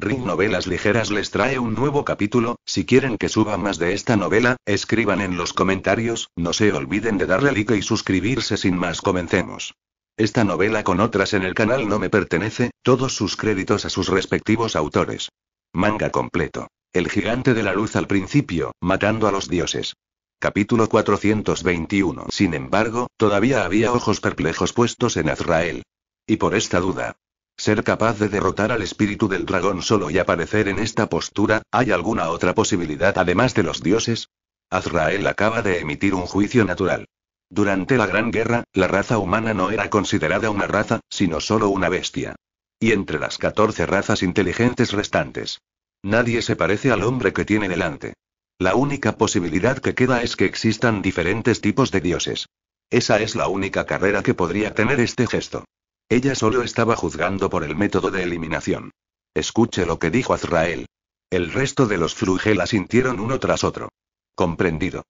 Ring Novelas Ligeras les trae un nuevo capítulo, si quieren que suba más de esta novela, escriban en los comentarios, no se olviden de darle like y suscribirse sin más comencemos. Esta novela con otras en el canal no me pertenece, todos sus créditos a sus respectivos autores. Manga completo. El gigante de la luz al principio, matando a los dioses. Capítulo 421. Sin embargo, todavía había ojos perplejos puestos en Azrael. Y por esta duda, ser capaz de derrotar al espíritu del dragón solo y aparecer en esta postura, ¿hay alguna otra posibilidad además de los dioses? Azrael acaba de emitir un juicio natural. Durante la Gran Guerra, la raza humana no era considerada una raza, sino solo una bestia. Y entre las 14 razas inteligentes restantes. Nadie se parece al hombre que tiene delante. La única posibilidad que queda es que existan diferentes tipos de dioses. Esa es la única carrera que podría tener este gesto. Ella solo estaba juzgando por el método de eliminación. Escuche lo que dijo Azrael. El resto de los Frugel sintieron uno tras otro. Comprendido.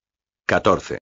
14.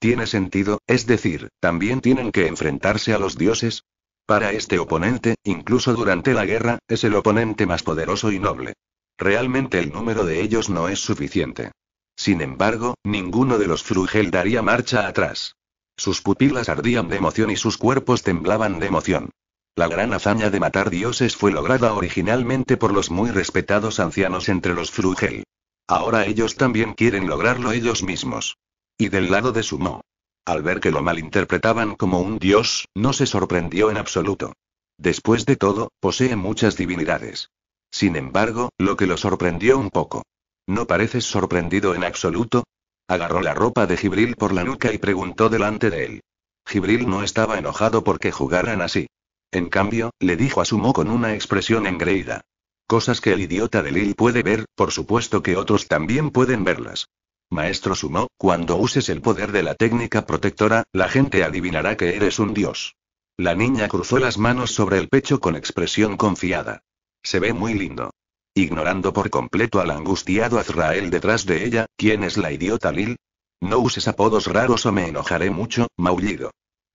Tiene sentido, es decir, también tienen que enfrentarse a los dioses. Para este oponente, incluso durante la guerra, es el oponente más poderoso y noble. Realmente el número de ellos no es suficiente. Sin embargo, ninguno de los Frugel daría marcha atrás. Sus pupilas ardían de emoción y sus cuerpos temblaban de emoción. La gran hazaña de matar dioses fue lograda originalmente por los muy respetados ancianos entre los Frugel. Ahora ellos también quieren lograrlo ellos mismos. Y del lado de Sumo. Al ver que lo malinterpretaban como un dios, no se sorprendió en absoluto. Después de todo, posee muchas divinidades. Sin embargo, lo que lo sorprendió un poco. ¿No pareces sorprendido en absoluto? Agarró la ropa de Gibril por la nuca y preguntó delante de él. Gibril no estaba enojado porque jugaran así. En cambio, le dijo a Sumo con una expresión engreída. Cosas que el idiota de Lil puede ver, por supuesto que otros también pueden verlas. Maestro Sumo, cuando uses el poder de la técnica protectora, la gente adivinará que eres un dios. La niña cruzó las manos sobre el pecho con expresión confiada. Se ve muy lindo ignorando por completo al angustiado Azrael detrás de ella, ¿quién es la idiota Lil? No uses apodos raros o me enojaré mucho, maullido.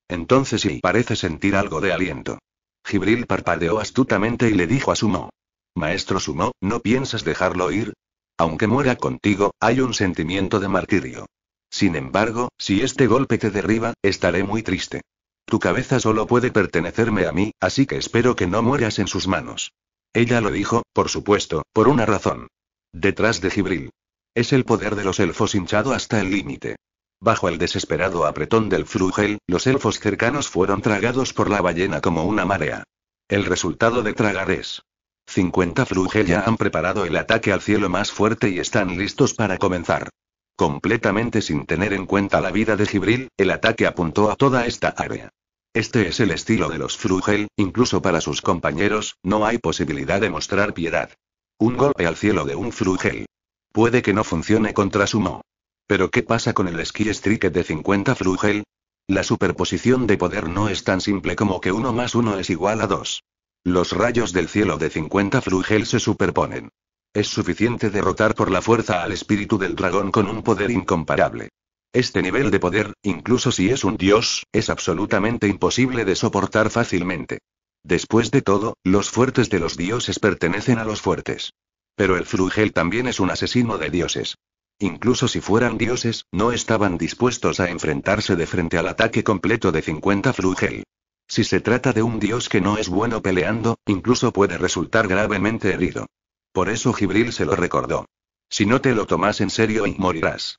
Entonces sí parece sentir algo de aliento. Gibril parpadeó astutamente y le dijo a Sumo. Maestro Sumo, ¿no piensas dejarlo ir? Aunque muera contigo, hay un sentimiento de martirio. Sin embargo, si este golpe te derriba, estaré muy triste. Tu cabeza solo puede pertenecerme a mí, así que espero que no mueras en sus manos. Ella lo dijo, por supuesto, por una razón. Detrás de Gibril. Es el poder de los elfos hinchado hasta el límite. Bajo el desesperado apretón del Flugel, los elfos cercanos fueron tragados por la ballena como una marea. El resultado de tragar es. 50 Frugel ya han preparado el ataque al cielo más fuerte y están listos para comenzar. Completamente sin tener en cuenta la vida de Gibril, el ataque apuntó a toda esta área. Este es el estilo de los Frugel, incluso para sus compañeros, no hay posibilidad de mostrar piedad. Un golpe al cielo de un Frugel. Puede que no funcione contra Sumo. Pero ¿qué pasa con el Ski Strike de 50 Frugel? La superposición de poder no es tan simple como que uno más uno es igual a 2. Los rayos del cielo de 50 Frugel se superponen. Es suficiente derrotar por la fuerza al espíritu del dragón con un poder incomparable. Este nivel de poder, incluso si es un dios, es absolutamente imposible de soportar fácilmente. Después de todo, los fuertes de los dioses pertenecen a los fuertes. Pero el Frugel también es un asesino de dioses. Incluso si fueran dioses, no estaban dispuestos a enfrentarse de frente al ataque completo de 50 Frugel. Si se trata de un dios que no es bueno peleando, incluso puede resultar gravemente herido. Por eso Gibril se lo recordó. Si no te lo tomas en serio y morirás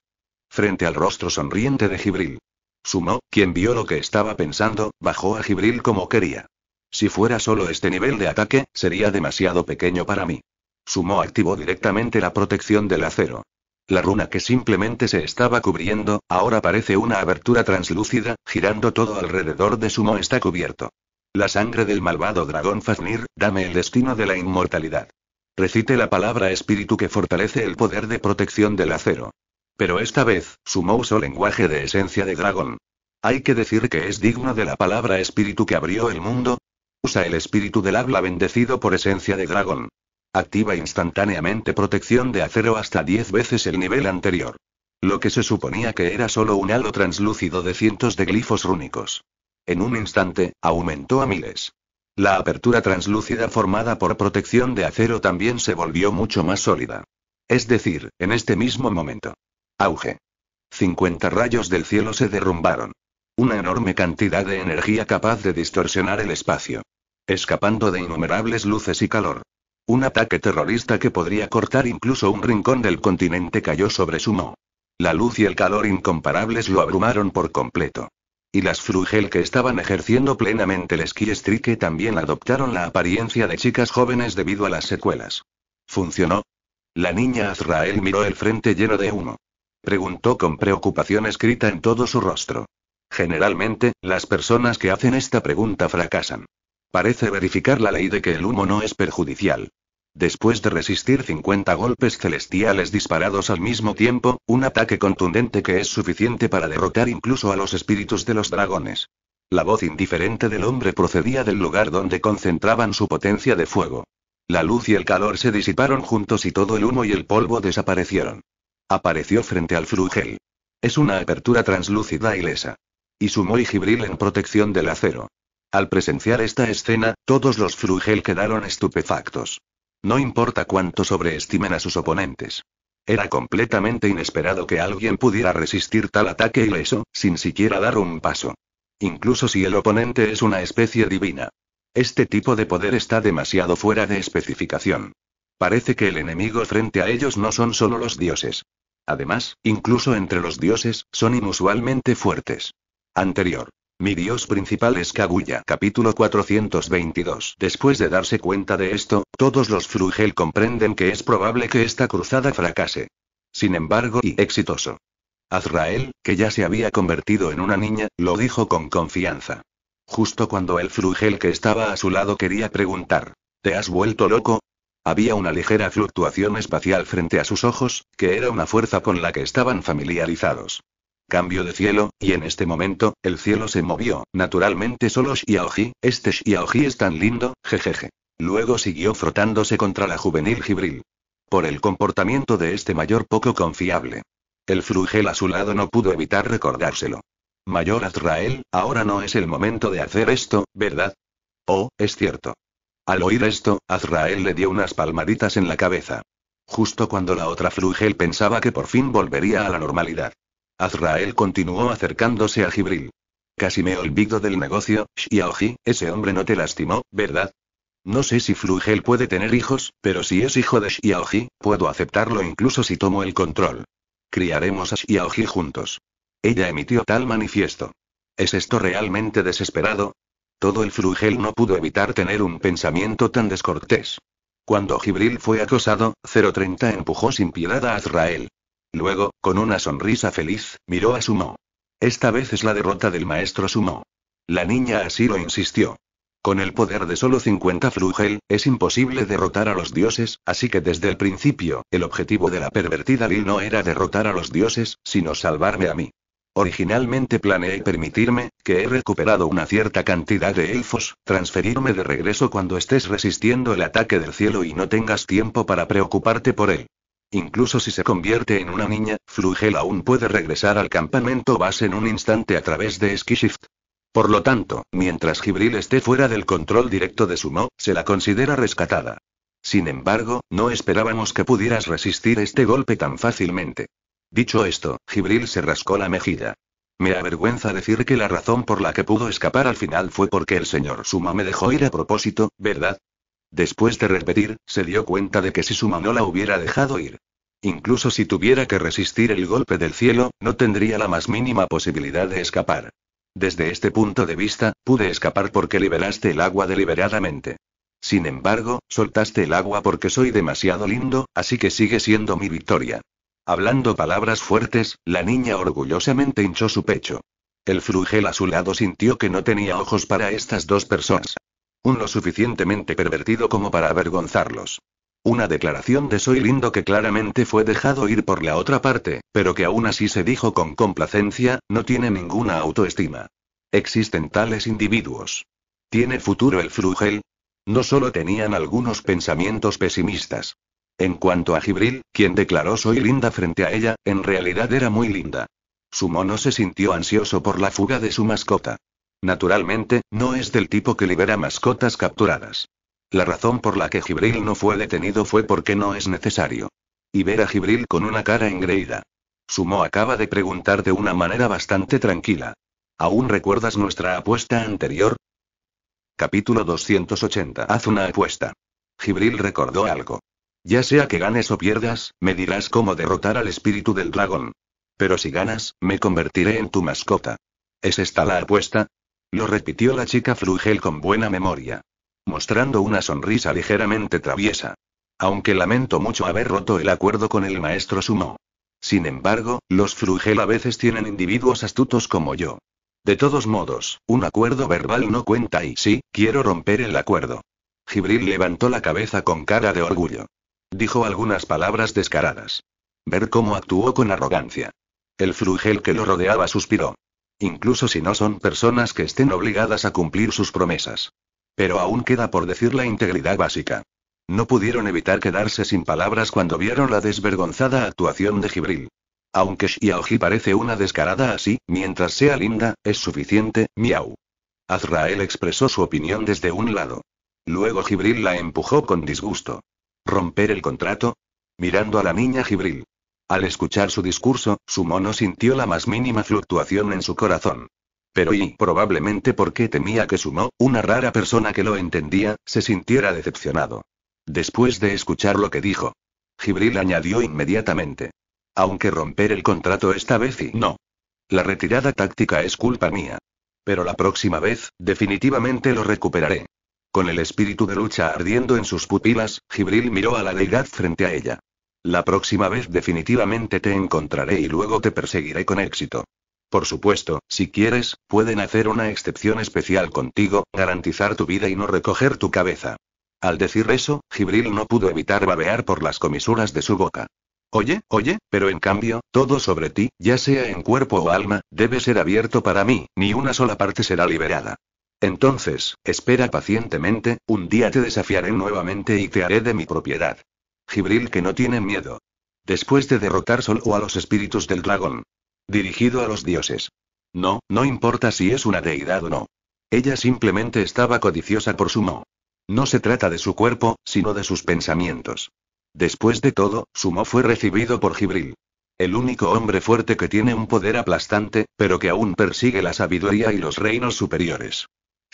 frente al rostro sonriente de Gibril. Sumo, quien vio lo que estaba pensando, bajó a Gibril como quería. Si fuera solo este nivel de ataque, sería demasiado pequeño para mí. Sumo activó directamente la protección del acero. La runa que simplemente se estaba cubriendo, ahora parece una abertura translúcida, girando todo alrededor de Sumo está cubierto. La sangre del malvado dragón Fafnir, dame el destino de la inmortalidad. Recite la palabra espíritu que fortalece el poder de protección del acero. Pero esta vez, sumó su lenguaje de esencia de dragón. Hay que decir que es digno de la palabra espíritu que abrió el mundo. Usa el espíritu del habla bendecido por esencia de dragón. Activa instantáneamente protección de acero hasta 10 veces el nivel anterior. Lo que se suponía que era solo un halo translúcido de cientos de glifos rúnicos. En un instante, aumentó a miles. La apertura translúcida formada por protección de acero también se volvió mucho más sólida. Es decir, en este mismo momento. Auge. 50 rayos del cielo se derrumbaron. Una enorme cantidad de energía capaz de distorsionar el espacio. Escapando de innumerables luces y calor. Un ataque terrorista que podría cortar incluso un rincón del continente cayó sobre Sumo. La luz y el calor incomparables lo abrumaron por completo. Y las Frugel que estaban ejerciendo plenamente el esquí strike también adoptaron la apariencia de chicas jóvenes debido a las secuelas. ¿Funcionó? La niña Azrael miró el frente lleno de humo. Preguntó con preocupación escrita en todo su rostro. Generalmente, las personas que hacen esta pregunta fracasan. Parece verificar la ley de que el humo no es perjudicial. Después de resistir 50 golpes celestiales disparados al mismo tiempo, un ataque contundente que es suficiente para derrotar incluso a los espíritus de los dragones. La voz indiferente del hombre procedía del lugar donde concentraban su potencia de fuego. La luz y el calor se disiparon juntos y todo el humo y el polvo desaparecieron. Apareció frente al Frugel. Es una apertura translúcida y lesa. Y sumó y gibril en protección del acero. Al presenciar esta escena, todos los Frugel quedaron estupefactos. No importa cuánto sobreestimen a sus oponentes. Era completamente inesperado que alguien pudiera resistir tal ataque ileso, sin siquiera dar un paso. Incluso si el oponente es una especie divina. Este tipo de poder está demasiado fuera de especificación. Parece que el enemigo frente a ellos no son solo los dioses. Además, incluso entre los dioses, son inusualmente fuertes. Anterior. Mi dios principal es Kaguya. Capítulo 422. Después de darse cuenta de esto, todos los Frugel comprenden que es probable que esta cruzada fracase. Sin embargo, y exitoso. Azrael, que ya se había convertido en una niña, lo dijo con confianza. Justo cuando el Frugel que estaba a su lado quería preguntar: ¿Te has vuelto loco? Había una ligera fluctuación espacial frente a sus ojos, que era una fuerza con la que estaban familiarizados. Cambio de cielo, y en este momento, el cielo se movió, naturalmente solo Xiaoji, este Xiaoji es tan lindo, jejeje. Luego siguió frotándose contra la juvenil Gibril. Por el comportamiento de este mayor poco confiable. El flugel a su lado no pudo evitar recordárselo. Mayor Azrael, ahora no es el momento de hacer esto, ¿verdad? Oh, es cierto. Al oír esto, Azrael le dio unas palmaditas en la cabeza. Justo cuando la otra flugel pensaba que por fin volvería a la normalidad. Azrael continuó acercándose a Gibril. Casi me olvido del negocio, Xiaoji, ese hombre no te lastimó, ¿verdad? No sé si Flugel puede tener hijos, pero si es hijo de Xiaoji, puedo aceptarlo incluso si tomo el control. Criaremos a Xiaoji juntos. Ella emitió tal manifiesto. ¿Es esto realmente desesperado? Todo el flugel no pudo evitar tener un pensamiento tan descortés. Cuando Gibril fue acosado, 030 empujó sin piedad a Azrael. Luego, con una sonrisa feliz, miró a Sumo. Esta vez es la derrota del maestro Sumo. La niña así lo insistió. Con el poder de solo 50 flugel, es imposible derrotar a los dioses, así que desde el principio, el objetivo de la pervertida Lil no era derrotar a los dioses, sino salvarme a mí. Originalmente planeé permitirme, que he recuperado una cierta cantidad de elfos, transferirme de regreso cuando estés resistiendo el ataque del cielo y no tengas tiempo para preocuparte por él. Incluso si se convierte en una niña, Flugel aún puede regresar al campamento base en un instante a través de Skishift. Por lo tanto, mientras Gibril esté fuera del control directo de Sumo, se la considera rescatada. Sin embargo, no esperábamos que pudieras resistir este golpe tan fácilmente. Dicho esto, Gibril se rascó la mejilla. Me avergüenza decir que la razón por la que pudo escapar al final fue porque el señor Suma me dejó ir a propósito, ¿verdad? Después de repetir, se dio cuenta de que si Suma no la hubiera dejado ir. Incluso si tuviera que resistir el golpe del cielo, no tendría la más mínima posibilidad de escapar. Desde este punto de vista, pude escapar porque liberaste el agua deliberadamente. Sin embargo, soltaste el agua porque soy demasiado lindo, así que sigue siendo mi victoria. Hablando palabras fuertes, la niña orgullosamente hinchó su pecho. El Frugel a su lado sintió que no tenía ojos para estas dos personas. Un lo suficientemente pervertido como para avergonzarlos. Una declaración de soy lindo que claramente fue dejado ir por la otra parte, pero que aún así se dijo con complacencia, no tiene ninguna autoestima. Existen tales individuos. ¿Tiene futuro el Frugel? No solo tenían algunos pensamientos pesimistas. En cuanto a Gibril, quien declaró soy linda frente a ella, en realidad era muy linda. Sumo no se sintió ansioso por la fuga de su mascota. Naturalmente, no es del tipo que libera mascotas capturadas. La razón por la que Gibril no fue detenido fue porque no es necesario. Y ver a Gibril con una cara engreída. Sumo acaba de preguntar de una manera bastante tranquila. ¿Aún recuerdas nuestra apuesta anterior? Capítulo 280. Haz una apuesta. Gibril recordó algo. Ya sea que ganes o pierdas, me dirás cómo derrotar al espíritu del dragón. Pero si ganas, me convertiré en tu mascota. ¿Es esta la apuesta? Lo repitió la chica Flugel con buena memoria. Mostrando una sonrisa ligeramente traviesa. Aunque lamento mucho haber roto el acuerdo con el maestro Sumo. Sin embargo, los Flugel a veces tienen individuos astutos como yo. De todos modos, un acuerdo verbal no cuenta y sí, quiero romper el acuerdo. Gibril levantó la cabeza con cara de orgullo. Dijo algunas palabras descaradas. Ver cómo actuó con arrogancia. El flujel que lo rodeaba suspiró. Incluso si no son personas que estén obligadas a cumplir sus promesas. Pero aún queda por decir la integridad básica. No pudieron evitar quedarse sin palabras cuando vieron la desvergonzada actuación de Gibril. Aunque Xiaoji parece una descarada así, mientras sea linda, es suficiente, miau. Azrael expresó su opinión desde un lado. Luego Gibril la empujó con disgusto. ¿Romper el contrato? Mirando a la niña Gibril. Al escuchar su discurso, Sumo no sintió la más mínima fluctuación en su corazón. Pero y probablemente porque temía que Sumo, una rara persona que lo entendía, se sintiera decepcionado. Después de escuchar lo que dijo, Gibril añadió inmediatamente. Aunque romper el contrato esta vez y no. La retirada táctica es culpa mía. Pero la próxima vez, definitivamente lo recuperaré. Con el espíritu de lucha ardiendo en sus pupilas, Gibril miró a la deidad frente a ella. La próxima vez definitivamente te encontraré y luego te perseguiré con éxito. Por supuesto, si quieres, pueden hacer una excepción especial contigo, garantizar tu vida y no recoger tu cabeza. Al decir eso, Gibril no pudo evitar babear por las comisuras de su boca. Oye, oye, pero en cambio, todo sobre ti, ya sea en cuerpo o alma, debe ser abierto para mí, ni una sola parte será liberada. Entonces, espera pacientemente, un día te desafiaré nuevamente y te haré de mi propiedad. Gibril que no tiene miedo. Después de derrotar solo a los espíritus del dragón. Dirigido a los dioses. No, no importa si es una deidad o no. Ella simplemente estaba codiciosa por Sumo. No se trata de su cuerpo, sino de sus pensamientos. Después de todo, Sumo fue recibido por Gibril. El único hombre fuerte que tiene un poder aplastante, pero que aún persigue la sabiduría y los reinos superiores.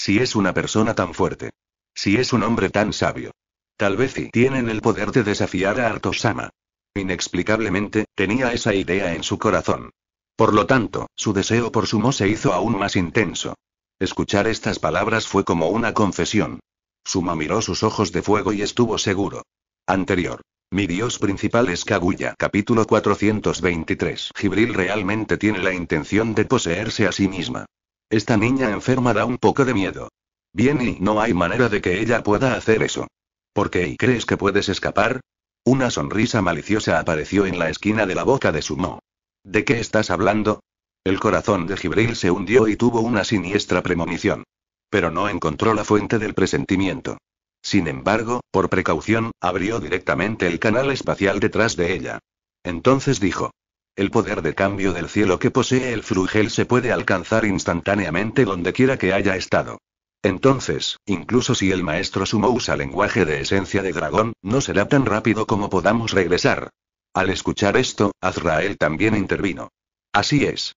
Si es una persona tan fuerte. Si es un hombre tan sabio. Tal vez sí tienen el poder de desafiar a Artosama. Inexplicablemente, tenía esa idea en su corazón. Por lo tanto, su deseo por Sumo se hizo aún más intenso. Escuchar estas palabras fue como una confesión. Sumo miró sus ojos de fuego y estuvo seguro. Anterior. Mi dios principal es Kaguya. Capítulo 423. Gibril realmente tiene la intención de poseerse a sí misma. Esta niña enferma da un poco de miedo. Bien, y no hay manera de que ella pueda hacer eso. ¿Por qué y crees que puedes escapar? Una sonrisa maliciosa apareció en la esquina de la boca de Sumo. ¿De qué estás hablando? El corazón de Gibril se hundió y tuvo una siniestra premonición. Pero no encontró la fuente del presentimiento. Sin embargo, por precaución, abrió directamente el canal espacial detrás de ella. Entonces dijo. El poder de cambio del cielo que posee el Frugel se puede alcanzar instantáneamente donde quiera que haya estado. Entonces, incluso si el maestro Sumo usa lenguaje de esencia de dragón, no será tan rápido como podamos regresar. Al escuchar esto, Azrael también intervino. Así es.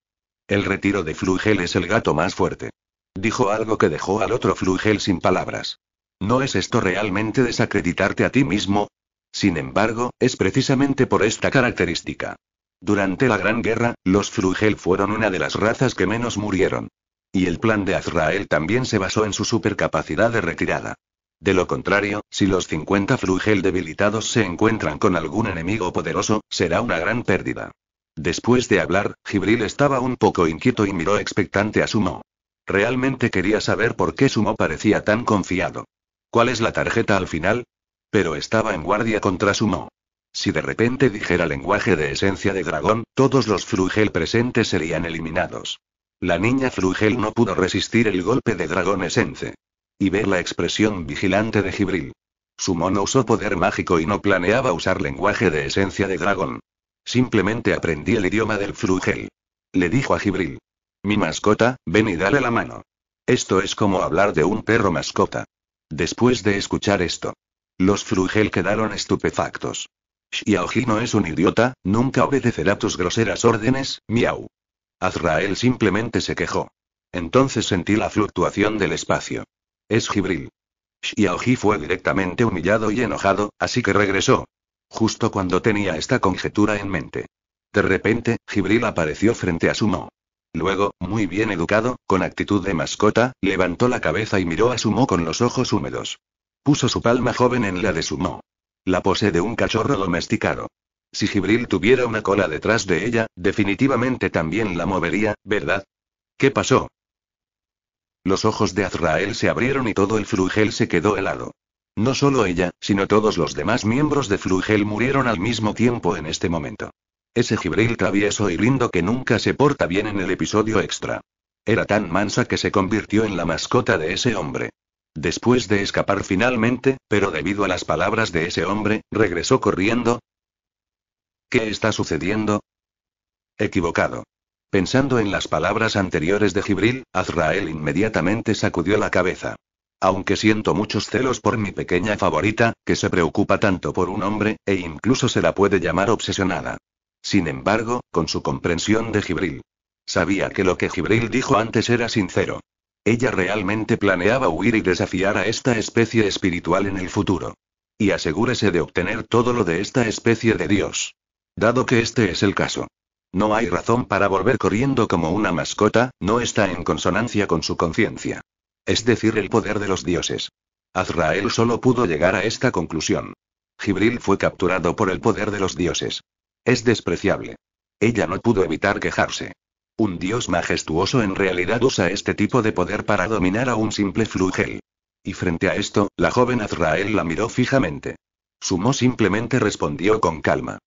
El retiro de Flugel es el gato más fuerte. Dijo algo que dejó al otro Flugel sin palabras. ¿No es esto realmente desacreditarte a ti mismo? Sin embargo, es precisamente por esta característica. Durante la Gran Guerra, los Frugel fueron una de las razas que menos murieron. Y el plan de Azrael también se basó en su supercapacidad de retirada. De lo contrario, si los 50 Frugel debilitados se encuentran con algún enemigo poderoso, será una gran pérdida. Después de hablar, Gibril estaba un poco inquieto y miró expectante a Sumo. Realmente quería saber por qué Sumo parecía tan confiado. ¿Cuál es la tarjeta al final? Pero estaba en guardia contra Sumo. Si de repente dijera lenguaje de esencia de dragón, todos los Frugel presentes serían eliminados. La niña Frugel no pudo resistir el golpe de dragón esence. Y ver la expresión vigilante de Gibril. Su mono usó poder mágico y no planeaba usar lenguaje de esencia de dragón. Simplemente aprendí el idioma del Frugel. Le dijo a Gibril. Mi mascota, ven y dale la mano. Esto es como hablar de un perro mascota. Después de escuchar esto. Los Frugel quedaron estupefactos. Xiaoji no es un idiota, nunca obedecerá tus groseras órdenes, miau. Azrael simplemente se quejó. Entonces sentí la fluctuación del espacio. Es Gibril. Xiaoji fue directamente humillado y enojado, así que regresó. Justo cuando tenía esta conjetura en mente. De repente, Gibril apareció frente a Sumo. Luego, muy bien educado, con actitud de mascota, levantó la cabeza y miró a Sumo con los ojos húmedos. Puso su palma joven en la de Sumo. La posee de un cachorro domesticado. Si Gibril tuviera una cola detrás de ella, definitivamente también la movería, ¿verdad? ¿Qué pasó? Los ojos de Azrael se abrieron y todo el Frugel se quedó helado. No solo ella, sino todos los demás miembros de Frugel murieron al mismo tiempo en este momento. Ese Gibril travieso y lindo que nunca se porta bien en el episodio extra. Era tan mansa que se convirtió en la mascota de ese hombre. Después de escapar finalmente, pero debido a las palabras de ese hombre, regresó corriendo. ¿Qué está sucediendo? Equivocado. Pensando en las palabras anteriores de Gibril, Azrael inmediatamente sacudió la cabeza. Aunque siento muchos celos por mi pequeña favorita, que se preocupa tanto por un hombre, e incluso se la puede llamar obsesionada. Sin embargo, con su comprensión de Gibril. Sabía que lo que Gibril dijo antes era sincero. Ella realmente planeaba huir y desafiar a esta especie espiritual en el futuro. Y asegúrese de obtener todo lo de esta especie de Dios. Dado que este es el caso. No hay razón para volver corriendo como una mascota, no está en consonancia con su conciencia. Es decir, el poder de los dioses. Azrael solo pudo llegar a esta conclusión. Gibril fue capturado por el poder de los dioses. Es despreciable. Ella no pudo evitar quejarse. Un dios majestuoso en realidad usa este tipo de poder para dominar a un simple flugel. Y frente a esto, la joven Azrael la miró fijamente. Sumo simplemente respondió con calma.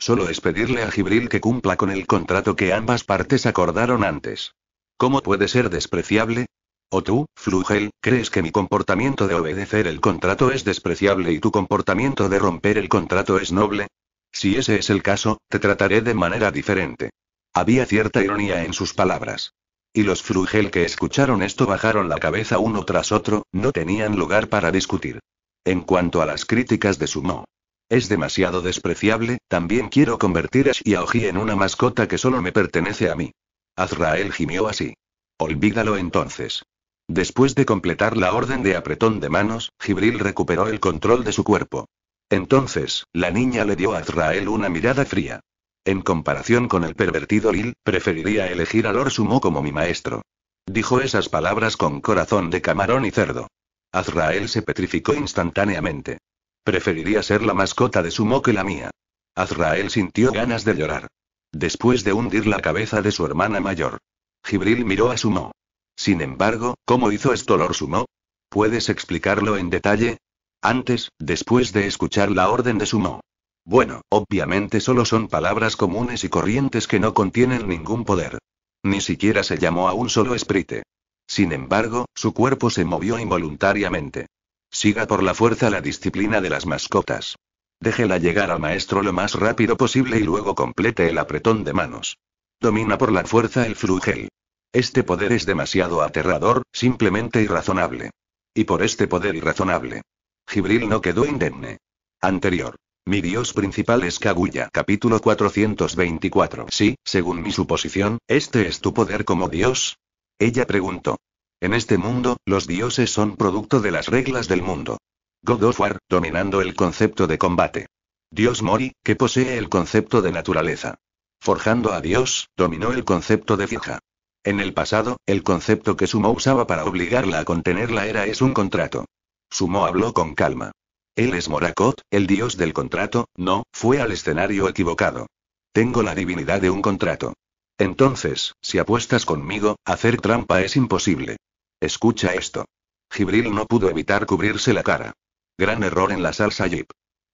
Solo es pedirle a Gibril que cumpla con el contrato que ambas partes acordaron antes. ¿Cómo puede ser despreciable? ¿O tú, Flugel, crees que mi comportamiento de obedecer el contrato es despreciable y tu comportamiento de romper el contrato es noble? Si ese es el caso, te trataré de manera diferente. Había cierta ironía en sus palabras. Y los frugel que escucharon esto bajaron la cabeza uno tras otro, no tenían lugar para discutir. En cuanto a las críticas de Sumo. Es demasiado despreciable, también quiero convertir a Xiaoji en una mascota que solo me pertenece a mí. Azrael gimió así. Olvídalo entonces. Después de completar la orden de apretón de manos, Gibril recuperó el control de su cuerpo. Entonces, la niña le dio a Azrael una mirada fría. En comparación con el pervertido Lil, preferiría elegir a Lord Sumo como mi maestro. Dijo esas palabras con corazón de camarón y cerdo. Azrael se petrificó instantáneamente. Preferiría ser la mascota de Sumo que la mía. Azrael sintió ganas de llorar. Después de hundir la cabeza de su hermana mayor. Gibril miró a Sumo. Sin embargo, ¿cómo hizo esto Lord Sumo? ¿Puedes explicarlo en detalle? Antes, después de escuchar la orden de Sumo. Bueno, obviamente solo son palabras comunes y corrientes que no contienen ningún poder. Ni siquiera se llamó a un solo esprite. Sin embargo, su cuerpo se movió involuntariamente. Siga por la fuerza la disciplina de las mascotas. Déjela llegar al maestro lo más rápido posible y luego complete el apretón de manos. Domina por la fuerza el frugel Este poder es demasiado aterrador, simplemente irrazonable. Y por este poder irrazonable. Gibril no quedó indemne. Anterior. Mi dios principal es Kaguya. Capítulo 424. Sí, según mi suposición, ¿este es tu poder como dios? Ella preguntó. En este mundo, los dioses son producto de las reglas del mundo. God War, dominando el concepto de combate. Dios Mori, que posee el concepto de naturaleza. Forjando a Dios, dominó el concepto de fija. En el pasado, el concepto que Sumo usaba para obligarla a contenerla era es un contrato. Sumo habló con calma. Él es Morakot, el dios del contrato, no, fue al escenario equivocado. Tengo la divinidad de un contrato. Entonces, si apuestas conmigo, hacer trampa es imposible. Escucha esto. Gibril no pudo evitar cubrirse la cara. Gran error en la salsa jeep.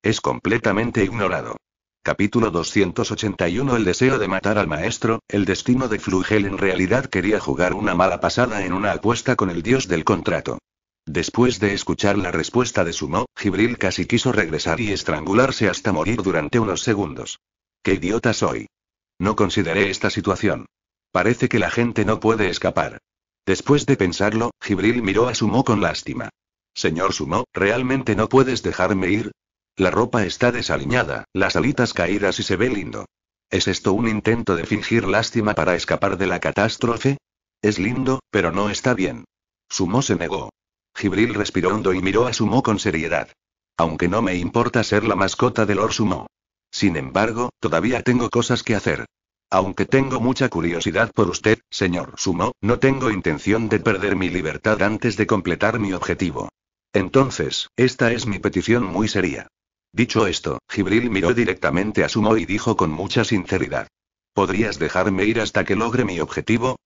Es completamente ignorado. Capítulo 281 El deseo de matar al maestro, el destino de Flugel en realidad quería jugar una mala pasada en una apuesta con el dios del contrato. Después de escuchar la respuesta de Sumo, Gibril casi quiso regresar y estrangularse hasta morir durante unos segundos. ¡Qué idiota soy! No consideré esta situación. Parece que la gente no puede escapar. Después de pensarlo, Gibril miró a Sumo con lástima. Señor Sumo, ¿realmente no puedes dejarme ir? La ropa está desaliñada, las alitas caídas y se ve lindo. ¿Es esto un intento de fingir lástima para escapar de la catástrofe? Es lindo, pero no está bien. Sumo se negó. Gibril respiró hondo y miró a Sumo con seriedad. Aunque no me importa ser la mascota del Sumo. Sin embargo, todavía tengo cosas que hacer. Aunque tengo mucha curiosidad por usted, señor Sumo, no tengo intención de perder mi libertad antes de completar mi objetivo. Entonces, esta es mi petición muy seria. Dicho esto, Gibril miró directamente a Sumo y dijo con mucha sinceridad. ¿Podrías dejarme ir hasta que logre mi objetivo?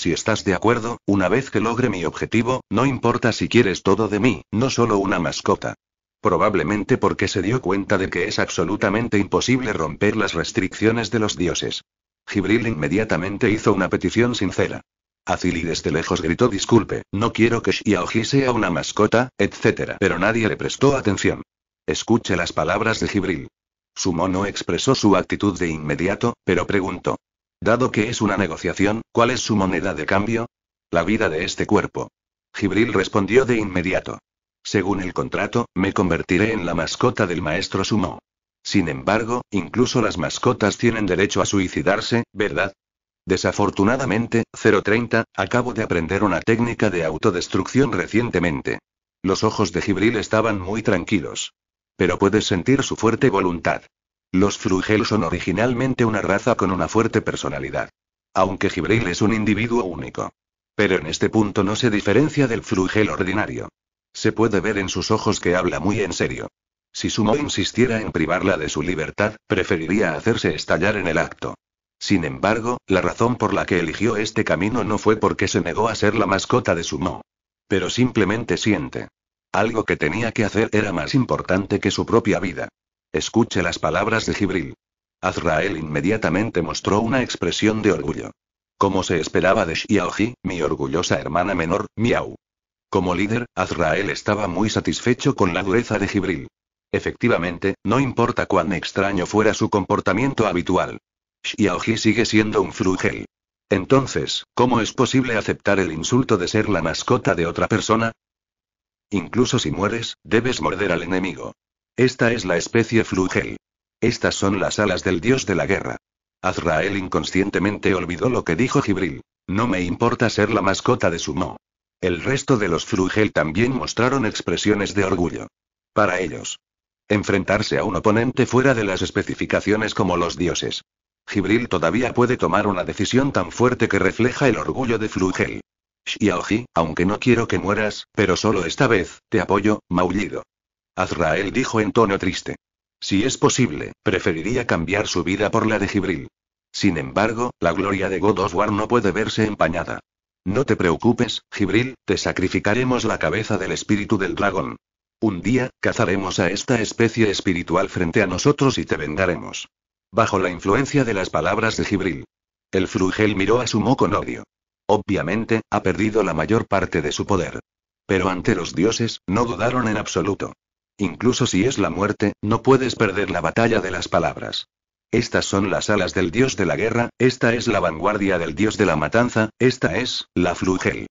Si estás de acuerdo, una vez que logre mi objetivo, no importa si quieres todo de mí, no solo una mascota. Probablemente porque se dio cuenta de que es absolutamente imposible romper las restricciones de los dioses. Gibril inmediatamente hizo una petición sincera. Azili desde lejos gritó disculpe, no quiero que Shiaoji sea una mascota, etc. Pero nadie le prestó atención. Escuche las palabras de Gibril. Su mono expresó su actitud de inmediato, pero preguntó. Dado que es una negociación, ¿cuál es su moneda de cambio? La vida de este cuerpo. Gibril respondió de inmediato. Según el contrato, me convertiré en la mascota del maestro Sumo. Sin embargo, incluso las mascotas tienen derecho a suicidarse, ¿verdad? Desafortunadamente, 030, acabo de aprender una técnica de autodestrucción recientemente. Los ojos de Gibril estaban muy tranquilos. Pero puedes sentir su fuerte voluntad. Los Flugel son originalmente una raza con una fuerte personalidad. Aunque Gibril es un individuo único. Pero en este punto no se diferencia del Flugel ordinario. Se puede ver en sus ojos que habla muy en serio. Si Sumo insistiera en privarla de su libertad, preferiría hacerse estallar en el acto. Sin embargo, la razón por la que eligió este camino no fue porque se negó a ser la mascota de Sumo. Pero simplemente siente. Algo que tenía que hacer era más importante que su propia vida. Escuche las palabras de Jibril. Azrael inmediatamente mostró una expresión de orgullo. Como se esperaba de Xiaoji, mi orgullosa hermana menor, Miau. Como líder, Azrael estaba muy satisfecho con la dureza de Jibril. Efectivamente, no importa cuán extraño fuera su comportamiento habitual. Xiaoji sigue siendo un frugel. Entonces, ¿cómo es posible aceptar el insulto de ser la mascota de otra persona? Incluso si mueres, debes morder al enemigo. Esta es la especie Flugel. Estas son las alas del dios de la guerra. Azrael inconscientemente olvidó lo que dijo Gibril. No me importa ser la mascota de Sumo. El resto de los Flugel también mostraron expresiones de orgullo. Para ellos. Enfrentarse a un oponente fuera de las especificaciones como los dioses. Gibril todavía puede tomar una decisión tan fuerte que refleja el orgullo de Flugel. Xiaoji, aunque no quiero que mueras, pero solo esta vez, te apoyo, maullido. Azrael dijo en tono triste. Si es posible, preferiría cambiar su vida por la de Gibril. Sin embargo, la gloria de God no puede verse empañada. No te preocupes, Gibril, te sacrificaremos la cabeza del espíritu del dragón. Un día, cazaremos a esta especie espiritual frente a nosotros y te vendaremos. Bajo la influencia de las palabras de Gibril. El Frugel miró a Sumo con odio. Obviamente, ha perdido la mayor parte de su poder. Pero ante los dioses, no dudaron en absoluto. Incluso si es la muerte, no puedes perder la batalla de las palabras. Estas son las alas del dios de la guerra, esta es la vanguardia del dios de la matanza, esta es, la Flugel.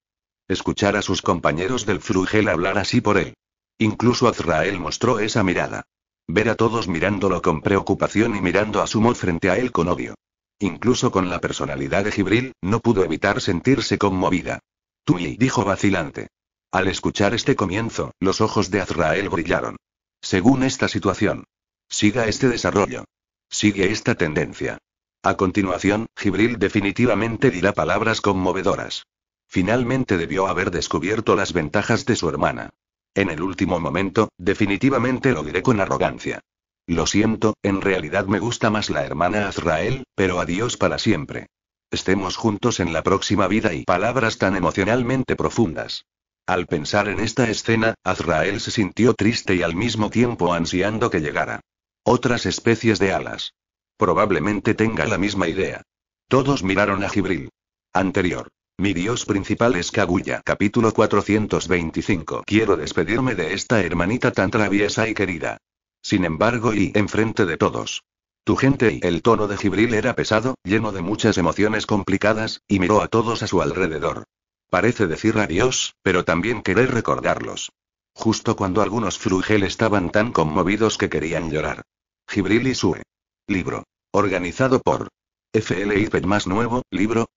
Escuchar a sus compañeros del Flugel hablar así por él. Incluso Azrael mostró esa mirada. Ver a todos mirándolo con preocupación y mirando a Sumo frente a él con odio. Incluso con la personalidad de Gibril, no pudo evitar sentirse conmovida. Tui dijo vacilante. Al escuchar este comienzo, los ojos de Azrael brillaron. Según esta situación. Siga este desarrollo. Sigue esta tendencia. A continuación, Gibril definitivamente dirá palabras conmovedoras. Finalmente debió haber descubierto las ventajas de su hermana. En el último momento, definitivamente lo diré con arrogancia. Lo siento, en realidad me gusta más la hermana Azrael, pero adiós para siempre. Estemos juntos en la próxima vida y palabras tan emocionalmente profundas. Al pensar en esta escena, Azrael se sintió triste y al mismo tiempo ansiando que llegara. Otras especies de alas. Probablemente tenga la misma idea. Todos miraron a Jibril. Anterior. Mi dios principal es Kaguya. Capítulo 425. Quiero despedirme de esta hermanita tan traviesa y querida. Sin embargo, y enfrente de todos. Tu gente y el tono de Jibril era pesado, lleno de muchas emociones complicadas, y miró a todos a su alrededor. Parece decir adiós, pero también querer recordarlos. Justo cuando algunos frugel estaban tan conmovidos que querían llorar. Gibril y Sue. Libro. Organizado por. FLIP e más nuevo, libro.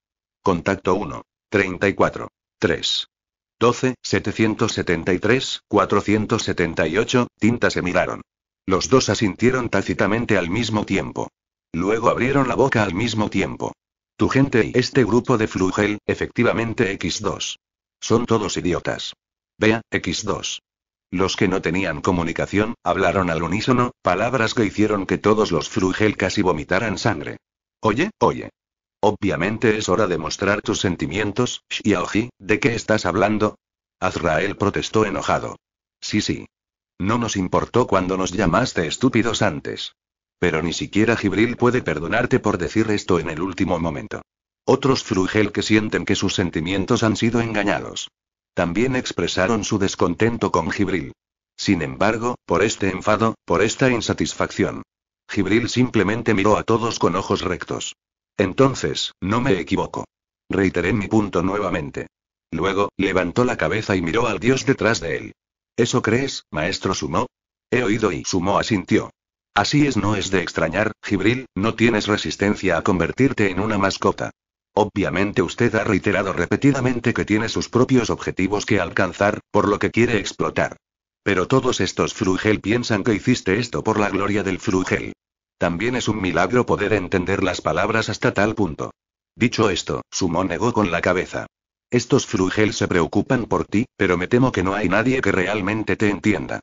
Contacto 1. 34. 3. 12, 773, 478, tinta se miraron. Los dos asintieron tácitamente al mismo tiempo. Luego abrieron la boca al mismo tiempo. Tu gente y este grupo de Flugel, efectivamente X2. Son todos idiotas. Vea, X2. Los que no tenían comunicación, hablaron al unísono, palabras que hicieron que todos los Flugel casi vomitaran sangre. Oye, oye. Obviamente es hora de mostrar tus sentimientos, Xiaoji, ¿de qué estás hablando? Azrael protestó enojado. Sí, sí. No nos importó cuando nos llamaste estúpidos antes. Pero ni siquiera Gibril puede perdonarte por decir esto en el último momento. Otros Frugel que sienten que sus sentimientos han sido engañados. También expresaron su descontento con Gibril. Sin embargo, por este enfado, por esta insatisfacción. Gibril simplemente miró a todos con ojos rectos. Entonces, no me equivoco. Reiteré mi punto nuevamente. Luego, levantó la cabeza y miró al dios detrás de él. ¿Eso crees, maestro Sumo? He oído y Sumo asintió. Así es, no es de extrañar, Gibril, no tienes resistencia a convertirte en una mascota. Obviamente usted ha reiterado repetidamente que tiene sus propios objetivos que alcanzar, por lo que quiere explotar. Pero todos estos Frugel piensan que hiciste esto por la gloria del Frugel. También es un milagro poder entender las palabras hasta tal punto. Dicho esto, Sumo negó con la cabeza. Estos Frugel se preocupan por ti, pero me temo que no hay nadie que realmente te entienda.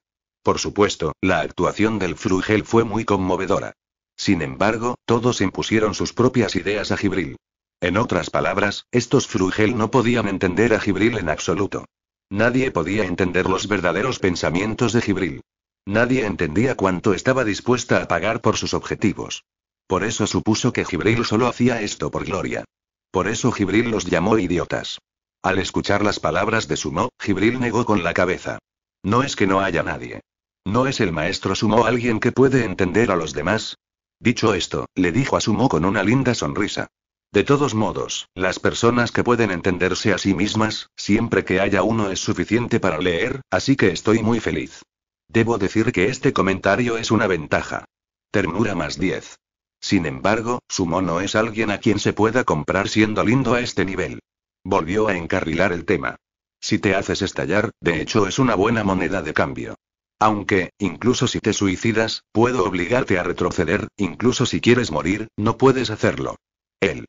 Por supuesto, la actuación del Flugel fue muy conmovedora. Sin embargo, todos impusieron sus propias ideas a Gibril. En otras palabras, estos Flugel no podían entender a Gibril en absoluto. Nadie podía entender los verdaderos pensamientos de Gibril. Nadie entendía cuánto estaba dispuesta a pagar por sus objetivos. Por eso supuso que Gibril solo hacía esto por gloria. Por eso Gibril los llamó idiotas. Al escuchar las palabras de Sumo, Gibril negó con la cabeza. No es que no haya nadie. ¿No es el maestro Sumo alguien que puede entender a los demás? Dicho esto, le dijo a Sumo con una linda sonrisa. De todos modos, las personas que pueden entenderse a sí mismas, siempre que haya uno es suficiente para leer, así que estoy muy feliz. Debo decir que este comentario es una ventaja. Ternura más 10. Sin embargo, Sumo no es alguien a quien se pueda comprar siendo lindo a este nivel. Volvió a encarrilar el tema. Si te haces estallar, de hecho es una buena moneda de cambio. Aunque, incluso si te suicidas, puedo obligarte a retroceder, incluso si quieres morir, no puedes hacerlo. Él.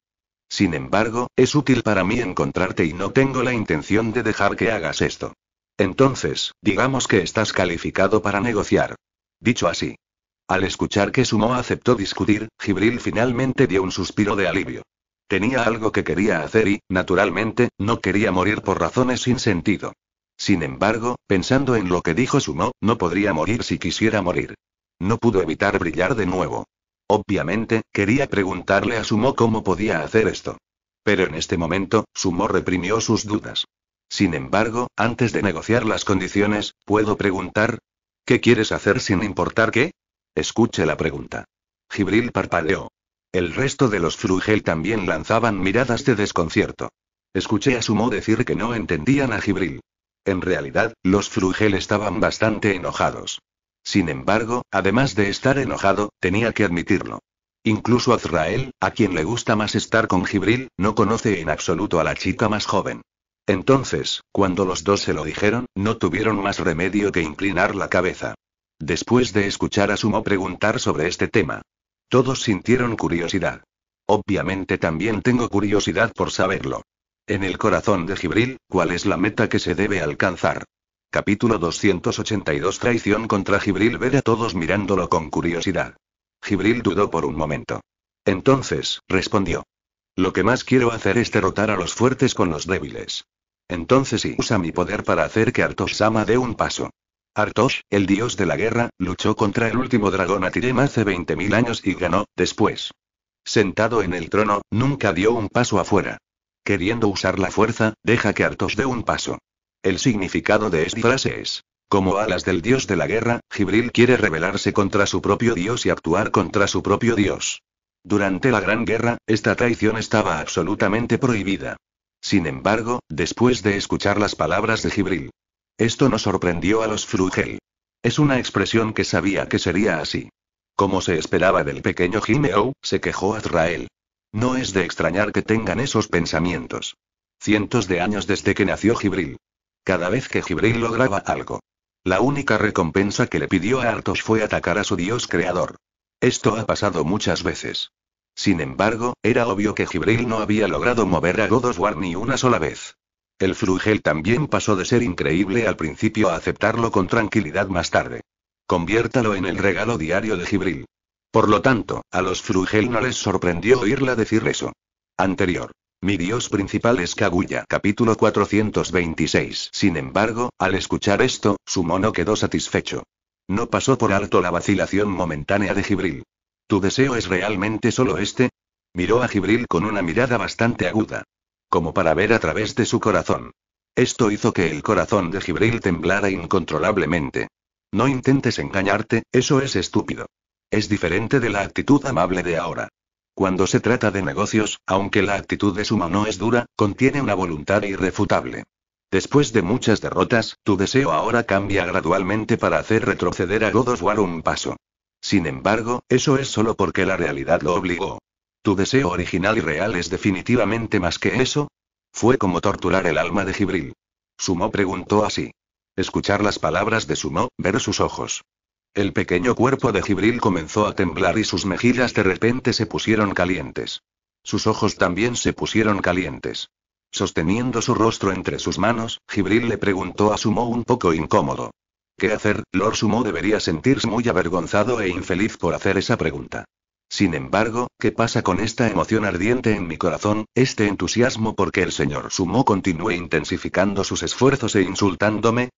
Sin embargo, es útil para mí encontrarte y no tengo la intención de dejar que hagas esto. Entonces, digamos que estás calificado para negociar. Dicho así. Al escuchar que Sumo aceptó discutir, Gibril finalmente dio un suspiro de alivio. Tenía algo que quería hacer y, naturalmente, no quería morir por razones sin sentido. Sin embargo, pensando en lo que dijo Sumo, no podría morir si quisiera morir. No pudo evitar brillar de nuevo. Obviamente, quería preguntarle a Sumo cómo podía hacer esto. Pero en este momento, Sumo reprimió sus dudas. Sin embargo, antes de negociar las condiciones, puedo preguntar. ¿Qué quieres hacer sin importar qué? Escuche la pregunta. Gibril parpadeó. El resto de los Frugel también lanzaban miradas de desconcierto. Escuché a Sumo decir que no entendían a Gibril. En realidad, los Frugel estaban bastante enojados. Sin embargo, además de estar enojado, tenía que admitirlo. Incluso Azrael, a quien le gusta más estar con Gibril, no conoce en absoluto a la chica más joven. Entonces, cuando los dos se lo dijeron, no tuvieron más remedio que inclinar la cabeza. Después de escuchar a Sumo preguntar sobre este tema, todos sintieron curiosidad. Obviamente también tengo curiosidad por saberlo. En el corazón de Gibril, ¿cuál es la meta que se debe alcanzar? Capítulo 282 Traición contra Gibril Ver a todos mirándolo con curiosidad. Gibril dudó por un momento. Entonces, respondió. Lo que más quiero hacer es derrotar a los fuertes con los débiles. Entonces sí usa mi poder para hacer que Artosh-sama dé un paso. Artosh, el dios de la guerra, luchó contra el último dragón Atirem hace 20.000 años y ganó, después. Sentado en el trono, nunca dio un paso afuera. Queriendo usar la fuerza, deja que Artos dé un paso. El significado de esta frase es, como alas del dios de la guerra, Gibril quiere rebelarse contra su propio dios y actuar contra su propio dios. Durante la Gran Guerra, esta traición estaba absolutamente prohibida. Sin embargo, después de escuchar las palabras de Gibril, esto no sorprendió a los Frugel. Es una expresión que sabía que sería así. Como se esperaba del pequeño Jimeo, se quejó Azrael. No es de extrañar que tengan esos pensamientos. Cientos de años desde que nació Gibril. Cada vez que Gibril lograba algo. La única recompensa que le pidió a Artos fue atacar a su dios creador. Esto ha pasado muchas veces. Sin embargo, era obvio que Gibril no había logrado mover a Godoswar ni una sola vez. El frugel también pasó de ser increíble al principio a aceptarlo con tranquilidad más tarde. Conviértalo en el regalo diario de Gibril. Por lo tanto, a los Frugel no les sorprendió oírla decir eso. Anterior. Mi dios principal es Kaguya. Capítulo 426. Sin embargo, al escuchar esto, su mono quedó satisfecho. No pasó por alto la vacilación momentánea de Gibril. ¿Tu deseo es realmente solo este? Miró a Gibril con una mirada bastante aguda. Como para ver a través de su corazón. Esto hizo que el corazón de Gibril temblara incontrolablemente. No intentes engañarte, eso es estúpido. Es diferente de la actitud amable de ahora. Cuando se trata de negocios, aunque la actitud de Sumo no es dura, contiene una voluntad irrefutable. Después de muchas derrotas, tu deseo ahora cambia gradualmente para hacer retroceder a God un paso. Sin embargo, eso es solo porque la realidad lo obligó. Tu deseo original y real es definitivamente más que eso. Fue como torturar el alma de Gibril. Sumo preguntó así. Escuchar las palabras de Sumo, ver sus ojos. El pequeño cuerpo de Gibril comenzó a temblar y sus mejillas de repente se pusieron calientes. Sus ojos también se pusieron calientes. Sosteniendo su rostro entre sus manos, Gibril le preguntó a Sumo un poco incómodo. ¿Qué hacer? Lord Sumo debería sentirse muy avergonzado e infeliz por hacer esa pregunta. Sin embargo, ¿qué pasa con esta emoción ardiente en mi corazón, este entusiasmo porque el señor Sumo continúe intensificando sus esfuerzos e insultándome?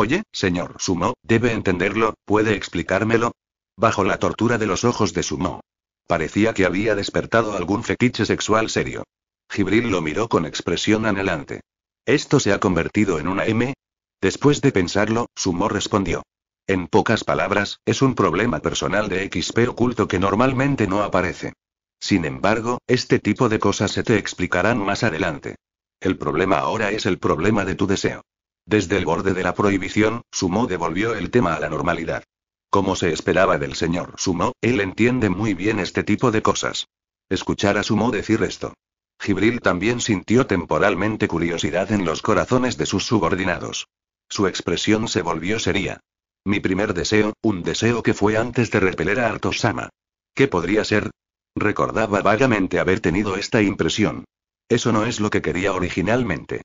Oye, señor Sumo, debe entenderlo, ¿puede explicármelo? Bajo la tortura de los ojos de Sumo. Parecía que había despertado algún fetiche sexual serio. Gibril lo miró con expresión anhelante. ¿Esto se ha convertido en una M? Después de pensarlo, Sumo respondió. En pocas palabras, es un problema personal de XP oculto que normalmente no aparece. Sin embargo, este tipo de cosas se te explicarán más adelante. El problema ahora es el problema de tu deseo. Desde el borde de la prohibición, Sumo devolvió el tema a la normalidad. Como se esperaba del señor Sumo, él entiende muy bien este tipo de cosas. Escuchar a Sumo decir esto. Gibril también sintió temporalmente curiosidad en los corazones de sus subordinados. Su expresión se volvió seria. Mi primer deseo, un deseo que fue antes de repeler a Artosama. ¿Qué podría ser? Recordaba vagamente haber tenido esta impresión. Eso no es lo que quería originalmente.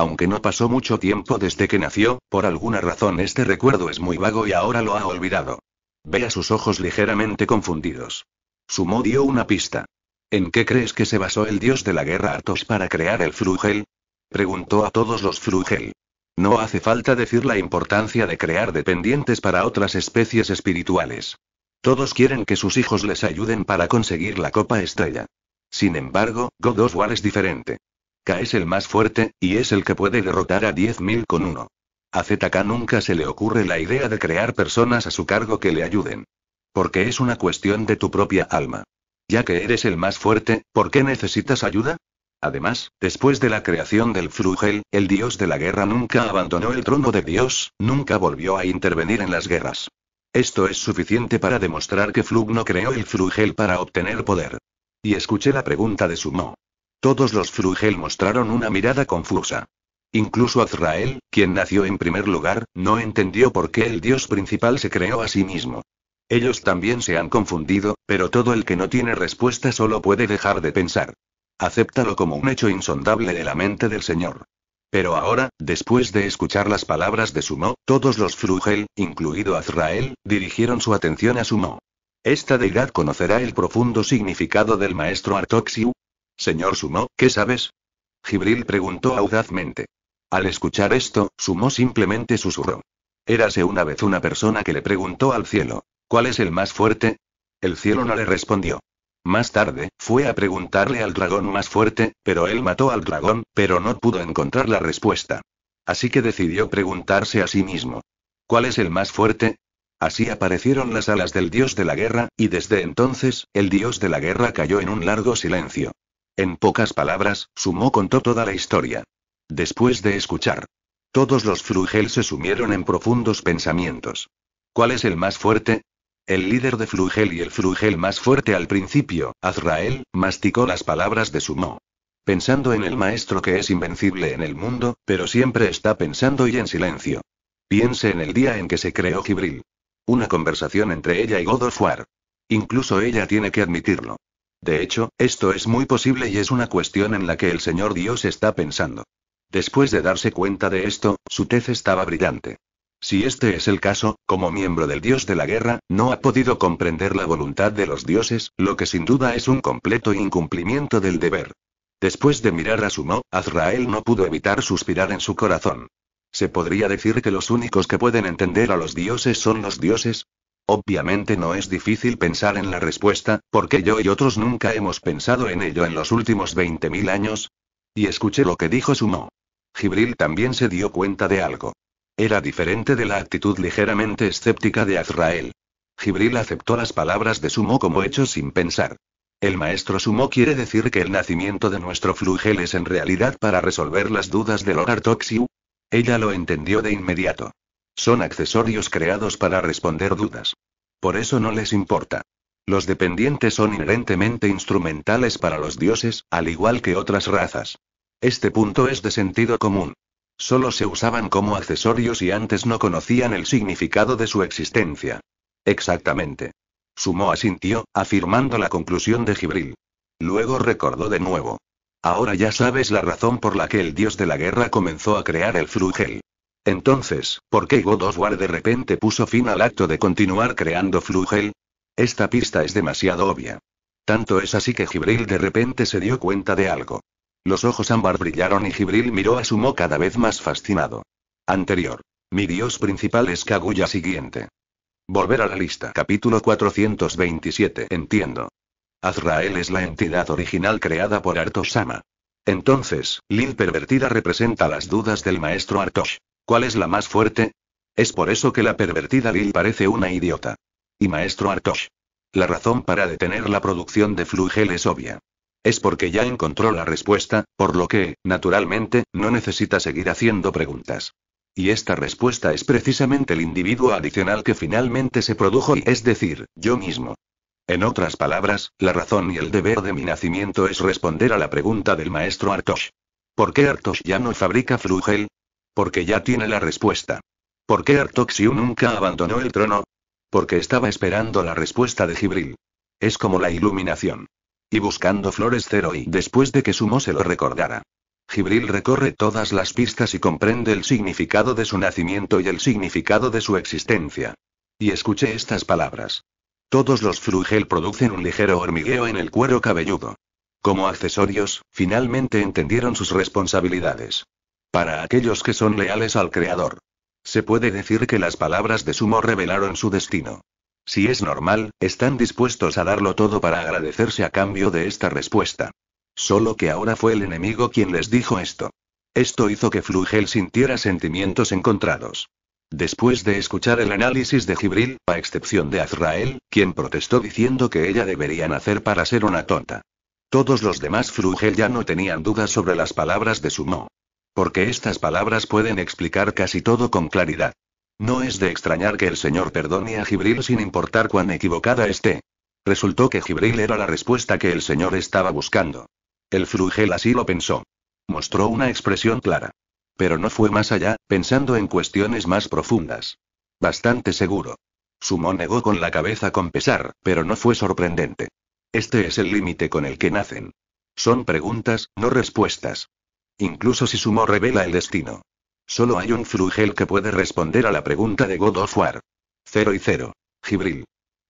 Aunque no pasó mucho tiempo desde que nació, por alguna razón este recuerdo es muy vago y ahora lo ha olvidado. Ve a sus ojos ligeramente confundidos. Sumo dio una pista. ¿En qué crees que se basó el dios de la guerra Artos para crear el Frugel? Preguntó a todos los Frugel. No hace falta decir la importancia de crear dependientes para otras especies espirituales. Todos quieren que sus hijos les ayuden para conseguir la copa estrella. Sin embargo, God es diferente es el más fuerte, y es el que puede derrotar a 10.000 con uno. A ZK nunca se le ocurre la idea de crear personas a su cargo que le ayuden. Porque es una cuestión de tu propia alma. Ya que eres el más fuerte, ¿por qué necesitas ayuda? Además, después de la creación del Flugel, el dios de la guerra nunca abandonó el trono de Dios, nunca volvió a intervenir en las guerras. Esto es suficiente para demostrar que Flug no creó el Flugel para obtener poder. Y escuché la pregunta de Sumo. Todos los Frugel mostraron una mirada confusa. Incluso Azrael, quien nació en primer lugar, no entendió por qué el dios principal se creó a sí mismo. Ellos también se han confundido, pero todo el que no tiene respuesta solo puede dejar de pensar. Acéptalo como un hecho insondable de la mente del Señor. Pero ahora, después de escuchar las palabras de Sumo, todos los Frugel, incluido Azrael, dirigieron su atención a Sumo. ¿Esta deidad conocerá el profundo significado del maestro Artoxiu? Señor Sumo, ¿qué sabes? Gibril preguntó audazmente. Al escuchar esto, Sumo simplemente susurró. Érase una vez una persona que le preguntó al cielo, ¿cuál es el más fuerte? El cielo no le respondió. Más tarde, fue a preguntarle al dragón más fuerte, pero él mató al dragón, pero no pudo encontrar la respuesta. Así que decidió preguntarse a sí mismo. ¿Cuál es el más fuerte? Así aparecieron las alas del dios de la guerra, y desde entonces, el dios de la guerra cayó en un largo silencio. En pocas palabras, Sumo contó toda la historia. Después de escuchar, todos los Frugel se sumieron en profundos pensamientos. ¿Cuál es el más fuerte? El líder de Frugel y el Frugel más fuerte al principio, Azrael, masticó las palabras de Sumo. Pensando en el maestro que es invencible en el mundo, pero siempre está pensando y en silencio. Piense en el día en que se creó Gibril. Una conversación entre ella y Godofwar. Incluso ella tiene que admitirlo. De hecho, esto es muy posible y es una cuestión en la que el Señor Dios está pensando. Después de darse cuenta de esto, su tez estaba brillante. Si este es el caso, como miembro del dios de la guerra, no ha podido comprender la voluntad de los dioses, lo que sin duda es un completo incumplimiento del deber. Después de mirar a su Sumo, Azrael no pudo evitar suspirar en su corazón. ¿Se podría decir que los únicos que pueden entender a los dioses son los dioses? Obviamente no es difícil pensar en la respuesta, porque yo y otros nunca hemos pensado en ello en los últimos 20.000 años. Y escuché lo que dijo Sumo. Gibril también se dio cuenta de algo. Era diferente de la actitud ligeramente escéptica de Azrael. Gibril aceptó las palabras de Sumo como hechos sin pensar. El maestro Sumo quiere decir que el nacimiento de nuestro flugel es en realidad para resolver las dudas del Lord Ella lo entendió de inmediato. Son accesorios creados para responder dudas. Por eso no les importa. Los dependientes son inherentemente instrumentales para los dioses, al igual que otras razas. Este punto es de sentido común. Solo se usaban como accesorios y antes no conocían el significado de su existencia. Exactamente. Sumo asintió, afirmando la conclusión de Gibril. Luego recordó de nuevo. Ahora ya sabes la razón por la que el dios de la guerra comenzó a crear el flugel. Entonces, ¿por qué Godoswar de repente puso fin al acto de continuar creando Flugel? Esta pista es demasiado obvia. Tanto es así que Gibril de repente se dio cuenta de algo. Los ojos ámbar brillaron y Gibril miró a su Sumo cada vez más fascinado. Anterior. Mi dios principal es Kaguya siguiente. Volver a la lista. Capítulo 427. Entiendo. Azrael es la entidad original creada por Artosama. Entonces, Lil pervertida representa las dudas del maestro Artosh. ¿Cuál es la más fuerte? Es por eso que la pervertida Lil parece una idiota. Y maestro Artosh. La razón para detener la producción de flugel es obvia. Es porque ya encontró la respuesta, por lo que, naturalmente, no necesita seguir haciendo preguntas. Y esta respuesta es precisamente el individuo adicional que finalmente se produjo y es decir, yo mismo. En otras palabras, la razón y el deber de mi nacimiento es responder a la pregunta del maestro Artosh. ¿Por qué Artosh ya no fabrica flugel? Porque ya tiene la respuesta. ¿Por qué Artoxiu nunca abandonó el trono? Porque estaba esperando la respuesta de Gibril. Es como la iluminación. Y buscando flores cero y después de que Sumo se lo recordara. Gibril recorre todas las pistas y comprende el significado de su nacimiento y el significado de su existencia. Y escuché estas palabras. Todos los frugel producen un ligero hormigueo en el cuero cabelludo. Como accesorios, finalmente entendieron sus responsabilidades. Para aquellos que son leales al Creador. Se puede decir que las palabras de Sumo revelaron su destino. Si es normal, están dispuestos a darlo todo para agradecerse a cambio de esta respuesta. Solo que ahora fue el enemigo quien les dijo esto. Esto hizo que Flugel sintiera sentimientos encontrados. Después de escuchar el análisis de Gibril, a excepción de Azrael, quien protestó diciendo que ella debería nacer para ser una tonta. Todos los demás Flugel ya no tenían dudas sobre las palabras de Sumo. Porque estas palabras pueden explicar casi todo con claridad. No es de extrañar que el señor perdone a Gibril sin importar cuán equivocada esté. Resultó que Gibril era la respuesta que el señor estaba buscando. El Frugel así lo pensó. Mostró una expresión clara. Pero no fue más allá, pensando en cuestiones más profundas. Bastante seguro. Sumó negó con la cabeza con pesar, pero no fue sorprendente. Este es el límite con el que nacen. Son preguntas, no respuestas. Incluso si Sumo revela el destino. Solo hay un frugel que puede responder a la pregunta de God of War. Cero y cero. Gibril.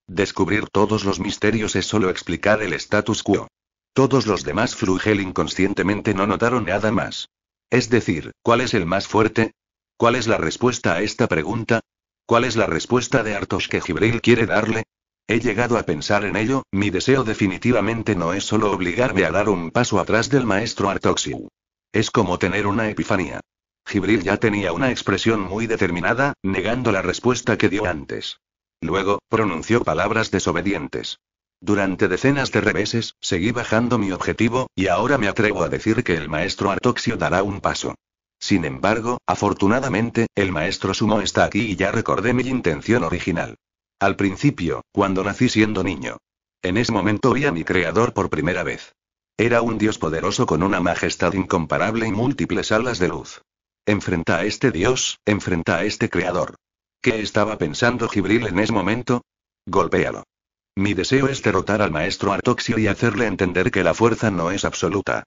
Descubrir todos los misterios es solo explicar el status quo. Todos los demás frugel inconscientemente no notaron nada más. Es decir, ¿cuál es el más fuerte? ¿Cuál es la respuesta a esta pregunta? ¿Cuál es la respuesta de Artos que Gibril quiere darle? He llegado a pensar en ello, mi deseo definitivamente no es solo obligarme a dar un paso atrás del maestro Artoxiu. Es como tener una epifanía. Gibril ya tenía una expresión muy determinada, negando la respuesta que dio antes. Luego, pronunció palabras desobedientes. Durante decenas de reveses, seguí bajando mi objetivo, y ahora me atrevo a decir que el maestro Artoxio dará un paso. Sin embargo, afortunadamente, el maestro Sumo está aquí y ya recordé mi intención original. Al principio, cuando nací siendo niño. En ese momento vi a mi creador por primera vez. Era un dios poderoso con una majestad incomparable y múltiples alas de luz. Enfrenta a este dios, enfrenta a este creador. ¿Qué estaba pensando Gibril en ese momento? Golpéalo. Mi deseo es derrotar al maestro Artoxio y hacerle entender que la fuerza no es absoluta.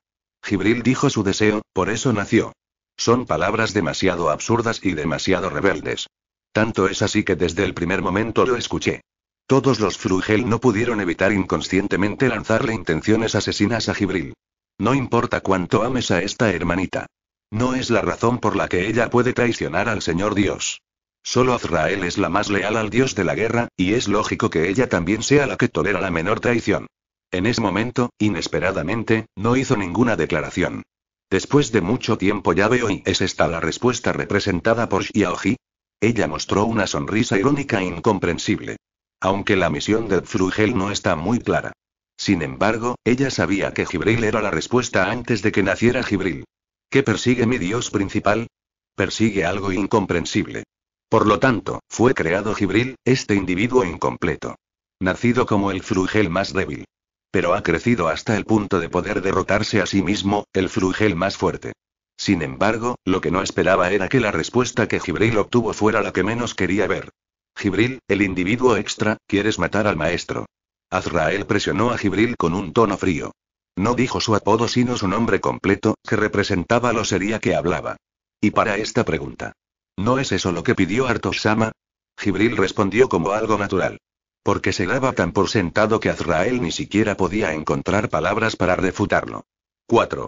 Gibril dijo su deseo, por eso nació. Son palabras demasiado absurdas y demasiado rebeldes. Tanto es así que desde el primer momento lo escuché. Todos los Frugel no pudieron evitar inconscientemente lanzarle intenciones asesinas a Gibril. No importa cuánto ames a esta hermanita. No es la razón por la que ella puede traicionar al Señor Dios. Solo Azrael es la más leal al Dios de la guerra, y es lógico que ella también sea la que tolera la menor traición. En ese momento, inesperadamente, no hizo ninguna declaración. Después de mucho tiempo ya veo y es esta la respuesta representada por Xiaoji. Ella mostró una sonrisa irónica e incomprensible aunque la misión de Frugel no está muy clara. Sin embargo, ella sabía que Gibril era la respuesta antes de que naciera Gibril. ¿Qué persigue mi dios principal? Persigue algo incomprensible. Por lo tanto, fue creado Gibril, este individuo incompleto. Nacido como el Frugel más débil. Pero ha crecido hasta el punto de poder derrotarse a sí mismo, el Frugel más fuerte. Sin embargo, lo que no esperaba era que la respuesta que Gibril obtuvo fuera la que menos quería ver. Gibril, el individuo extra, quieres matar al maestro. Azrael presionó a Gibril con un tono frío. No dijo su apodo sino su nombre completo, que representaba lo sería que hablaba. Y para esta pregunta. ¿No es eso lo que pidió Artosama? Gibril respondió como algo natural. Porque se daba tan por sentado que Azrael ni siquiera podía encontrar palabras para refutarlo. 4.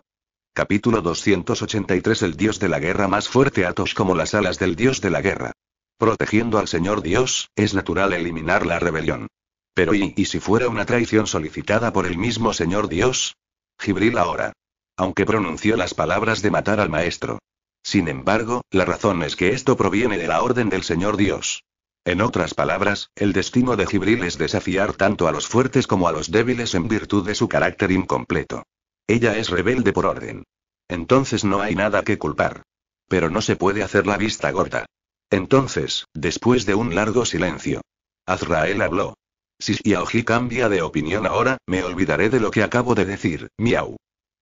Capítulo 283 El dios de la guerra más fuerte Atos como las alas del dios de la guerra. Protegiendo al Señor Dios, es natural eliminar la rebelión. Pero ¿y, si fuera una traición solicitada por el mismo Señor Dios? Gibril ahora. Aunque pronunció las palabras de matar al maestro. Sin embargo, la razón es que esto proviene de la orden del Señor Dios. En otras palabras, el destino de Gibril es desafiar tanto a los fuertes como a los débiles en virtud de su carácter incompleto. Ella es rebelde por orden. Entonces no hay nada que culpar. Pero no se puede hacer la vista gorda. Entonces, después de un largo silencio, Azrael habló. Si Xiaoji cambia de opinión ahora, me olvidaré de lo que acabo de decir, miau.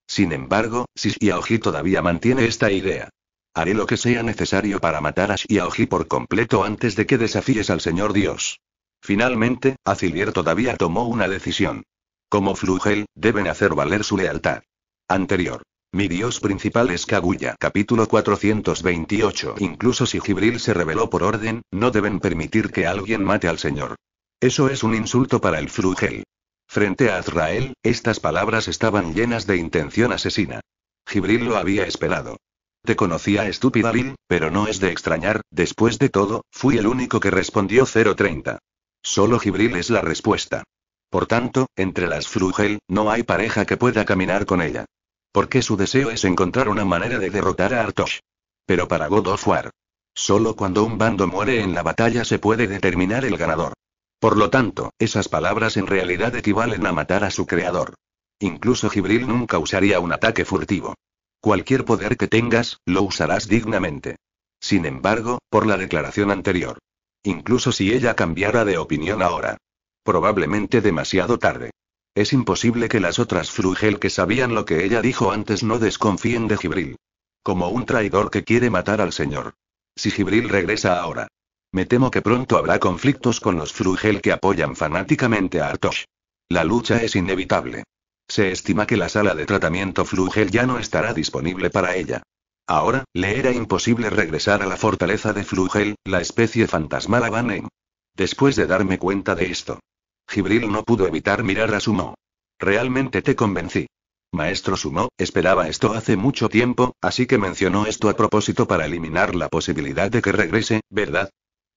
Sin embargo, si Xiaoji todavía mantiene esta idea, haré lo que sea necesario para matar a Xiaoji por completo antes de que desafíes al Señor Dios. Finalmente, Azilier todavía tomó una decisión. Como Flugel, deben hacer valer su lealtad. Anterior. Mi dios principal es Kaguya. Capítulo 428. Incluso si Gibril se rebeló por orden, no deben permitir que alguien mate al señor. Eso es un insulto para el Frugel. Frente a Azrael, estas palabras estaban llenas de intención asesina. Gibril lo había esperado. Te conocía estúpida Lil, pero no es de extrañar, después de todo, fui el único que respondió 030. Solo Gibril es la respuesta. Por tanto, entre las Frugel, no hay pareja que pueda caminar con ella. Porque su deseo es encontrar una manera de derrotar a Artosh. Pero para God of War. Solo cuando un bando muere en la batalla se puede determinar el ganador. Por lo tanto, esas palabras en realidad equivalen a matar a su creador. Incluso Gibril nunca usaría un ataque furtivo. Cualquier poder que tengas, lo usarás dignamente. Sin embargo, por la declaración anterior. Incluso si ella cambiara de opinión ahora. Probablemente demasiado tarde. Es imposible que las otras Flugel que sabían lo que ella dijo antes no desconfíen de Gibril. Como un traidor que quiere matar al señor. Si Gibril regresa ahora. Me temo que pronto habrá conflictos con los Flugel que apoyan fanáticamente a Artosh. La lucha es inevitable. Se estima que la sala de tratamiento Flugel ya no estará disponible para ella. Ahora, le era imposible regresar a la fortaleza de Flugel, la especie fantasmal vanen Después de darme cuenta de esto, Gibril no pudo evitar mirar a Sumo. Realmente te convencí. Maestro Sumo, esperaba esto hace mucho tiempo, así que mencionó esto a propósito para eliminar la posibilidad de que regrese, ¿verdad?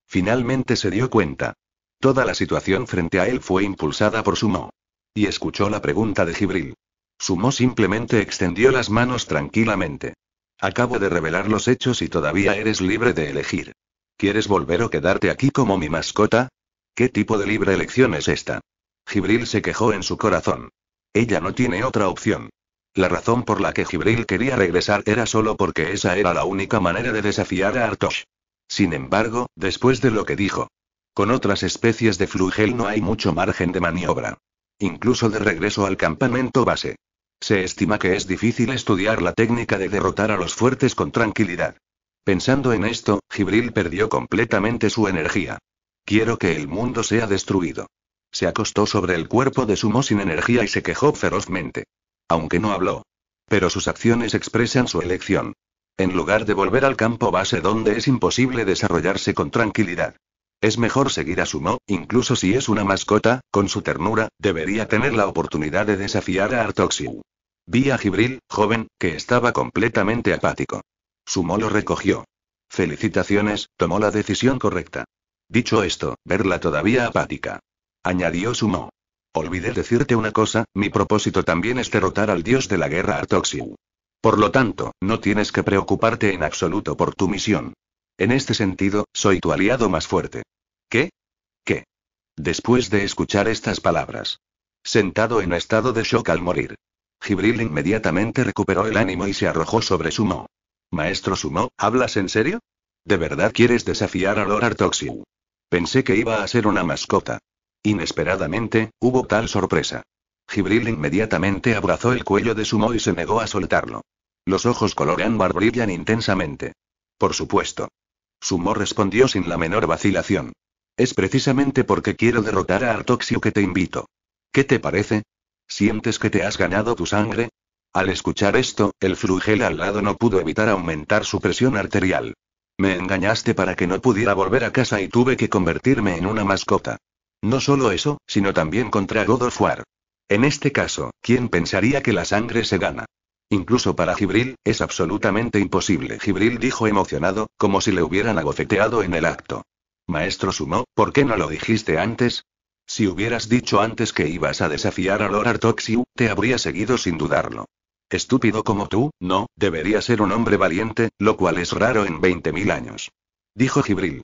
Finalmente se dio cuenta. Toda la situación frente a él fue impulsada por Sumo. Y escuchó la pregunta de Gibril. Sumo simplemente extendió las manos tranquilamente. Acabo de revelar los hechos y todavía eres libre de elegir. ¿Quieres volver o quedarte aquí como mi mascota? ¿Qué tipo de libre elección es esta? Gibril se quejó en su corazón. Ella no tiene otra opción. La razón por la que Gibril quería regresar era solo porque esa era la única manera de desafiar a Artosh. Sin embargo, después de lo que dijo, con otras especies de flugel no hay mucho margen de maniobra. Incluso de regreso al campamento base. Se estima que es difícil estudiar la técnica de derrotar a los fuertes con tranquilidad. Pensando en esto, Gibril perdió completamente su energía. Quiero que el mundo sea destruido. Se acostó sobre el cuerpo de Sumo sin energía y se quejó ferozmente. Aunque no habló. Pero sus acciones expresan su elección. En lugar de volver al campo base donde es imposible desarrollarse con tranquilidad. Es mejor seguir a Sumo, incluso si es una mascota, con su ternura, debería tener la oportunidad de desafiar a Artoxiu. Vi a Gibril, joven, que estaba completamente apático. Sumo lo recogió. Felicitaciones, tomó la decisión correcta. Dicho esto, verla todavía apática. Añadió Sumo. Olvidé decirte una cosa, mi propósito también es derrotar al dios de la guerra Artoxiu. Por lo tanto, no tienes que preocuparte en absoluto por tu misión. En este sentido, soy tu aliado más fuerte. ¿Qué? ¿Qué? Después de escuchar estas palabras. Sentado en estado de shock al morir. Gibril inmediatamente recuperó el ánimo y se arrojó sobre Sumo. Maestro Sumo, ¿hablas en serio? ¿De verdad quieres desafiar a Lord Artoxiu? Pensé que iba a ser una mascota. Inesperadamente, hubo tal sorpresa. Gibril inmediatamente abrazó el cuello de Sumo y se negó a soltarlo. Los ojos color ámbar brillan intensamente. Por supuesto. Sumo respondió sin la menor vacilación. Es precisamente porque quiero derrotar a Artoxio que te invito. ¿Qué te parece? ¿Sientes que te has ganado tu sangre? Al escuchar esto, el frugel al lado no pudo evitar aumentar su presión arterial. Me engañaste para que no pudiera volver a casa y tuve que convertirme en una mascota. No solo eso, sino también contra God En este caso, ¿quién pensaría que la sangre se gana? Incluso para Gibril, es absolutamente imposible. Gibril dijo emocionado, como si le hubieran agofeteado en el acto. Maestro Sumo, ¿por qué no lo dijiste antes? Si hubieras dicho antes que ibas a desafiar a Lord Artoxiu, te habría seguido sin dudarlo. Estúpido como tú, no, debería ser un hombre valiente, lo cual es raro en 20.000 años. Dijo Gibril.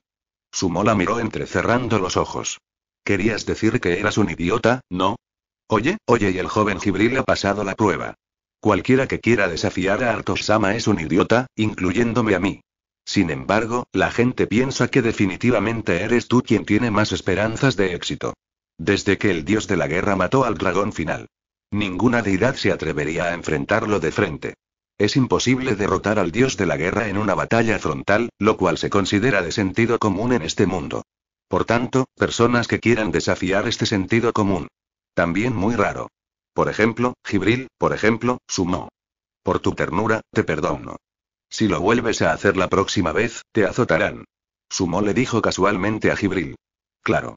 Sumola la miró entrecerrando los ojos. ¿Querías decir que eras un idiota, no? Oye, oye, y el joven Gibril ha pasado la prueba. Cualquiera que quiera desafiar a Artosama es un idiota, incluyéndome a mí. Sin embargo, la gente piensa que definitivamente eres tú quien tiene más esperanzas de éxito. Desde que el dios de la guerra mató al dragón final. Ninguna deidad se atrevería a enfrentarlo de frente. Es imposible derrotar al dios de la guerra en una batalla frontal, lo cual se considera de sentido común en este mundo. Por tanto, personas que quieran desafiar este sentido común. También muy raro. Por ejemplo, Gibril, por ejemplo, sumó. Por tu ternura, te perdono. Si lo vuelves a hacer la próxima vez, te azotarán. Sumo le dijo casualmente a Gibril. Claro.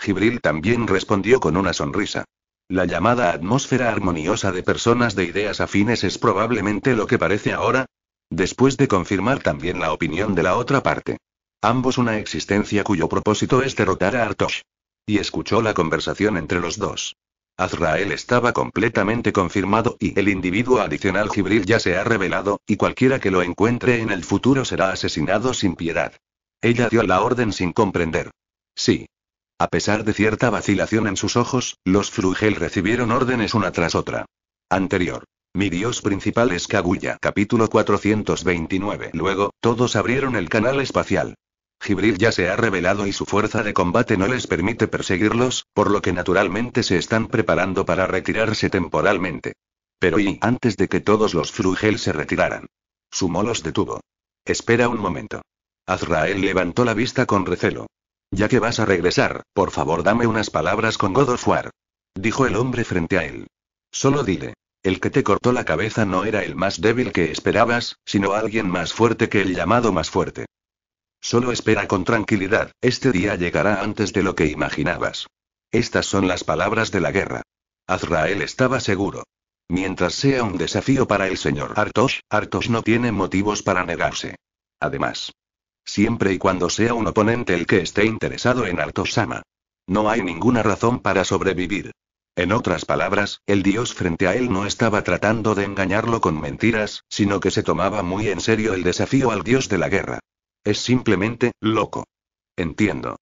Gibril también respondió con una sonrisa. La llamada atmósfera armoniosa de personas de ideas afines es probablemente lo que parece ahora, después de confirmar también la opinión de la otra parte. Ambos una existencia cuyo propósito es derrotar a Artosh. Y escuchó la conversación entre los dos. Azrael estaba completamente confirmado y el individuo adicional Jibril ya se ha revelado, y cualquiera que lo encuentre en el futuro será asesinado sin piedad. Ella dio la orden sin comprender. Sí. A pesar de cierta vacilación en sus ojos, los Frugel recibieron órdenes una tras otra. Anterior. Mi dios principal es Kaguya. Capítulo 429. Luego, todos abrieron el canal espacial. Gibril ya se ha revelado y su fuerza de combate no les permite perseguirlos, por lo que naturalmente se están preparando para retirarse temporalmente. Pero y antes de que todos los Frugel se retiraran. Sumo los detuvo. Espera un momento. Azrael levantó la vista con recelo. Ya que vas a regresar, por favor dame unas palabras con God Dijo el hombre frente a él. Solo dile. El que te cortó la cabeza no era el más débil que esperabas, sino alguien más fuerte que el llamado más fuerte. Solo espera con tranquilidad, este día llegará antes de lo que imaginabas. Estas son las palabras de la guerra. Azrael estaba seguro. Mientras sea un desafío para el señor Artosh, Artosh no tiene motivos para negarse. Además, Siempre y cuando sea un oponente el que esté interesado en Artosama. No hay ninguna razón para sobrevivir. En otras palabras, el dios frente a él no estaba tratando de engañarlo con mentiras, sino que se tomaba muy en serio el desafío al dios de la guerra. Es simplemente, loco. Entiendo.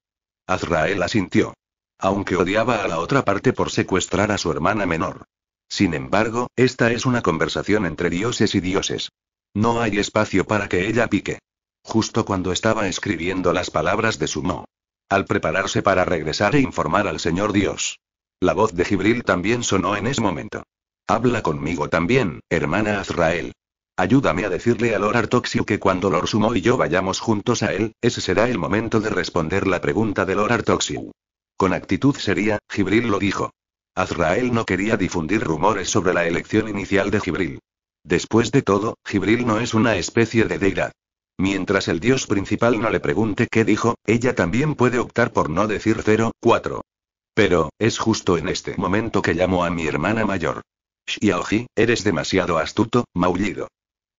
Azrael asintió. Aunque odiaba a la otra parte por secuestrar a su hermana menor. Sin embargo, esta es una conversación entre dioses y dioses. No hay espacio para que ella pique justo cuando estaba escribiendo las palabras de Sumo. Al prepararse para regresar e informar al Señor Dios. La voz de Gibril también sonó en ese momento. Habla conmigo también, hermana Azrael. Ayúdame a decirle a lor Artoxio que cuando lor Sumo y yo vayamos juntos a él, ese será el momento de responder la pregunta de lor Artoxio. Con actitud seria, Gibril lo dijo. Azrael no quería difundir rumores sobre la elección inicial de Gibril. Después de todo, Gibril no es una especie de deidad. Mientras el dios principal no le pregunte qué dijo, ella también puede optar por no decir 04. Pero, es justo en este momento que llamo a mi hermana mayor. Xiaoji, eres demasiado astuto, maullido.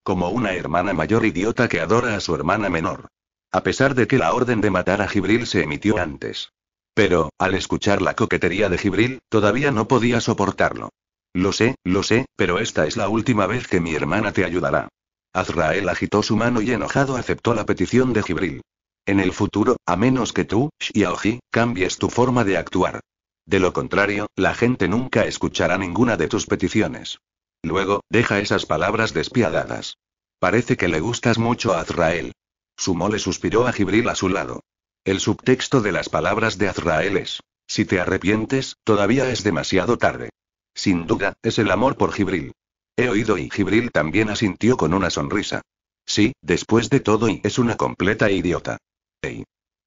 Como una hermana mayor idiota que adora a su hermana menor. A pesar de que la orden de matar a Gibril se emitió antes. Pero, al escuchar la coquetería de Gibril, todavía no podía soportarlo. Lo sé, lo sé, pero esta es la última vez que mi hermana te ayudará. Azrael agitó su mano y enojado aceptó la petición de Gibril. En el futuro, a menos que tú, Xiaoji, cambies tu forma de actuar. De lo contrario, la gente nunca escuchará ninguna de tus peticiones. Luego, deja esas palabras despiadadas. Parece que le gustas mucho a Azrael. Sumó le suspiró a Gibril a su lado. El subtexto de las palabras de Azrael es, si te arrepientes, todavía es demasiado tarde. Sin duda, es el amor por Gibril. He oído y Gibril también asintió con una sonrisa. Sí, después de todo y es una completa idiota. Ey.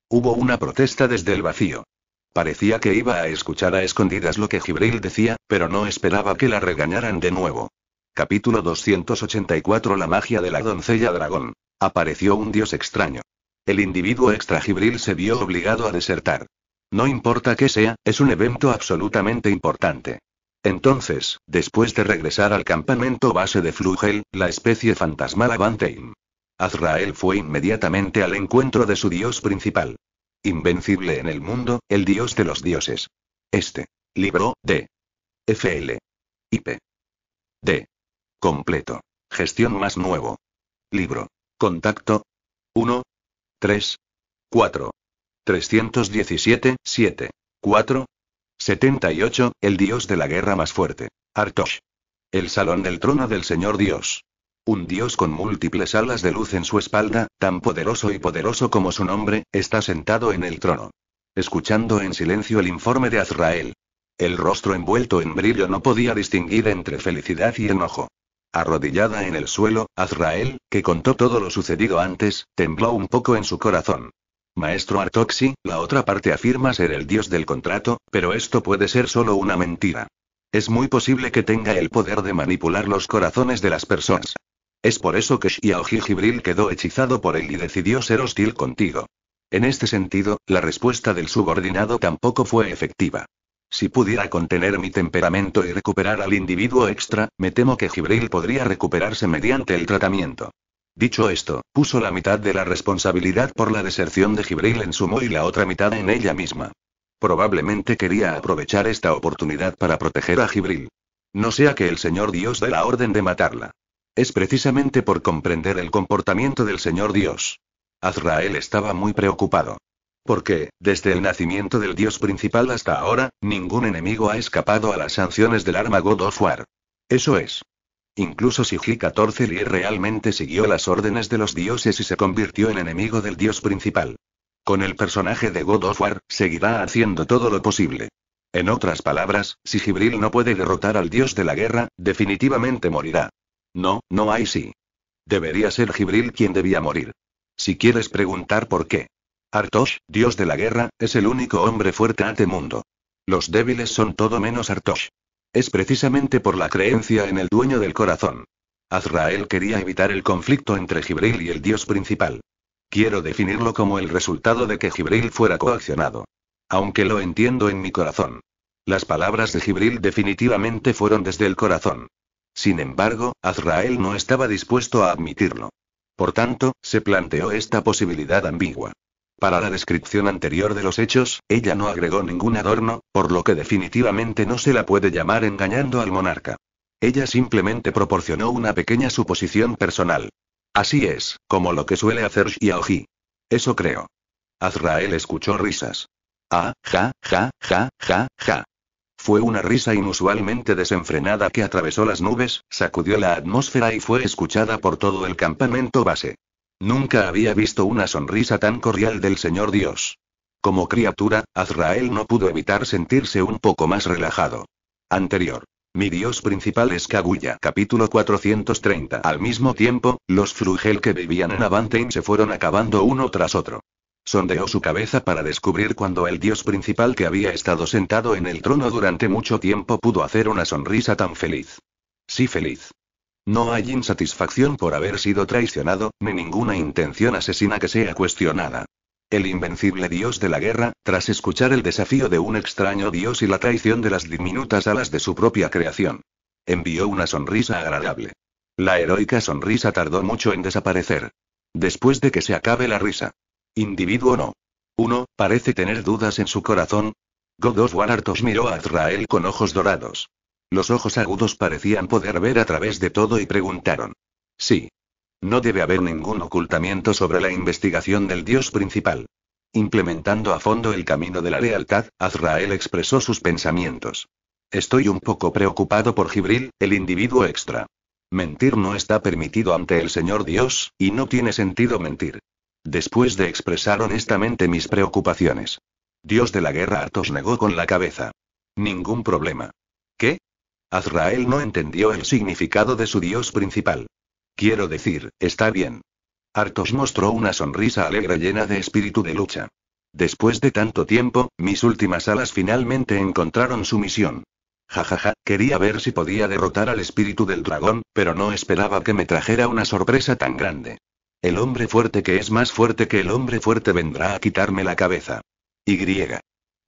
Hubo una protesta desde el vacío. Parecía que iba a escuchar a escondidas lo que Gibril decía, pero no esperaba que la regañaran de nuevo. Capítulo 284 La magia de la doncella dragón. Apareció un dios extraño. El individuo extra Gibril se vio obligado a desertar. No importa qué sea, es un evento absolutamente importante. Entonces, después de regresar al campamento base de Flugel, la especie fantasmal Avantein. Azrael fue inmediatamente al encuentro de su dios principal. Invencible en el mundo, el dios de los dioses. Este. Libro, de. FL. IP. D. Completo. Gestión más nuevo. Libro. Contacto. 1. 3. 4. 317, 7. 4. 78. El dios de la guerra más fuerte. Artosh. El salón del trono del Señor Dios. Un dios con múltiples alas de luz en su espalda, tan poderoso y poderoso como su nombre, está sentado en el trono. Escuchando en silencio el informe de Azrael. El rostro envuelto en brillo no podía distinguir entre felicidad y enojo. Arrodillada en el suelo, Azrael, que contó todo lo sucedido antes, tembló un poco en su corazón. Maestro Artoxi, la otra parte afirma ser el dios del contrato, pero esto puede ser solo una mentira. Es muy posible que tenga el poder de manipular los corazones de las personas. Es por eso que Xiaoji Jibril quedó hechizado por él y decidió ser hostil contigo. En este sentido, la respuesta del subordinado tampoco fue efectiva. Si pudiera contener mi temperamento y recuperar al individuo extra, me temo que Jibril podría recuperarse mediante el tratamiento. Dicho esto, puso la mitad de la responsabilidad por la deserción de Gibril en Sumo y la otra mitad en ella misma. Probablemente quería aprovechar esta oportunidad para proteger a Gibril. No sea que el Señor Dios dé la orden de matarla. Es precisamente por comprender el comportamiento del Señor Dios. Azrael estaba muy preocupado. Porque, desde el nacimiento del Dios principal hasta ahora, ningún enemigo ha escapado a las sanciones del God of Eso es. Incluso si G-14 realmente siguió las órdenes de los dioses y se convirtió en enemigo del dios principal. Con el personaje de God of War, seguirá haciendo todo lo posible. En otras palabras, si Gibril no puede derrotar al dios de la guerra, definitivamente morirá. No, no hay sí. Debería ser Gibril quien debía morir. Si quieres preguntar por qué. Artosh, dios de la guerra, es el único hombre fuerte ante mundo. Los débiles son todo menos Artosh. Es precisamente por la creencia en el dueño del corazón. Azrael quería evitar el conflicto entre Gibril y el dios principal. Quiero definirlo como el resultado de que Gibril fuera coaccionado. Aunque lo entiendo en mi corazón. Las palabras de Gibril definitivamente fueron desde el corazón. Sin embargo, Azrael no estaba dispuesto a admitirlo. Por tanto, se planteó esta posibilidad ambigua. Para la descripción anterior de los hechos, ella no agregó ningún adorno, por lo que definitivamente no se la puede llamar engañando al monarca. Ella simplemente proporcionó una pequeña suposición personal. Así es, como lo que suele hacer Xiaoji. Eso creo. Azrael escuchó risas. Ah, ja, ja, ja, ja, ja. Fue una risa inusualmente desenfrenada que atravesó las nubes, sacudió la atmósfera y fue escuchada por todo el campamento base. Nunca había visto una sonrisa tan cordial del Señor Dios. Como criatura, Azrael no pudo evitar sentirse un poco más relajado. Anterior. Mi Dios principal es Kaguya. Capítulo 430. Al mismo tiempo, los frugel que vivían en Avantein se fueron acabando uno tras otro. Sondeó su cabeza para descubrir cuando el dios principal que había estado sentado en el trono durante mucho tiempo pudo hacer una sonrisa tan feliz. Sí, feliz. No hay insatisfacción por haber sido traicionado, ni ninguna intención asesina que sea cuestionada. El invencible dios de la guerra, tras escuchar el desafío de un extraño dios y la traición de las diminutas alas de su propia creación, envió una sonrisa agradable. La heroica sonrisa tardó mucho en desaparecer. Después de que se acabe la risa. Individuo no. Uno, parece tener dudas en su corazón. God of miró a Azrael con ojos dorados. Los ojos agudos parecían poder ver a través de todo y preguntaron. Sí. No debe haber ningún ocultamiento sobre la investigación del dios principal. Implementando a fondo el camino de la lealtad, Azrael expresó sus pensamientos. Estoy un poco preocupado por Gibril, el individuo extra. Mentir no está permitido ante el Señor Dios, y no tiene sentido mentir. Después de expresar honestamente mis preocupaciones. Dios de la guerra Artos negó con la cabeza. Ningún problema. ¿Qué? Azrael no entendió el significado de su dios principal. Quiero decir, está bien. Artos mostró una sonrisa alegre llena de espíritu de lucha. Después de tanto tiempo, mis últimas alas finalmente encontraron su misión. Jajaja, quería ver si podía derrotar al espíritu del dragón, pero no esperaba que me trajera una sorpresa tan grande. El hombre fuerte que es más fuerte que el hombre fuerte vendrá a quitarme la cabeza. Y.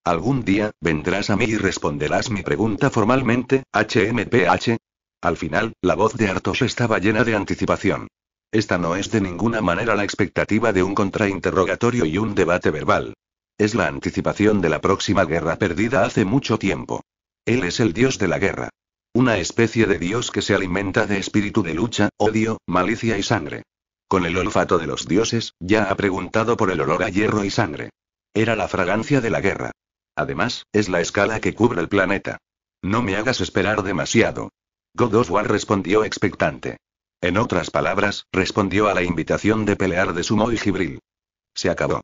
Algún día, vendrás a mí y responderás mi pregunta formalmente, HMPH. Al final, la voz de Artos estaba llena de anticipación. Esta no es de ninguna manera la expectativa de un contrainterrogatorio y un debate verbal. Es la anticipación de la próxima guerra perdida hace mucho tiempo. Él es el dios de la guerra. Una especie de dios que se alimenta de espíritu de lucha, odio, malicia y sangre. Con el olfato de los dioses, ya ha preguntado por el olor a hierro y sangre. Era la fragancia de la guerra. Además, es la escala que cubre el planeta. No me hagas esperar demasiado. Godoswar respondió expectante. En otras palabras, respondió a la invitación de pelear de Sumo y Gibril. Se acabó.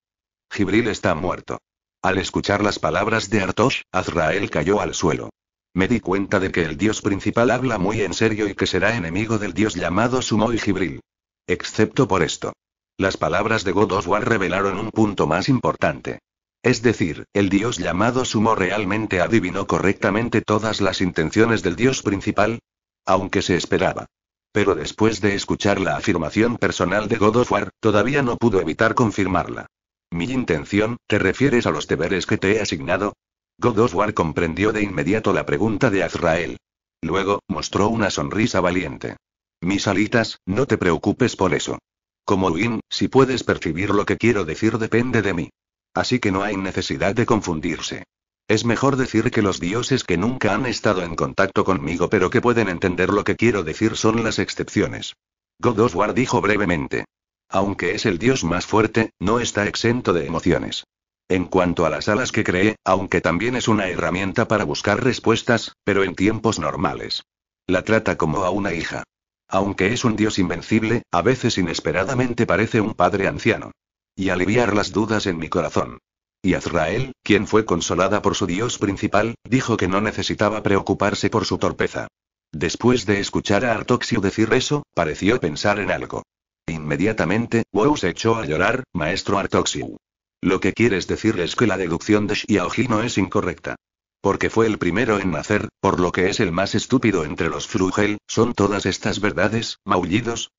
Gibril está muerto. Al escuchar las palabras de Artosh, Azrael cayó al suelo. Me di cuenta de que el dios principal habla muy en serio y que será enemigo del dios llamado Sumo y Gibril. Excepto por esto. Las palabras de Godoswar revelaron un punto más importante. Es decir, el dios llamado Sumo realmente adivinó correctamente todas las intenciones del dios principal, aunque se esperaba. Pero después de escuchar la afirmación personal de God todavía no pudo evitar confirmarla. Mi intención, ¿te refieres a los deberes que te he asignado? God comprendió de inmediato la pregunta de Azrael. Luego, mostró una sonrisa valiente. Mis alitas, no te preocupes por eso. Como Win, si puedes percibir lo que quiero decir depende de mí. Así que no hay necesidad de confundirse. Es mejor decir que los dioses que nunca han estado en contacto conmigo pero que pueden entender lo que quiero decir son las excepciones. Godoswar dijo brevemente. Aunque es el dios más fuerte, no está exento de emociones. En cuanto a las alas que cree, aunque también es una herramienta para buscar respuestas, pero en tiempos normales. La trata como a una hija. Aunque es un dios invencible, a veces inesperadamente parece un padre anciano y aliviar las dudas en mi corazón. Y Azrael, quien fue consolada por su Dios principal, dijo que no necesitaba preocuparse por su torpeza. Después de escuchar a Artoxiu decir eso, pareció pensar en algo. Inmediatamente, Wow se echó a llorar, maestro Artoxiu. Lo que quieres decir es que la deducción de Xiaoji no es incorrecta. Porque fue el primero en nacer, por lo que es el más estúpido entre los Frugel, ¿son todas estas verdades, maullidos?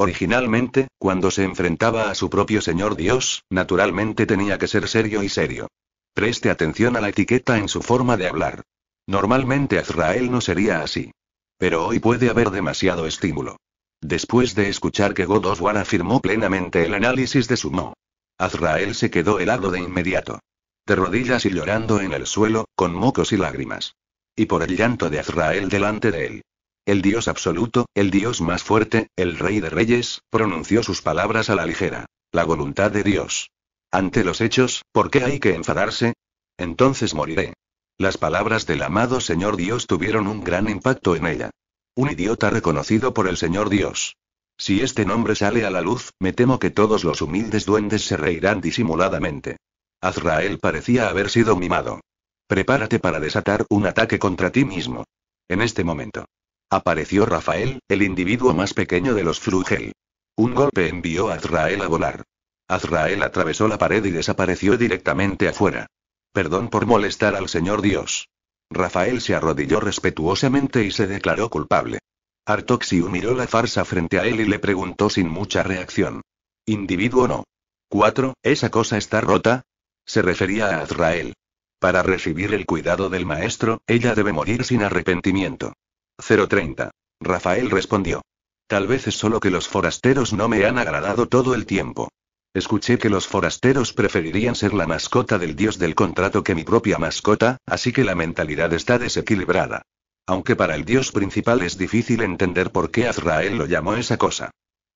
Originalmente, cuando se enfrentaba a su propio Señor Dios, naturalmente tenía que ser serio y serio. Preste atención a la etiqueta en su forma de hablar. Normalmente Azrael no sería así. Pero hoy puede haber demasiado estímulo. Después de escuchar que God afirmó plenamente el análisis de su no, Azrael se quedó helado de inmediato. De rodillas y llorando en el suelo, con mocos y lágrimas. Y por el llanto de Azrael delante de él, el Dios absoluto, el Dios más fuerte, el Rey de Reyes, pronunció sus palabras a la ligera. La voluntad de Dios. Ante los hechos, ¿por qué hay que enfadarse? Entonces moriré. Las palabras del amado Señor Dios tuvieron un gran impacto en ella. Un idiota reconocido por el Señor Dios. Si este nombre sale a la luz, me temo que todos los humildes duendes se reirán disimuladamente. Azrael parecía haber sido mimado. Prepárate para desatar un ataque contra ti mismo. En este momento. Apareció Rafael, el individuo más pequeño de los Frugel. Un golpe envió a Azrael a volar. Azrael atravesó la pared y desapareció directamente afuera. Perdón por molestar al Señor Dios. Rafael se arrodilló respetuosamente y se declaró culpable. Artoxi miró la farsa frente a él y le preguntó sin mucha reacción. Individuo no. 4. ¿Esa cosa está rota? Se refería a Azrael. Para recibir el cuidado del maestro, ella debe morir sin arrepentimiento. 030. Rafael respondió. Tal vez es solo que los forasteros no me han agradado todo el tiempo. Escuché que los forasteros preferirían ser la mascota del dios del contrato que mi propia mascota, así que la mentalidad está desequilibrada. Aunque para el dios principal es difícil entender por qué Azrael lo llamó esa cosa.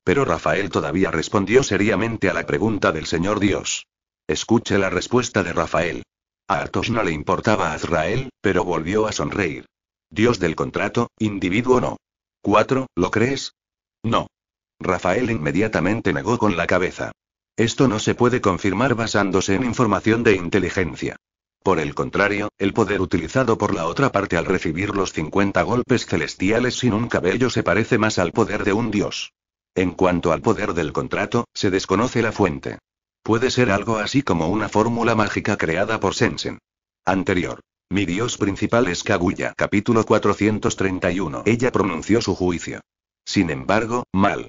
Pero Rafael todavía respondió seriamente a la pregunta del señor dios. Escuche la respuesta de Rafael. A Atos no le importaba a Azrael, pero volvió a sonreír. Dios del contrato, individuo no. 4. ¿Lo crees? No. Rafael inmediatamente negó con la cabeza. Esto no se puede confirmar basándose en información de inteligencia. Por el contrario, el poder utilizado por la otra parte al recibir los 50 golpes celestiales sin un cabello se parece más al poder de un dios. En cuanto al poder del contrato, se desconoce la fuente. Puede ser algo así como una fórmula mágica creada por Sensen. Anterior. Mi dios principal es Kaguya. Capítulo 431. Ella pronunció su juicio. Sin embargo, mal.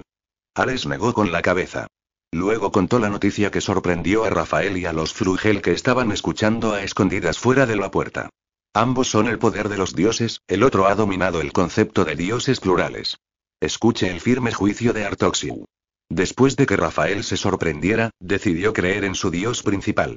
Ares negó con la cabeza. Luego contó la noticia que sorprendió a Rafael y a los Frugel que estaban escuchando a escondidas fuera de la puerta. Ambos son el poder de los dioses, el otro ha dominado el concepto de dioses plurales. Escuche el firme juicio de Artoxiu. Después de que Rafael se sorprendiera, decidió creer en su dios principal.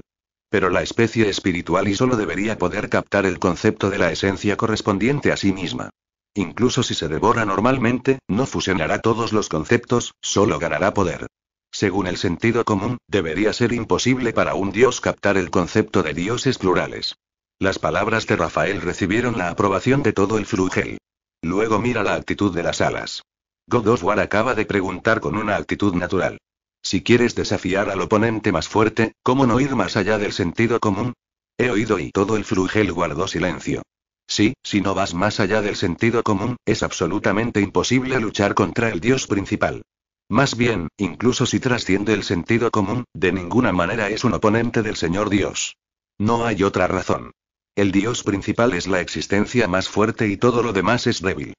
Pero la especie espiritual y solo debería poder captar el concepto de la esencia correspondiente a sí misma. Incluso si se devora normalmente, no fusionará todos los conceptos, solo ganará poder. Según el sentido común, debería ser imposible para un dios captar el concepto de dioses plurales. Las palabras de Rafael recibieron la aprobación de todo el Frugel. Luego mira la actitud de las alas. God acaba de preguntar con una actitud natural. Si quieres desafiar al oponente más fuerte, ¿cómo no ir más allá del sentido común? He oído y todo el flugel guardó silencio. Sí, si no vas más allá del sentido común, es absolutamente imposible luchar contra el dios principal. Más bien, incluso si trasciende el sentido común, de ninguna manera es un oponente del Señor Dios. No hay otra razón. El Dios principal es la existencia más fuerte y todo lo demás es débil.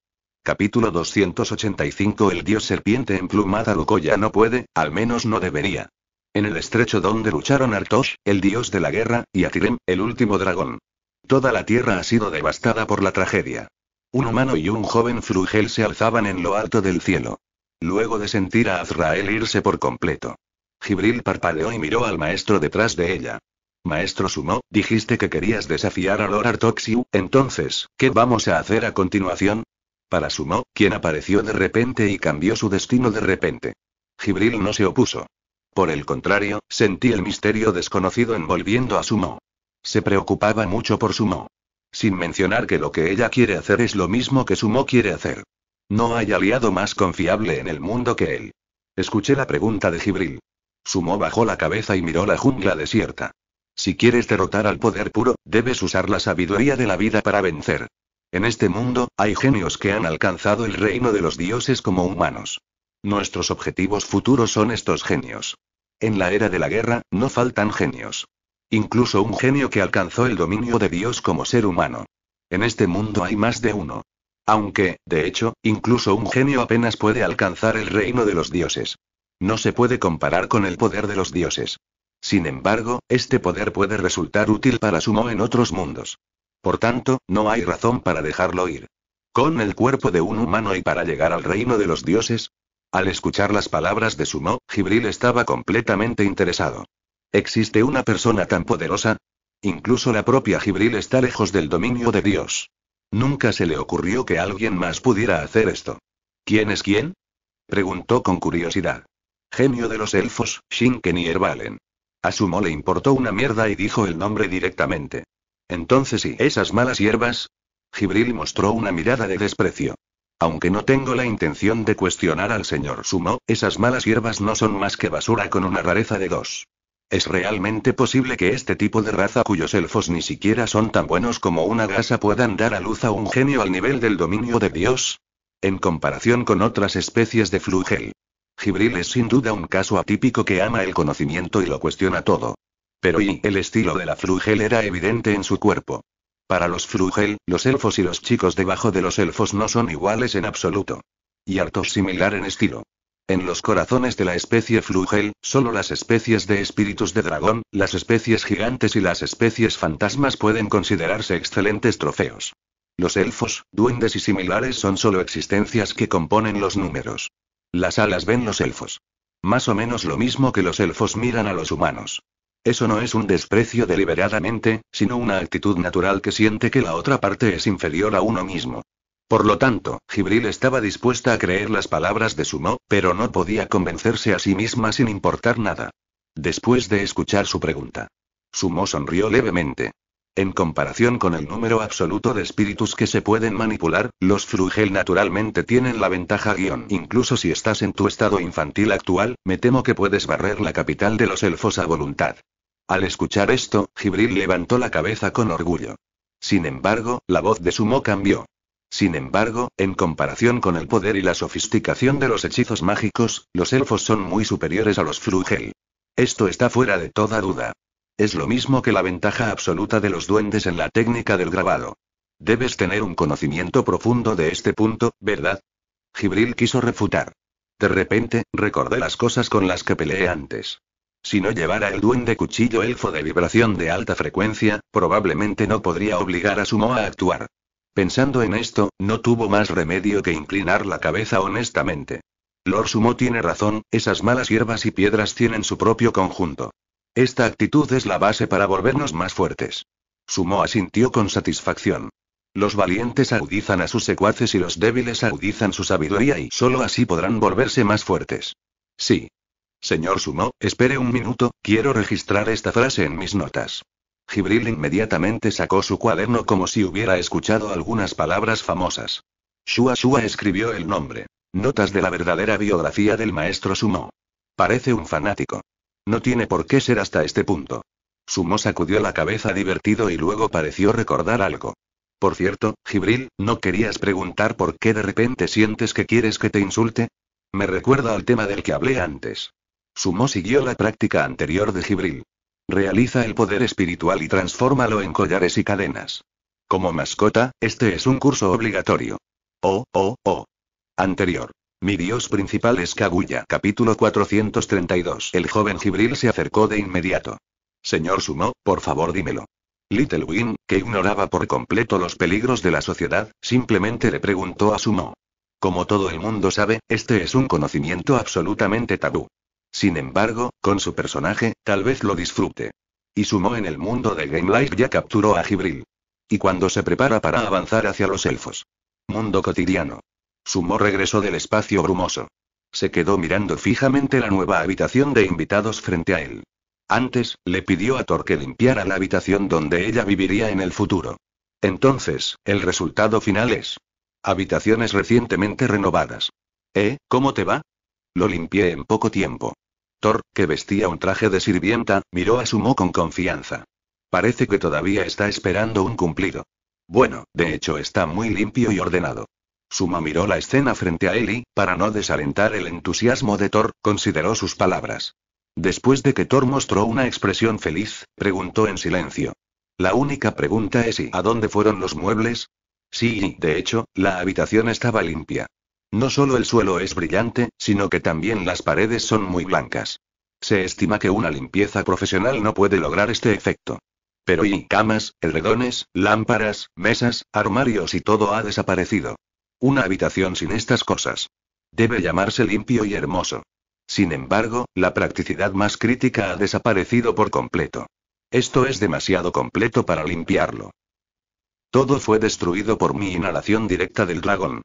Capítulo 285 El dios serpiente emplumada Locoya no puede, al menos no debería. En el estrecho donde lucharon Artosh, el dios de la guerra, y Atirem, el último dragón. Toda la tierra ha sido devastada por la tragedia. Un humano y un joven Frugel se alzaban en lo alto del cielo. Luego de sentir a Azrael irse por completo. Gibril parpadeó y miró al maestro detrás de ella. Maestro Sumo, dijiste que querías desafiar a Lord Artoxiu, entonces, ¿qué vamos a hacer a continuación? para Sumo, quien apareció de repente y cambió su destino de repente. Gibril no se opuso. Por el contrario, sentí el misterio desconocido envolviendo a Sumo. Se preocupaba mucho por Sumo. Sin mencionar que lo que ella quiere hacer es lo mismo que Sumo quiere hacer. No hay aliado más confiable en el mundo que él. Escuché la pregunta de Gibril. Sumo bajó la cabeza y miró la jungla desierta. Si quieres derrotar al poder puro, debes usar la sabiduría de la vida para vencer. En este mundo, hay genios que han alcanzado el reino de los dioses como humanos. Nuestros objetivos futuros son estos genios. En la era de la guerra, no faltan genios. Incluso un genio que alcanzó el dominio de Dios como ser humano. En este mundo hay más de uno. Aunque, de hecho, incluso un genio apenas puede alcanzar el reino de los dioses. No se puede comparar con el poder de los dioses. Sin embargo, este poder puede resultar útil para Sumo en otros mundos. Por tanto, no hay razón para dejarlo ir. Con el cuerpo de un humano y para llegar al reino de los dioses. Al escuchar las palabras de Sumo, Gibril estaba completamente interesado. ¿Existe una persona tan poderosa? Incluso la propia Gibril está lejos del dominio de Dios. Nunca se le ocurrió que alguien más pudiera hacer esto. ¿Quién es quién? preguntó con curiosidad. Genio de los elfos, Shinken y Herbalen. A Sumo le importó una mierda y dijo el nombre directamente. Entonces, ¿y esas malas hierbas? Gibril mostró una mirada de desprecio. Aunque no tengo la intención de cuestionar al señor Sumo, esas malas hierbas no son más que basura con una rareza de dos. ¿Es realmente posible que este tipo de raza cuyos elfos ni siquiera son tan buenos como una grasa, puedan dar a luz a un genio al nivel del dominio de Dios? En comparación con otras especies de flugel. Gibril es sin duda un caso atípico que ama el conocimiento y lo cuestiona todo. Pero y, el estilo de la Flugel era evidente en su cuerpo. Para los Flugel, los elfos y los chicos debajo de los elfos no son iguales en absoluto. Y harto similar en estilo. En los corazones de la especie Flugel, solo las especies de espíritus de dragón, las especies gigantes y las especies fantasmas pueden considerarse excelentes trofeos. Los elfos, duendes y similares son solo existencias que componen los números. Las alas ven los elfos. Más o menos lo mismo que los elfos miran a los humanos. Eso no es un desprecio deliberadamente, sino una actitud natural que siente que la otra parte es inferior a uno mismo. Por lo tanto, Gibril estaba dispuesta a creer las palabras de Sumo, pero no podía convencerse a sí misma sin importar nada. Después de escuchar su pregunta, Sumo sonrió levemente. En comparación con el número absoluto de espíritus que se pueden manipular, los Frugel naturalmente tienen la ventaja guión. Incluso si estás en tu estado infantil actual, me temo que puedes barrer la capital de los elfos a voluntad. Al escuchar esto, Gibril levantó la cabeza con orgullo. Sin embargo, la voz de Sumo cambió. Sin embargo, en comparación con el poder y la sofisticación de los hechizos mágicos, los elfos son muy superiores a los Frugel. Esto está fuera de toda duda. Es lo mismo que la ventaja absoluta de los duendes en la técnica del grabado. Debes tener un conocimiento profundo de este punto, ¿verdad? Gibril quiso refutar. De repente, recordé las cosas con las que peleé antes. Si no llevara el duende cuchillo elfo de vibración de alta frecuencia, probablemente no podría obligar a Sumo a actuar. Pensando en esto, no tuvo más remedio que inclinar la cabeza honestamente. Lord Sumo tiene razón, esas malas hierbas y piedras tienen su propio conjunto. Esta actitud es la base para volvernos más fuertes. Sumo asintió con satisfacción. Los valientes agudizan a sus secuaces y los débiles agudizan su sabiduría y solo así podrán volverse más fuertes. Sí, Señor Sumo, espere un minuto, quiero registrar esta frase en mis notas. Gibril inmediatamente sacó su cuaderno como si hubiera escuchado algunas palabras famosas. Shua Shua escribió el nombre. Notas de la verdadera biografía del maestro Sumo. Parece un fanático. No tiene por qué ser hasta este punto. Sumo sacudió la cabeza divertido y luego pareció recordar algo. Por cierto, Gibril, ¿no querías preguntar por qué de repente sientes que quieres que te insulte? Me recuerda al tema del que hablé antes. Sumo siguió la práctica anterior de Gibril. Realiza el poder espiritual y transfórmalo en collares y cadenas. Como mascota, este es un curso obligatorio. Oh, oh, oh. Anterior. Mi dios principal es Kaguya. Capítulo 432. El joven Gibril se acercó de inmediato. Señor Sumo, por favor dímelo. Little Win, que ignoraba por completo los peligros de la sociedad, simplemente le preguntó a Sumo. Como todo el mundo sabe, este es un conocimiento absolutamente tabú. Sin embargo, con su personaje, tal vez lo disfrute. Y sumó en el mundo de Game Life ya capturó a Gibril. Y cuando se prepara para avanzar hacia los elfos. Mundo cotidiano. Sumo regresó del espacio brumoso. Se quedó mirando fijamente la nueva habitación de invitados frente a él. Antes, le pidió a Thor que limpiara la habitación donde ella viviría en el futuro. Entonces, el resultado final es. Habitaciones recientemente renovadas. ¿Eh? ¿Cómo te va? Lo limpié en poco tiempo. Thor, que vestía un traje de sirvienta, miró a Sumo con confianza. Parece que todavía está esperando un cumplido. Bueno, de hecho está muy limpio y ordenado. Sumo miró la escena frente a él y, para no desalentar el entusiasmo de Thor, consideró sus palabras. Después de que Thor mostró una expresión feliz, preguntó en silencio. La única pregunta es ¿y a dónde fueron los muebles? Sí, de hecho, la habitación estaba limpia. No solo el suelo es brillante, sino que también las paredes son muy blancas. Se estima que una limpieza profesional no puede lograr este efecto. Pero y camas, edredones, lámparas, mesas, armarios y todo ha desaparecido. Una habitación sin estas cosas. Debe llamarse limpio y hermoso. Sin embargo, la practicidad más crítica ha desaparecido por completo. Esto es demasiado completo para limpiarlo. Todo fue destruido por mi inhalación directa del dragón.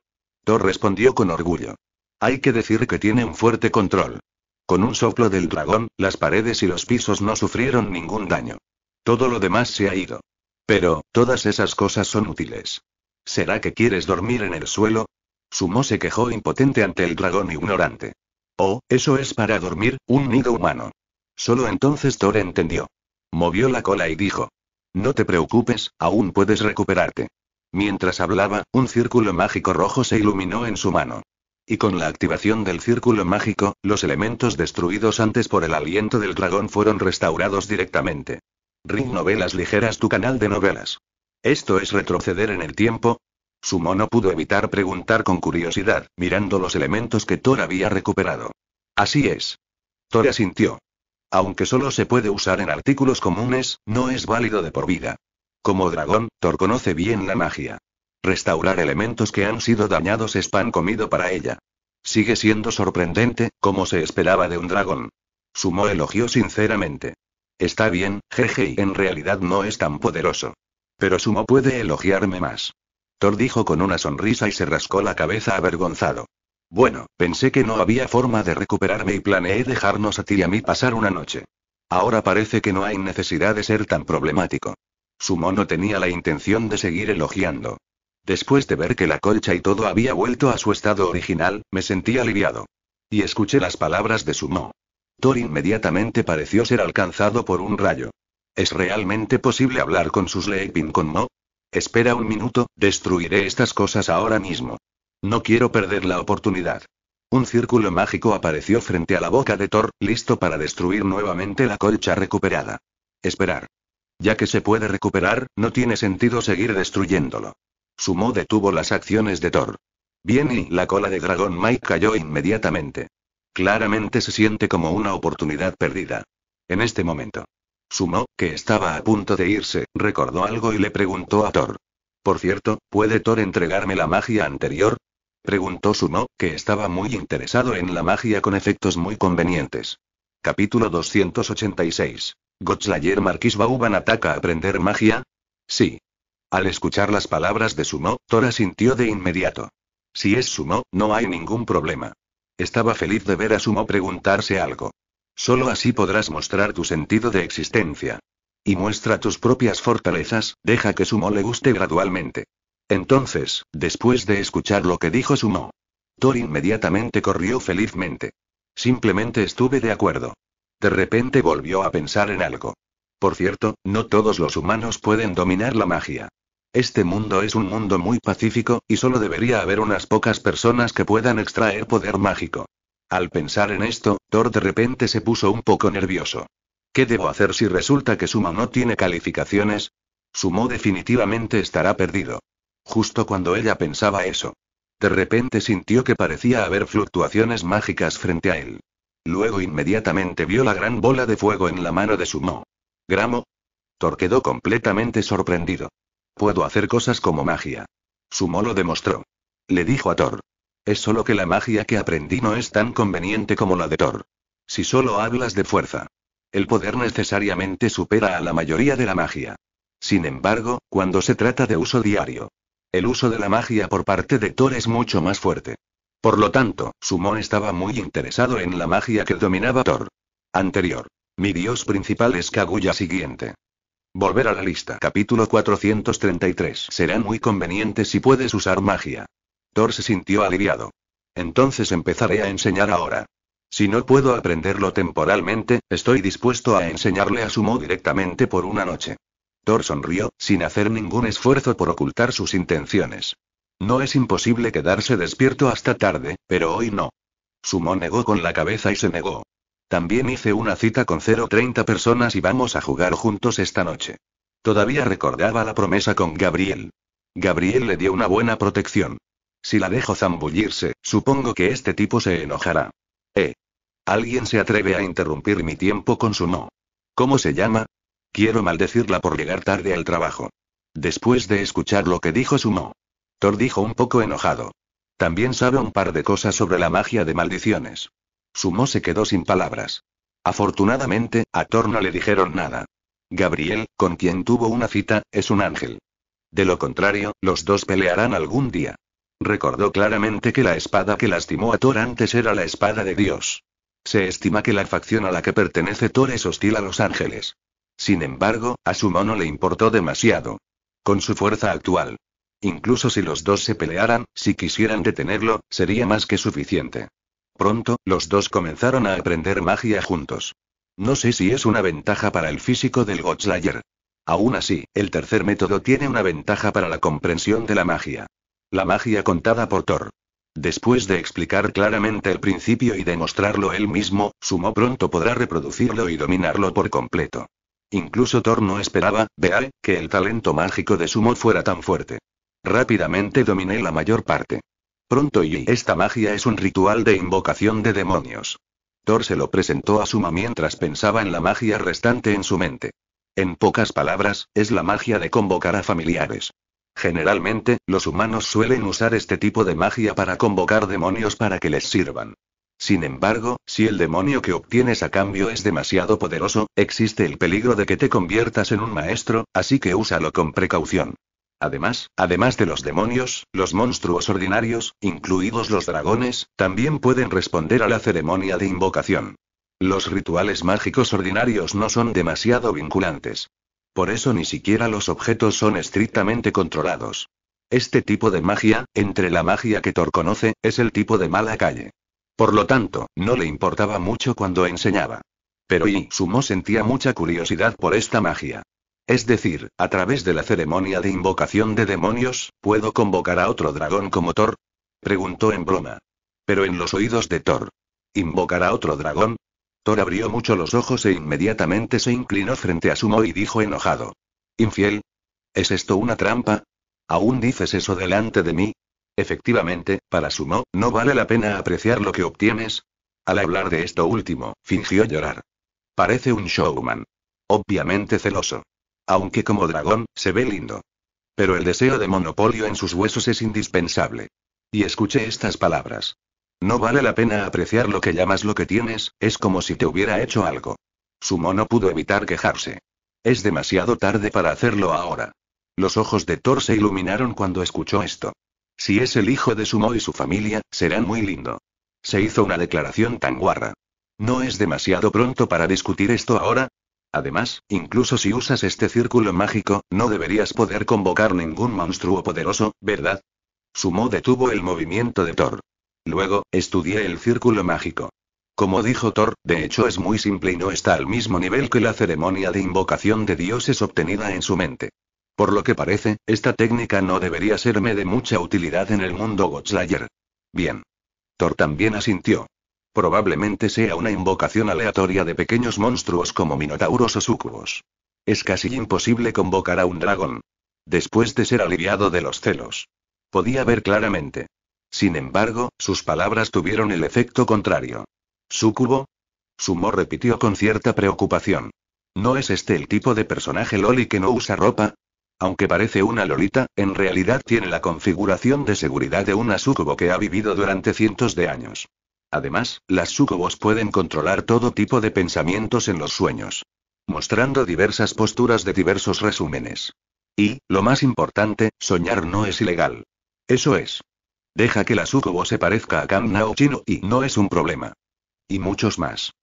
Thor respondió con orgullo. Hay que decir que tiene un fuerte control. Con un soplo del dragón, las paredes y los pisos no sufrieron ningún daño. Todo lo demás se ha ido. Pero, todas esas cosas son útiles. ¿Será que quieres dormir en el suelo? Sumo se quejó impotente ante el dragón ignorante. Oh, eso es para dormir, un nido humano. Solo entonces Thor entendió. Movió la cola y dijo. No te preocupes, aún puedes recuperarte. Mientras hablaba, un círculo mágico rojo se iluminó en su mano. Y con la activación del círculo mágico, los elementos destruidos antes por el aliento del dragón fueron restaurados directamente. Ring Novelas Ligeras, tu canal de novelas. ¿Esto es retroceder en el tiempo? Sumo no pudo evitar preguntar con curiosidad, mirando los elementos que Thor había recuperado. Así es. Thor asintió. Aunque solo se puede usar en artículos comunes, no es válido de por vida. Como dragón, Thor conoce bien la magia. Restaurar elementos que han sido dañados es pan comido para ella. Sigue siendo sorprendente, como se esperaba de un dragón. Sumo elogió sinceramente. Está bien, jeje, en realidad no es tan poderoso. Pero Sumo puede elogiarme más. Thor dijo con una sonrisa y se rascó la cabeza avergonzado. Bueno, pensé que no había forma de recuperarme y planeé dejarnos a ti y a mí pasar una noche. Ahora parece que no hay necesidad de ser tan problemático. Sumo no tenía la intención de seguir elogiando. Después de ver que la colcha y todo había vuelto a su estado original, me sentí aliviado. Y escuché las palabras de Sumo. Thor inmediatamente pareció ser alcanzado por un rayo. ¿Es realmente posible hablar con sus Leipin con Mo? Espera un minuto, destruiré estas cosas ahora mismo. No quiero perder la oportunidad. Un círculo mágico apareció frente a la boca de Thor, listo para destruir nuevamente la colcha recuperada. Esperar. Ya que se puede recuperar, no tiene sentido seguir destruyéndolo. Sumo detuvo las acciones de Thor. Bien y la cola de dragón Mike cayó inmediatamente. Claramente se siente como una oportunidad perdida. En este momento. Sumo, que estaba a punto de irse, recordó algo y le preguntó a Thor. Por cierto, ¿puede Thor entregarme la magia anterior? Preguntó Sumo, que estaba muy interesado en la magia con efectos muy convenientes. Capítulo 286. ¿Gotslayer Marquis Bauban ataca a aprender magia? Sí. Al escuchar las palabras de Sumo, Tora sintió de inmediato. Si es Sumo, no hay ningún problema. Estaba feliz de ver a Sumo preguntarse algo. Solo así podrás mostrar tu sentido de existencia. Y muestra tus propias fortalezas, deja que Sumo le guste gradualmente. Entonces, después de escuchar lo que dijo Sumo, Thor inmediatamente corrió felizmente. Simplemente estuve de acuerdo. De repente volvió a pensar en algo. Por cierto, no todos los humanos pueden dominar la magia. Este mundo es un mundo muy pacífico, y solo debería haber unas pocas personas que puedan extraer poder mágico. Al pensar en esto, Thor de repente se puso un poco nervioso. ¿Qué debo hacer si resulta que Sumo no tiene calificaciones? Sumo definitivamente estará perdido. Justo cuando ella pensaba eso. De repente sintió que parecía haber fluctuaciones mágicas frente a él. Luego inmediatamente vio la gran bola de fuego en la mano de Sumo. ¿Gramo? Thor quedó completamente sorprendido. Puedo hacer cosas como magia. Sumo lo demostró. Le dijo a Thor. Es solo que la magia que aprendí no es tan conveniente como la de Thor. Si solo hablas de fuerza. El poder necesariamente supera a la mayoría de la magia. Sin embargo, cuando se trata de uso diario. El uso de la magia por parte de Thor es mucho más fuerte. Por lo tanto, Sumon estaba muy interesado en la magia que dominaba Thor. Anterior. Mi dios principal es Kaguya siguiente. Volver a la lista. Capítulo 433. Será muy conveniente si puedes usar magia. Thor se sintió aliviado. Entonces empezaré a enseñar ahora. Si no puedo aprenderlo temporalmente, estoy dispuesto a enseñarle a Sumo directamente por una noche. Thor sonrió, sin hacer ningún esfuerzo por ocultar sus intenciones. No es imposible quedarse despierto hasta tarde, pero hoy no. Sumo negó con la cabeza y se negó. También hice una cita con 030 personas y vamos a jugar juntos esta noche. Todavía recordaba la promesa con Gabriel. Gabriel le dio una buena protección. Si la dejo zambullirse, supongo que este tipo se enojará. Eh. Alguien se atreve a interrumpir mi tiempo con Sumo. ¿Cómo se llama? Quiero maldecirla por llegar tarde al trabajo. Después de escuchar lo que dijo Sumo, Thor dijo un poco enojado. También sabe un par de cosas sobre la magia de maldiciones. Sumo se quedó sin palabras. Afortunadamente, a Thor no le dijeron nada. Gabriel, con quien tuvo una cita, es un ángel. De lo contrario, los dos pelearán algún día. Recordó claramente que la espada que lastimó a Thor antes era la espada de Dios. Se estima que la facción a la que pertenece Thor es hostil a los ángeles. Sin embargo, a Sumo no le importó demasiado. Con su fuerza actual, Incluso si los dos se pelearan, si quisieran detenerlo, sería más que suficiente. Pronto, los dos comenzaron a aprender magia juntos. No sé si es una ventaja para el físico del Godslayer. Aún así, el tercer método tiene una ventaja para la comprensión de la magia. La magia contada por Thor. Después de explicar claramente el principio y demostrarlo él mismo, Sumo pronto podrá reproducirlo y dominarlo por completo. Incluso Thor no esperaba, vea, que el talento mágico de Sumo fuera tan fuerte. Rápidamente dominé la mayor parte. Pronto y esta magia es un ritual de invocación de demonios. Thor se lo presentó a Suma mientras pensaba en la magia restante en su mente. En pocas palabras, es la magia de convocar a familiares. Generalmente, los humanos suelen usar este tipo de magia para convocar demonios para que les sirvan. Sin embargo, si el demonio que obtienes a cambio es demasiado poderoso, existe el peligro de que te conviertas en un maestro, así que úsalo con precaución. Además, además de los demonios, los monstruos ordinarios, incluidos los dragones, también pueden responder a la ceremonia de invocación. Los rituales mágicos ordinarios no son demasiado vinculantes. Por eso ni siquiera los objetos son estrictamente controlados. Este tipo de magia, entre la magia que Thor conoce, es el tipo de mala calle. Por lo tanto, no le importaba mucho cuando enseñaba. Pero y Sumo sentía mucha curiosidad por esta magia. Es decir, a través de la ceremonia de invocación de demonios, ¿puedo convocar a otro dragón como Thor? Preguntó en broma. Pero en los oídos de Thor. ¿Invocar a otro dragón? Thor abrió mucho los ojos e inmediatamente se inclinó frente a Sumo y dijo enojado. Infiel. ¿Es esto una trampa? ¿Aún dices eso delante de mí? Efectivamente, para Sumo, no vale la pena apreciar lo que obtienes. Al hablar de esto último, fingió llorar. Parece un showman. Obviamente celoso. Aunque como dragón, se ve lindo. Pero el deseo de monopolio en sus huesos es indispensable. Y escuché estas palabras. No vale la pena apreciar lo que llamas lo que tienes, es como si te hubiera hecho algo. Sumo no pudo evitar quejarse. Es demasiado tarde para hacerlo ahora. Los ojos de Thor se iluminaron cuando escuchó esto. Si es el hijo de Sumo y su familia, serán muy lindo. Se hizo una declaración tan guarra. ¿No es demasiado pronto para discutir esto ahora? Además, incluso si usas este círculo mágico, no deberías poder convocar ningún monstruo poderoso, ¿verdad? Sumo detuvo el movimiento de Thor. Luego, estudié el círculo mágico. Como dijo Thor, de hecho es muy simple y no está al mismo nivel que la ceremonia de invocación de dioses obtenida en su mente. Por lo que parece, esta técnica no debería serme de mucha utilidad en el mundo Godslayer. Bien. Thor también asintió. Probablemente sea una invocación aleatoria de pequeños monstruos como minotauros o sucubos. Es casi imposible convocar a un dragón. Después de ser aliviado de los celos. Podía ver claramente. Sin embargo, sus palabras tuvieron el efecto contrario. ¿Sucubo? Sumo repitió con cierta preocupación. ¿No es este el tipo de personaje Loli que no usa ropa? Aunque parece una Lolita, en realidad tiene la configuración de seguridad de una sucubo que ha vivido durante cientos de años. Además, las sucubos pueden controlar todo tipo de pensamientos en los sueños, mostrando diversas posturas de diversos resúmenes. Y, lo más importante, soñar no es ilegal. Eso es. Deja que la sucubo se parezca a Kanna o Chino y no es un problema. Y muchos más.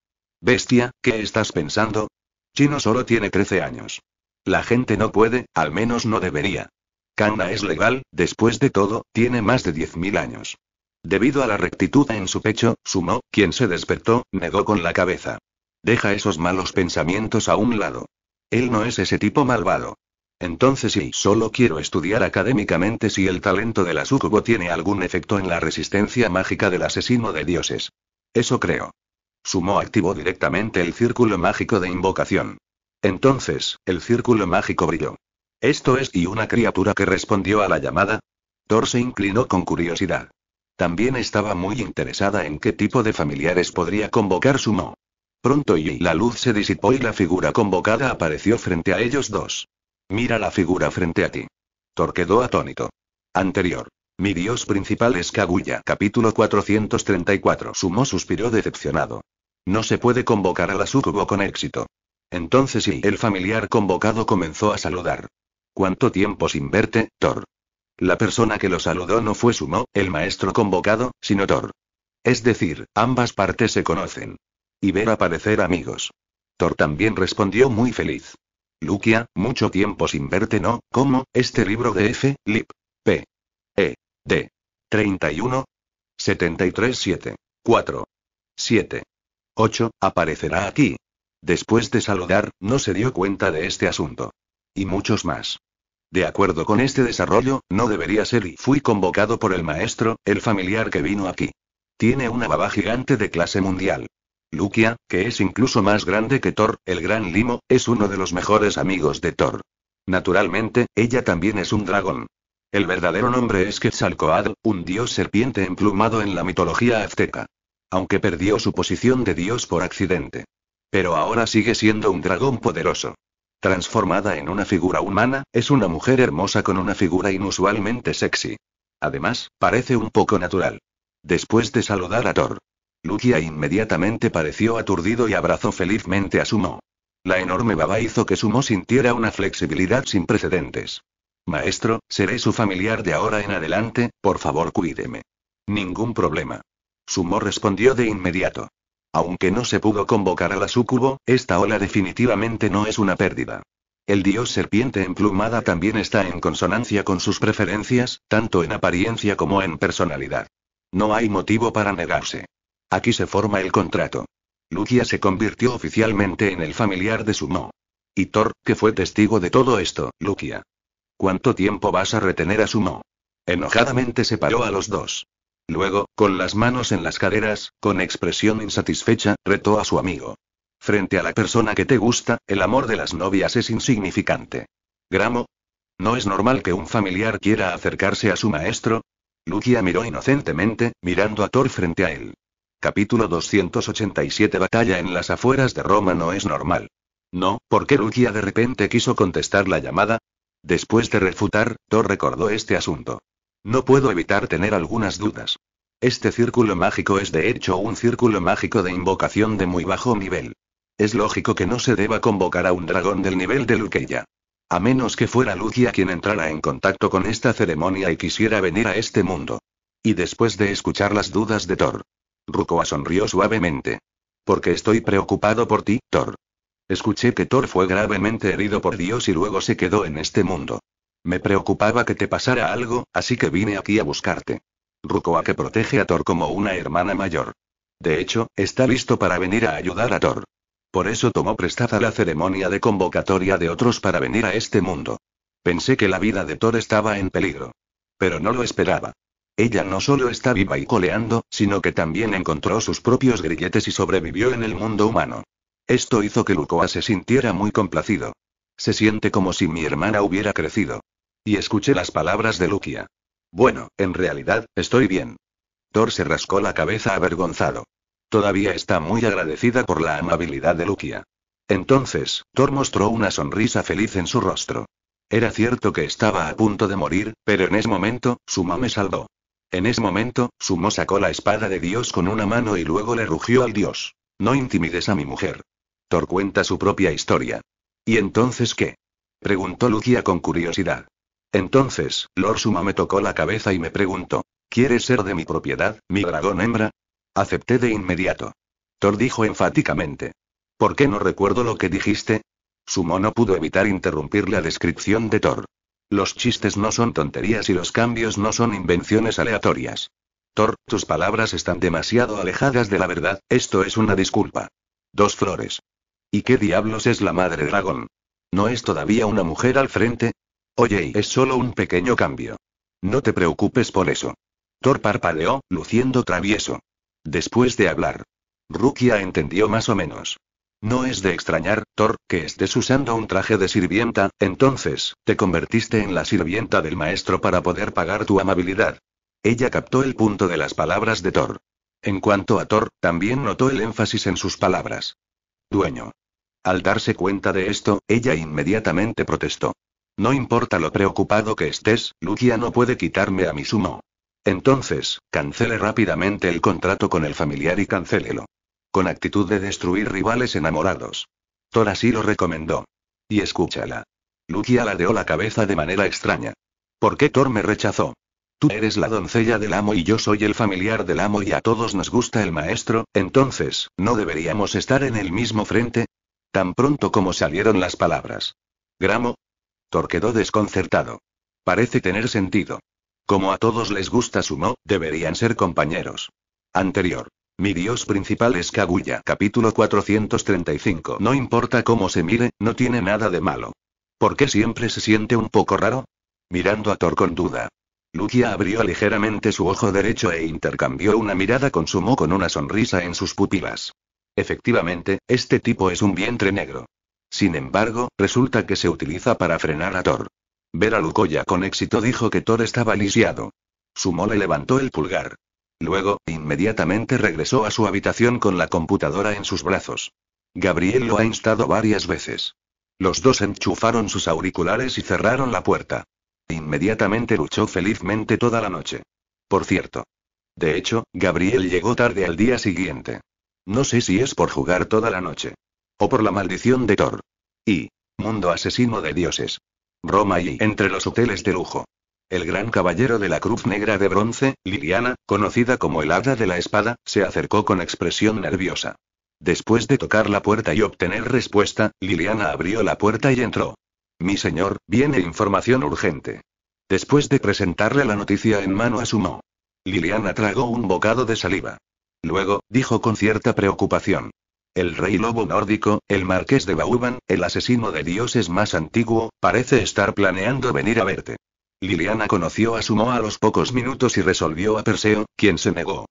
Bestia, ¿qué estás pensando? Chino solo tiene 13 años. La gente no puede, al menos no debería. Kanna es legal, después de todo, tiene más de 10.000 años. Debido a la rectitud en su pecho, Sumo, quien se despertó, negó con la cabeza. Deja esos malos pensamientos a un lado. Él no es ese tipo malvado. Entonces sí, solo quiero estudiar académicamente si el talento de la sucubo tiene algún efecto en la resistencia mágica del asesino de dioses. Eso creo. Sumo activó directamente el círculo mágico de invocación. Entonces, el círculo mágico brilló. Esto es, y una criatura que respondió a la llamada. Thor se inclinó con curiosidad. También estaba muy interesada en qué tipo de familiares podría convocar Sumo. Pronto y la luz se disipó y la figura convocada apareció frente a ellos dos. Mira la figura frente a ti. Thor quedó atónito. Anterior. Mi dios principal es Kaguya. Capítulo 434. Sumo suspiró decepcionado. No se puede convocar a la sucubo con éxito. Entonces y el familiar convocado comenzó a saludar. ¿Cuánto tiempo sin verte, Thor? La persona que lo saludó no fue Sumo, el maestro convocado, sino Thor. Es decir, ambas partes se conocen. Y ver aparecer amigos. Thor también respondió muy feliz. Luquia, mucho tiempo sin verte, ¿no? como, Este libro de F. Lip. P. E. D. 31. 73 7. 4. 7. 8. Aparecerá aquí. Después de saludar, no se dio cuenta de este asunto. Y muchos más. De acuerdo con este desarrollo, no debería ser y fui convocado por el maestro, el familiar que vino aquí. Tiene una baba gigante de clase mundial. Lukia, que es incluso más grande que Thor, el gran limo, es uno de los mejores amigos de Thor. Naturalmente, ella también es un dragón. El verdadero nombre es Quetzalcoatl, un dios serpiente emplumado en la mitología azteca. Aunque perdió su posición de dios por accidente. Pero ahora sigue siendo un dragón poderoso. Transformada en una figura humana, es una mujer hermosa con una figura inusualmente sexy. Además, parece un poco natural. Después de saludar a Thor, Lucia inmediatamente pareció aturdido y abrazó felizmente a Sumo. La enorme baba hizo que Sumo sintiera una flexibilidad sin precedentes. Maestro, seré su familiar de ahora en adelante, por favor cuídeme. Ningún problema. Sumo respondió de inmediato. Aunque no se pudo convocar a la sucubo, esta ola definitivamente no es una pérdida. El dios serpiente emplumada también está en consonancia con sus preferencias, tanto en apariencia como en personalidad. No hay motivo para negarse. Aquí se forma el contrato. Lucia se convirtió oficialmente en el familiar de Sumo. Y Thor, que fue testigo de todo esto, Lucia. ¿Cuánto tiempo vas a retener a Sumo? Enojadamente separó a los dos. Luego, con las manos en las caderas, con expresión insatisfecha, retó a su amigo. Frente a la persona que te gusta, el amor de las novias es insignificante. Gramo. ¿No es normal que un familiar quiera acercarse a su maestro? Lucia miró inocentemente, mirando a Thor frente a él. Capítulo 287 Batalla en las afueras de Roma no es normal. No, ¿por qué Lucia de repente quiso contestar la llamada? Después de refutar, Thor recordó este asunto. No puedo evitar tener algunas dudas. Este círculo mágico es de hecho un círculo mágico de invocación de muy bajo nivel. Es lógico que no se deba convocar a un dragón del nivel de Luqueya. A menos que fuera Lucia quien entrara en contacto con esta ceremonia y quisiera venir a este mundo. Y después de escuchar las dudas de Thor. Rukoa sonrió suavemente. Porque estoy preocupado por ti, Thor. Escuché que Thor fue gravemente herido por Dios y luego se quedó en este mundo. Me preocupaba que te pasara algo, así que vine aquí a buscarte. Rukoa que protege a Thor como una hermana mayor. De hecho, está listo para venir a ayudar a Thor. Por eso tomó prestada la ceremonia de convocatoria de otros para venir a este mundo. Pensé que la vida de Thor estaba en peligro. Pero no lo esperaba. Ella no solo está viva y coleando, sino que también encontró sus propios grilletes y sobrevivió en el mundo humano. Esto hizo que Rukoa se sintiera muy complacido. Se siente como si mi hermana hubiera crecido. Y escuché las palabras de Lucia. Bueno, en realidad, estoy bien. Thor se rascó la cabeza avergonzado. Todavía está muy agradecida por la amabilidad de Lucia. Entonces, Thor mostró una sonrisa feliz en su rostro. Era cierto que estaba a punto de morir, pero en ese momento, su me salvó. En ese momento, Sumo sacó la espada de Dios con una mano y luego le rugió al Dios. No intimides a mi mujer. Thor cuenta su propia historia. ¿Y entonces qué? Preguntó Lucía con curiosidad. Entonces, Lord Suma me tocó la cabeza y me preguntó, ¿quieres ser de mi propiedad, mi dragón hembra? Acepté de inmediato. Thor dijo enfáticamente. ¿Por qué no recuerdo lo que dijiste? Sumo no pudo evitar interrumpir la descripción de Thor. Los chistes no son tonterías y los cambios no son invenciones aleatorias. Thor, tus palabras están demasiado alejadas de la verdad, esto es una disculpa. Dos flores. ¿Y qué diablos es la madre dragón? ¿No es todavía una mujer al frente? Oye, es solo un pequeño cambio. No te preocupes por eso. Thor parpadeó, luciendo travieso. Después de hablar. Rukia entendió más o menos. No es de extrañar, Thor, que estés usando un traje de sirvienta, entonces, te convertiste en la sirvienta del maestro para poder pagar tu amabilidad. Ella captó el punto de las palabras de Thor. En cuanto a Thor, también notó el énfasis en sus palabras. Dueño. Al darse cuenta de esto, ella inmediatamente protestó. No importa lo preocupado que estés, Lucia no puede quitarme a mi sumo. Entonces, cancele rápidamente el contrato con el familiar y cancélelo. Con actitud de destruir rivales enamorados. Thor así lo recomendó. Y escúchala. Lucia ladeó la cabeza de manera extraña. ¿Por qué Thor me rechazó? Tú eres la doncella del amo y yo soy el familiar del amo y a todos nos gusta el maestro, entonces, ¿no deberíamos estar en el mismo frente? Tan pronto como salieron las palabras. Gramo. Thor quedó desconcertado. Parece tener sentido. Como a todos les gusta Sumo, deberían ser compañeros. Anterior. Mi dios principal es Kaguya. Capítulo 435. No importa cómo se mire, no tiene nada de malo. ¿Por qué siempre se siente un poco raro? Mirando a Thor con duda. Lucia abrió ligeramente su ojo derecho e intercambió una mirada con Sumo con una sonrisa en sus pupilas. Efectivamente, este tipo es un vientre negro. Sin embargo, resulta que se utiliza para frenar a Thor. Ver a Lucoya con éxito dijo que Thor estaba lisiado. Su mole levantó el pulgar. Luego, inmediatamente regresó a su habitación con la computadora en sus brazos. Gabriel lo ha instado varias veces. Los dos enchufaron sus auriculares y cerraron la puerta. Inmediatamente luchó felizmente toda la noche. Por cierto. De hecho, Gabriel llegó tarde al día siguiente. No sé si es por jugar toda la noche. O por la maldición de Thor. Y. Mundo asesino de dioses. Roma y entre los hoteles de lujo. El gran caballero de la Cruz Negra de Bronce, Liliana, conocida como el Hada de la Espada, se acercó con expresión nerviosa. Después de tocar la puerta y obtener respuesta, Liliana abrió la puerta y entró. Mi señor, viene información urgente. Después de presentarle la noticia en mano, asumó. Liliana tragó un bocado de saliva. Luego, dijo con cierta preocupación. El rey lobo nórdico, el marqués de Bauban, el asesino de dioses más antiguo, parece estar planeando venir a verte. Liliana conoció a Sumo a los pocos minutos y resolvió a Perseo, quien se negó.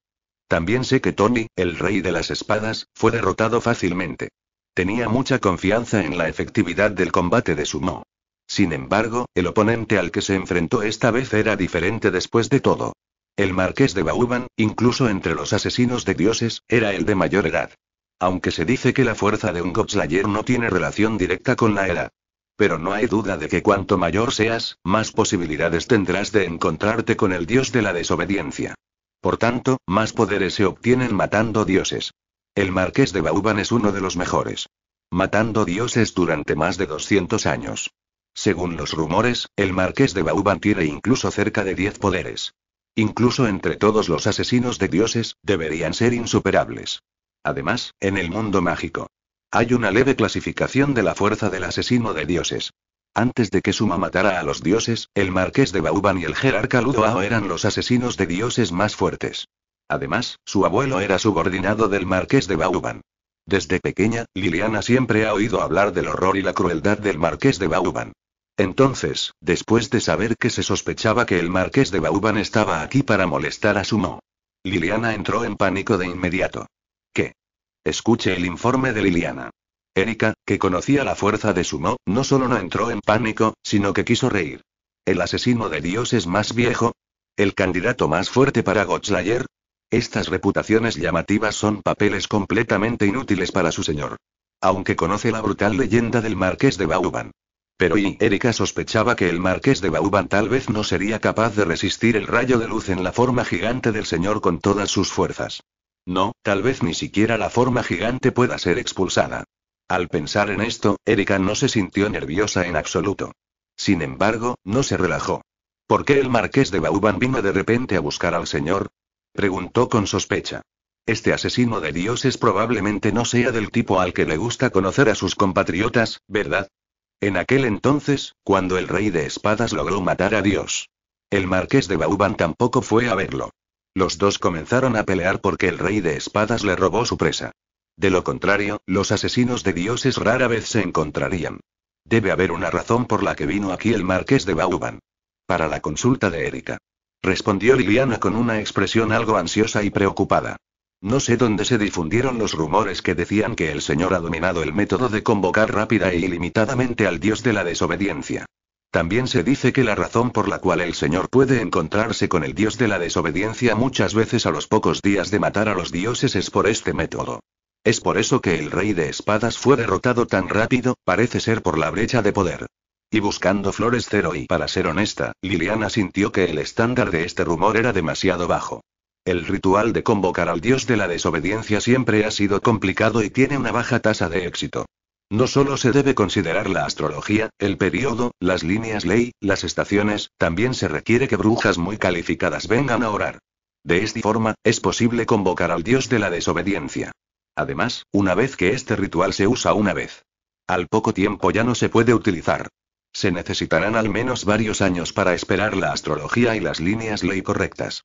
También sé que Tony, el rey de las espadas, fue derrotado fácilmente. Tenía mucha confianza en la efectividad del combate de Sumo. Sin embargo, el oponente al que se enfrentó esta vez era diferente después de todo. El marqués de Bauban, incluso entre los asesinos de dioses, era el de mayor edad. Aunque se dice que la fuerza de un Godslayer no tiene relación directa con la edad. Pero no hay duda de que cuanto mayor seas, más posibilidades tendrás de encontrarte con el dios de la desobediencia. Por tanto, más poderes se obtienen matando dioses. El marqués de Bauban es uno de los mejores. Matando dioses durante más de 200 años. Según los rumores, el marqués de Bauban tiene incluso cerca de 10 poderes incluso entre todos los asesinos de dioses, deberían ser insuperables. Además, en el mundo mágico. Hay una leve clasificación de la fuerza del asesino de dioses. Antes de que Suma matara a los dioses, el marqués de Bauban y el jerarca Ludoao eran los asesinos de dioses más fuertes. Además, su abuelo era subordinado del marqués de Bauban. Desde pequeña, Liliana siempre ha oído hablar del horror y la crueldad del marqués de Bauban. Entonces, después de saber que se sospechaba que el marqués de Bauban estaba aquí para molestar a Sumo, Liliana entró en pánico de inmediato. ¿Qué? Escuche el informe de Liliana. Erika, que conocía la fuerza de Sumo, no solo no entró en pánico, sino que quiso reír. ¿El asesino de Dios es más viejo? ¿El candidato más fuerte para Godslayer? Estas reputaciones llamativas son papeles completamente inútiles para su señor. Aunque conoce la brutal leyenda del marqués de Bauban. Pero y Erika sospechaba que el marqués de Bauban tal vez no sería capaz de resistir el rayo de luz en la forma gigante del señor con todas sus fuerzas. No, tal vez ni siquiera la forma gigante pueda ser expulsada. Al pensar en esto, Erika no se sintió nerviosa en absoluto. Sin embargo, no se relajó. ¿Por qué el marqués de Bauban vino de repente a buscar al señor? preguntó con sospecha. Este asesino de dioses probablemente no sea del tipo al que le gusta conocer a sus compatriotas, ¿verdad? En aquel entonces, cuando el rey de espadas logró matar a Dios. El marqués de Bauban tampoco fue a verlo. Los dos comenzaron a pelear porque el rey de espadas le robó su presa. De lo contrario, los asesinos de dioses rara vez se encontrarían. Debe haber una razón por la que vino aquí el marqués de Bauban. Para la consulta de Erika. Respondió Liliana con una expresión algo ansiosa y preocupada. No sé dónde se difundieron los rumores que decían que el Señor ha dominado el método de convocar rápida e ilimitadamente al Dios de la desobediencia. También se dice que la razón por la cual el Señor puede encontrarse con el Dios de la desobediencia muchas veces a los pocos días de matar a los dioses es por este método. Es por eso que el rey de espadas fue derrotado tan rápido, parece ser por la brecha de poder. Y buscando flores cero y para ser honesta, Liliana sintió que el estándar de este rumor era demasiado bajo. El ritual de convocar al dios de la desobediencia siempre ha sido complicado y tiene una baja tasa de éxito. No solo se debe considerar la astrología, el periodo, las líneas ley, las estaciones, también se requiere que brujas muy calificadas vengan a orar. De esta forma, es posible convocar al dios de la desobediencia. Además, una vez que este ritual se usa una vez, al poco tiempo ya no se puede utilizar. Se necesitarán al menos varios años para esperar la astrología y las líneas ley correctas.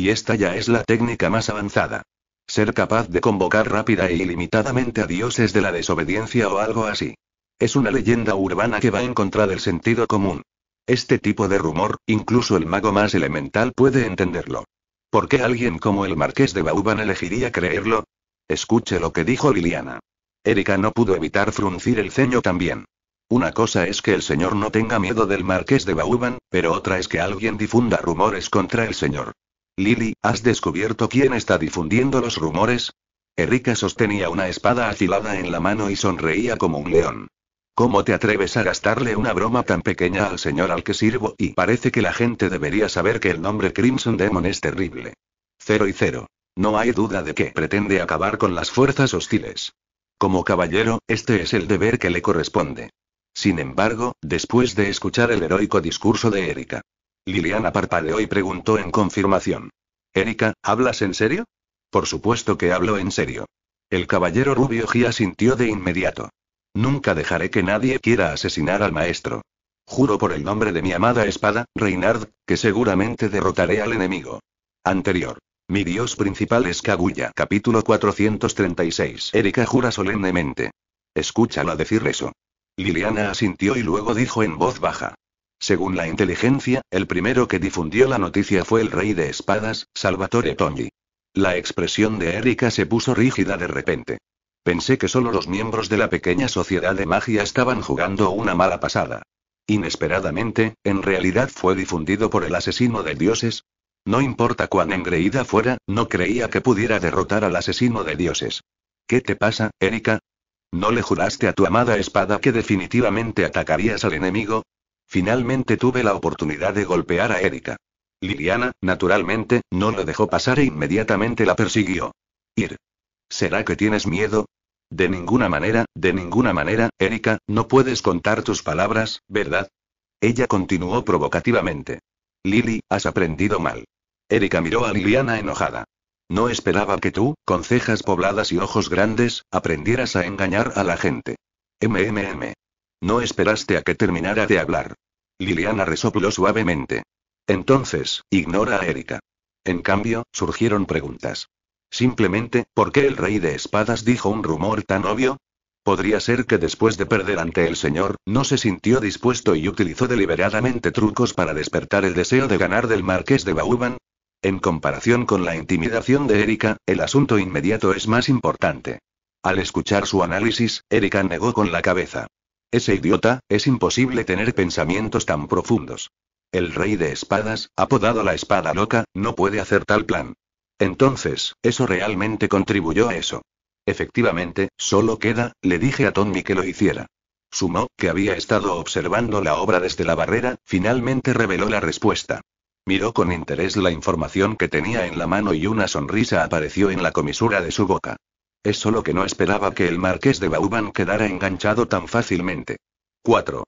Y esta ya es la técnica más avanzada. Ser capaz de convocar rápida e ilimitadamente a dioses de la desobediencia o algo así. Es una leyenda urbana que va en contra del sentido común. Este tipo de rumor, incluso el mago más elemental puede entenderlo. ¿Por qué alguien como el marqués de Bauban elegiría creerlo? Escuche lo que dijo Liliana. Erika no pudo evitar fruncir el ceño también. Una cosa es que el señor no tenga miedo del marqués de Bauban, pero otra es que alguien difunda rumores contra el señor. Lily, ¿has descubierto quién está difundiendo los rumores? Erika sostenía una espada afilada en la mano y sonreía como un león. ¿Cómo te atreves a gastarle una broma tan pequeña al señor al que sirvo? Y parece que la gente debería saber que el nombre Crimson Demon es terrible. Cero y cero. No hay duda de que pretende acabar con las fuerzas hostiles. Como caballero, este es el deber que le corresponde. Sin embargo, después de escuchar el heroico discurso de Erika, Liliana parpadeó y preguntó en confirmación. Erika, ¿hablas en serio? Por supuesto que hablo en serio. El caballero rubio Gia sintió de inmediato. Nunca dejaré que nadie quiera asesinar al maestro. Juro por el nombre de mi amada espada, Reinard, que seguramente derrotaré al enemigo. Anterior. Mi dios principal es Kaguya. Capítulo 436. Erika jura solemnemente. Escúchala decir eso. Liliana asintió y luego dijo en voz baja. Según la inteligencia, el primero que difundió la noticia fue el rey de espadas, Salvatore Tony. La expresión de Erika se puso rígida de repente. Pensé que solo los miembros de la pequeña sociedad de magia estaban jugando una mala pasada. Inesperadamente, en realidad fue difundido por el asesino de dioses. No importa cuán engreída fuera, no creía que pudiera derrotar al asesino de dioses. ¿Qué te pasa, Erika? ¿No le juraste a tu amada espada que definitivamente atacarías al enemigo? Finalmente tuve la oportunidad de golpear a Erika. Liliana, naturalmente, no lo dejó pasar e inmediatamente la persiguió. Ir. ¿Será que tienes miedo? De ninguna manera, de ninguna manera, Erika, no puedes contar tus palabras, ¿verdad? Ella continuó provocativamente. Lili, has aprendido mal. Erika miró a Liliana enojada. No esperaba que tú, con cejas pobladas y ojos grandes, aprendieras a engañar a la gente. MMM. No esperaste a que terminara de hablar. Liliana resopló suavemente. Entonces, ignora a Erika. En cambio, surgieron preguntas. Simplemente, ¿por qué el rey de espadas dijo un rumor tan obvio? Podría ser que después de perder ante el señor, no se sintió dispuesto y utilizó deliberadamente trucos para despertar el deseo de ganar del marqués de Bauban. En comparación con la intimidación de Erika, el asunto inmediato es más importante. Al escuchar su análisis, Erika negó con la cabeza. Ese idiota, es imposible tener pensamientos tan profundos. El rey de espadas, apodado la espada loca, no puede hacer tal plan. Entonces, eso realmente contribuyó a eso. Efectivamente, solo queda, le dije a Tommy que lo hiciera. Sumo, que había estado observando la obra desde la barrera, finalmente reveló la respuesta. Miró con interés la información que tenía en la mano y una sonrisa apareció en la comisura de su boca. Es solo que no esperaba que el marqués de Bauban quedara enganchado tan fácilmente. 4.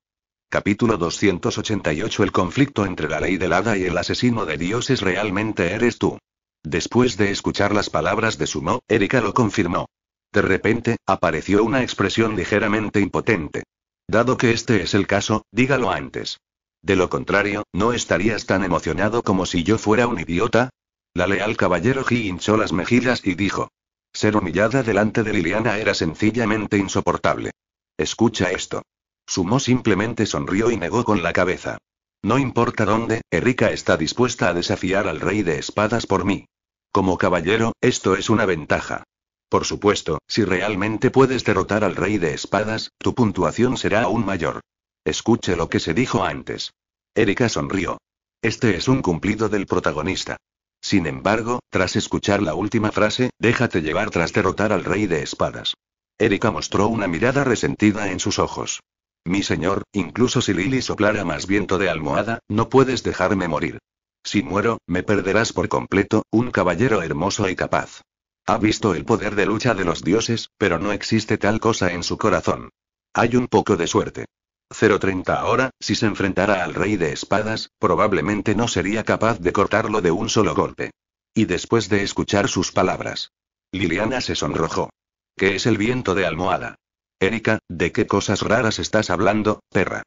Capítulo 288 El conflicto entre la ley del hada y el asesino de dioses realmente eres tú. Después de escuchar las palabras de Sumo, Erika lo confirmó. De repente, apareció una expresión ligeramente impotente. Dado que este es el caso, dígalo antes. De lo contrario, ¿no estarías tan emocionado como si yo fuera un idiota? La leal caballero G hinchó las mejillas y dijo. Ser humillada delante de Liliana era sencillamente insoportable. Escucha esto. Sumo simplemente sonrió y negó con la cabeza. No importa dónde, Erika está dispuesta a desafiar al rey de espadas por mí. Como caballero, esto es una ventaja. Por supuesto, si realmente puedes derrotar al rey de espadas, tu puntuación será aún mayor. Escuche lo que se dijo antes. Erika sonrió. Este es un cumplido del protagonista. Sin embargo, tras escuchar la última frase, déjate llevar tras derrotar al rey de espadas. Erika mostró una mirada resentida en sus ojos. Mi señor, incluso si Lily soplara más viento de almohada, no puedes dejarme morir. Si muero, me perderás por completo, un caballero hermoso y capaz. Ha visto el poder de lucha de los dioses, pero no existe tal cosa en su corazón. Hay un poco de suerte. 030 ahora, si se enfrentara al rey de espadas, probablemente no sería capaz de cortarlo de un solo golpe. Y después de escuchar sus palabras, Liliana se sonrojó. ¿Qué es el viento de almohada? Erika, ¿de qué cosas raras estás hablando, perra?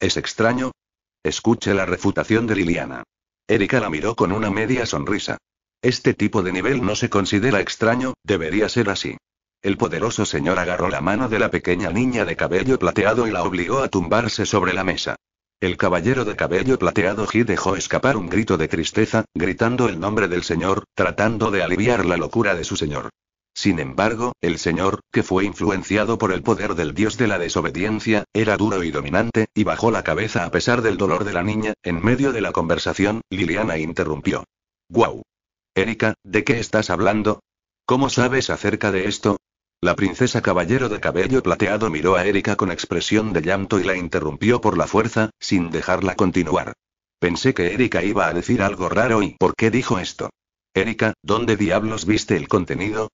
¿Es extraño? Escuche la refutación de Liliana. Erika la miró con una media sonrisa. Este tipo de nivel no se considera extraño, debería ser así. El poderoso señor agarró la mano de la pequeña niña de cabello plateado y la obligó a tumbarse sobre la mesa. El caballero de cabello plateado G dejó escapar un grito de tristeza, gritando el nombre del señor, tratando de aliviar la locura de su señor. Sin embargo, el señor, que fue influenciado por el poder del dios de la desobediencia, era duro y dominante, y bajó la cabeza a pesar del dolor de la niña. En medio de la conversación, Liliana interrumpió. ¡Guau! Erika, ¿de qué estás hablando? ¿Cómo sabes acerca de esto? La princesa caballero de cabello plateado miró a Erika con expresión de llanto y la interrumpió por la fuerza, sin dejarla continuar. Pensé que Erika iba a decir algo raro y ¿por qué dijo esto? Erika, ¿dónde diablos viste el contenido?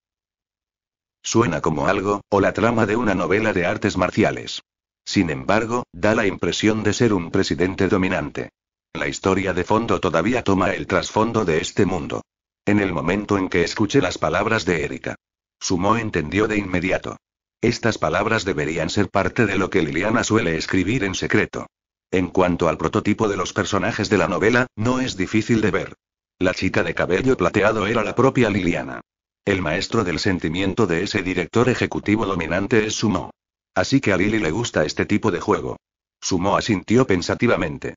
Suena como algo, o la trama de una novela de artes marciales. Sin embargo, da la impresión de ser un presidente dominante. La historia de fondo todavía toma el trasfondo de este mundo. En el momento en que escuché las palabras de Erika, Sumo entendió de inmediato. Estas palabras deberían ser parte de lo que Liliana suele escribir en secreto. En cuanto al prototipo de los personajes de la novela, no es difícil de ver. La chica de cabello plateado era la propia Liliana. El maestro del sentimiento de ese director ejecutivo dominante es Sumo. Así que a Lili le gusta este tipo de juego. Sumo asintió pensativamente.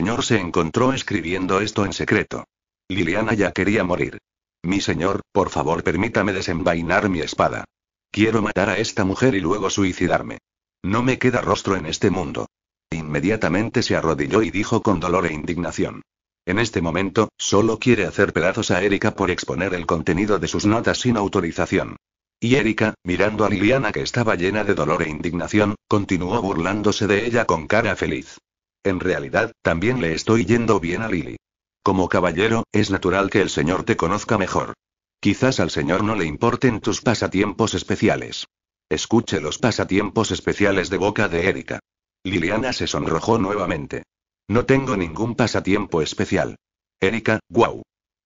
señor se encontró escribiendo esto en secreto. Liliana ya quería morir. Mi señor, por favor permítame desenvainar mi espada. Quiero matar a esta mujer y luego suicidarme. No me queda rostro en este mundo. Inmediatamente se arrodilló y dijo con dolor e indignación. En este momento, solo quiere hacer pedazos a Erika por exponer el contenido de sus notas sin autorización. Y Erika, mirando a Liliana que estaba llena de dolor e indignación, continuó burlándose de ella con cara feliz. En realidad, también le estoy yendo bien a Lily. Como caballero, es natural que el señor te conozca mejor. Quizás al señor no le importen tus pasatiempos especiales. Escuche los pasatiempos especiales de boca de Erika. Liliana se sonrojó nuevamente. No tengo ningún pasatiempo especial. Erika, guau.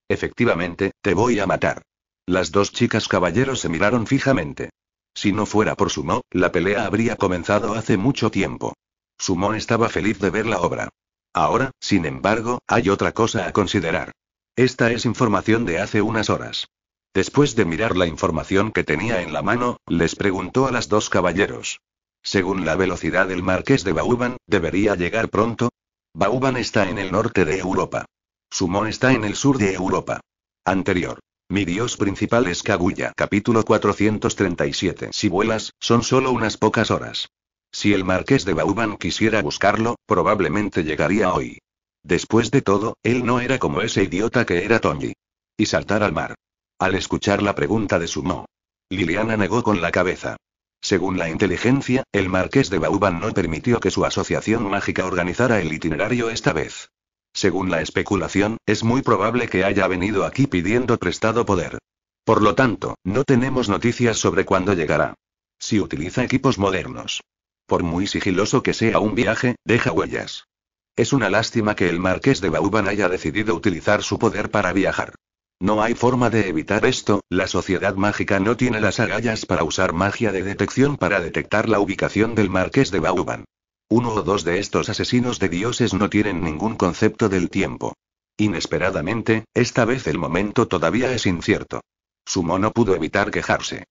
Efectivamente, te voy a matar. Las dos chicas caballeros se miraron fijamente. Si no fuera por su mo, la pelea habría comenzado hace mucho tiempo. Sumon estaba feliz de ver la obra. Ahora, sin embargo, hay otra cosa a considerar. Esta es información de hace unas horas. Después de mirar la información que tenía en la mano, les preguntó a las dos caballeros. Según la velocidad del marqués de Bauban, ¿debería llegar pronto? Bauban está en el norte de Europa. Sumon está en el sur de Europa. Anterior. Mi dios principal es Kaguya. Capítulo 437. Si vuelas, son solo unas pocas horas. Si el marqués de Bauban quisiera buscarlo, probablemente llegaría hoy. Después de todo, él no era como ese idiota que era Tony. Y saltar al mar. Al escuchar la pregunta de Sumo. Liliana negó con la cabeza. Según la inteligencia, el marqués de Bauban no permitió que su asociación mágica organizara el itinerario esta vez. Según la especulación, es muy probable que haya venido aquí pidiendo prestado poder. Por lo tanto, no tenemos noticias sobre cuándo llegará. Si utiliza equipos modernos. Por muy sigiloso que sea un viaje, deja huellas. Es una lástima que el marqués de Bauban haya decidido utilizar su poder para viajar. No hay forma de evitar esto, la sociedad mágica no tiene las agallas para usar magia de detección para detectar la ubicación del marqués de Bauban. Uno o dos de estos asesinos de dioses no tienen ningún concepto del tiempo. Inesperadamente, esta vez el momento todavía es incierto. Sumo no pudo evitar quejarse.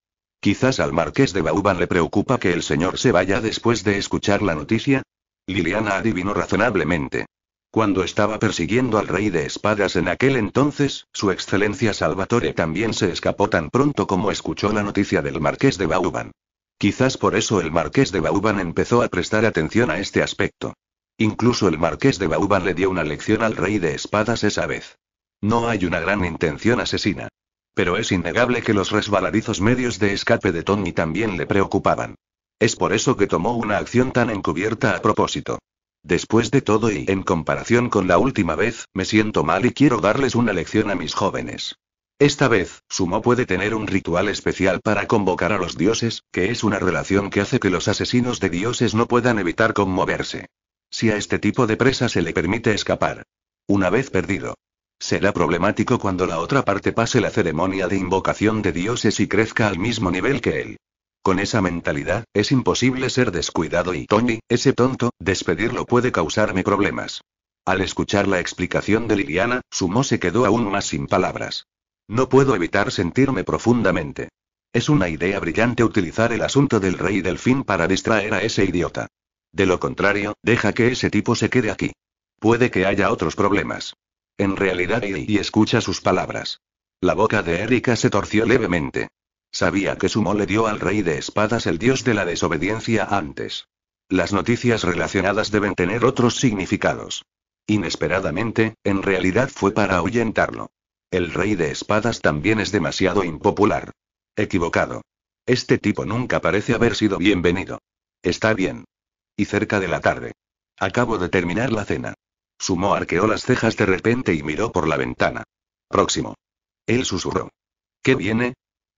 Quizás al marqués de Bauban le preocupa que el señor se vaya después de escuchar la noticia. Liliana adivinó razonablemente. Cuando estaba persiguiendo al rey de espadas en aquel entonces, su excelencia Salvatore también se escapó tan pronto como escuchó la noticia del marqués de Bauban. Quizás por eso el marqués de Bauban empezó a prestar atención a este aspecto. Incluso el marqués de Bauban le dio una lección al rey de espadas esa vez. No hay una gran intención asesina. Pero es innegable que los resbaladizos medios de escape de Tony también le preocupaban. Es por eso que tomó una acción tan encubierta a propósito. Después de todo y en comparación con la última vez, me siento mal y quiero darles una lección a mis jóvenes. Esta vez, Sumo puede tener un ritual especial para convocar a los dioses, que es una relación que hace que los asesinos de dioses no puedan evitar conmoverse. Si a este tipo de presa se le permite escapar. Una vez perdido, Será problemático cuando la otra parte pase la ceremonia de invocación de dioses y crezca al mismo nivel que él. Con esa mentalidad, es imposible ser descuidado y Tony, ese tonto, despedirlo puede causarme problemas. Al escuchar la explicación de Liliana, Sumo se quedó aún más sin palabras. No puedo evitar sentirme profundamente. Es una idea brillante utilizar el asunto del rey del fin para distraer a ese idiota. De lo contrario, deja que ese tipo se quede aquí. Puede que haya otros problemas. En realidad, y escucha sus palabras. La boca de Erika se torció levemente. Sabía que Sumo le dio al rey de espadas el dios de la desobediencia antes. Las noticias relacionadas deben tener otros significados. Inesperadamente, en realidad fue para ahuyentarlo. El rey de espadas también es demasiado impopular. Equivocado. Este tipo nunca parece haber sido bienvenido. Está bien. Y cerca de la tarde. Acabo de terminar la cena. Sumo arqueó las cejas de repente y miró por la ventana. Próximo. Él susurró. ¿Qué viene?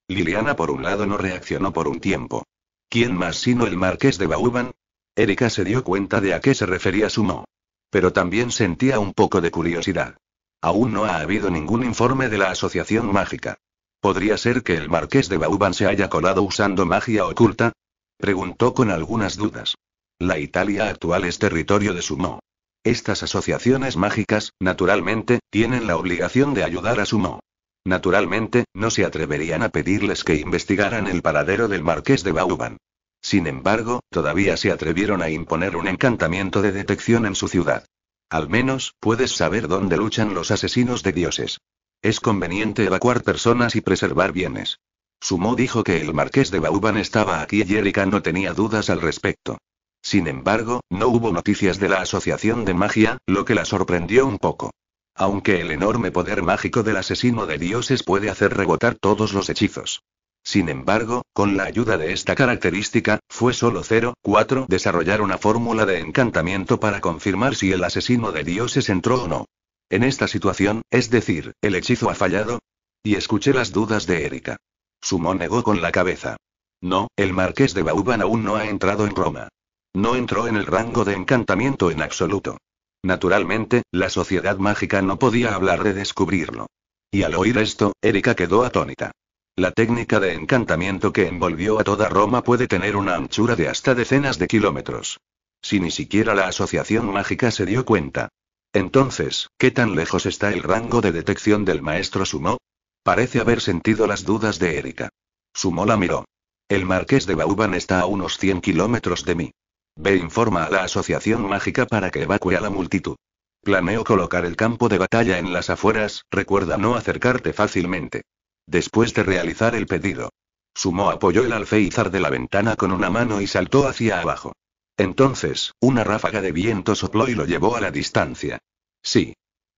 Liliana por un lado no reaccionó por un tiempo. ¿Quién más sino el marqués de Bauban? Erika se dio cuenta de a qué se refería Sumo. Pero también sentía un poco de curiosidad. Aún no ha habido ningún informe de la asociación mágica. ¿Podría ser que el marqués de Bauban se haya colado usando magia oculta? Preguntó con algunas dudas. La Italia actual es territorio de Sumo. Estas asociaciones mágicas, naturalmente, tienen la obligación de ayudar a Sumo. Naturalmente, no se atreverían a pedirles que investigaran el paradero del marqués de Bauban. Sin embargo, todavía se atrevieron a imponer un encantamiento de detección en su ciudad. Al menos, puedes saber dónde luchan los asesinos de dioses. Es conveniente evacuar personas y preservar bienes. Sumo dijo que el marqués de Bauban estaba aquí y Erika no tenía dudas al respecto. Sin embargo, no hubo noticias de la Asociación de Magia, lo que la sorprendió un poco. Aunque el enorme poder mágico del asesino de dioses puede hacer rebotar todos los hechizos. Sin embargo, con la ayuda de esta característica, fue solo 0,4 desarrollar una fórmula de encantamiento para confirmar si el asesino de dioses entró o no. En esta situación, es decir, ¿el hechizo ha fallado? Y escuché las dudas de Erika. Sumo negó con la cabeza. No, el marqués de Bauban aún no ha entrado en Roma. No entró en el rango de encantamiento en absoluto. Naturalmente, la sociedad mágica no podía hablar de descubrirlo. Y al oír esto, Erika quedó atónita. La técnica de encantamiento que envolvió a toda Roma puede tener una anchura de hasta decenas de kilómetros. Si ni siquiera la asociación mágica se dio cuenta. Entonces, ¿qué tan lejos está el rango de detección del maestro Sumo? Parece haber sentido las dudas de Erika. Sumo la miró. El marqués de Bauban está a unos 100 kilómetros de mí. Ve informa a la Asociación Mágica para que evacue a la multitud. Planeo colocar el campo de batalla en las afueras, recuerda no acercarte fácilmente. Después de realizar el pedido. Sumo apoyó el alféizar de la ventana con una mano y saltó hacia abajo. Entonces, una ráfaga de viento sopló y lo llevó a la distancia. Sí.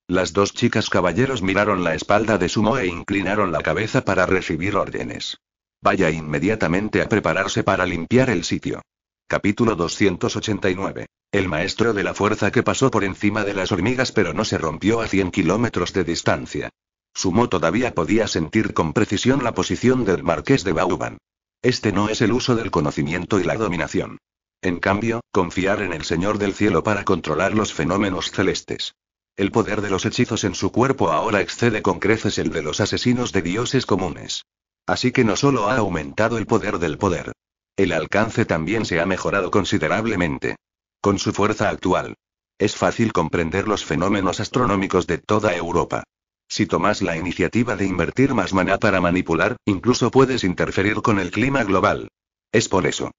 Las dos chicas caballeros miraron la espalda de Sumo e inclinaron la cabeza para recibir órdenes. Vaya inmediatamente a prepararse para limpiar el sitio. Capítulo 289. El maestro de la fuerza que pasó por encima de las hormigas pero no se rompió a 100 kilómetros de distancia. Sumo todavía podía sentir con precisión la posición del marqués de Bauban. Este no es el uso del conocimiento y la dominación. En cambio, confiar en el Señor del Cielo para controlar los fenómenos celestes. El poder de los hechizos en su cuerpo ahora excede con creces el de los asesinos de dioses comunes. Así que no solo ha aumentado el poder del poder, el alcance también se ha mejorado considerablemente. Con su fuerza actual. Es fácil comprender los fenómenos astronómicos de toda Europa. Si tomas la iniciativa de invertir más maná para manipular, incluso puedes interferir con el clima global. Es por eso.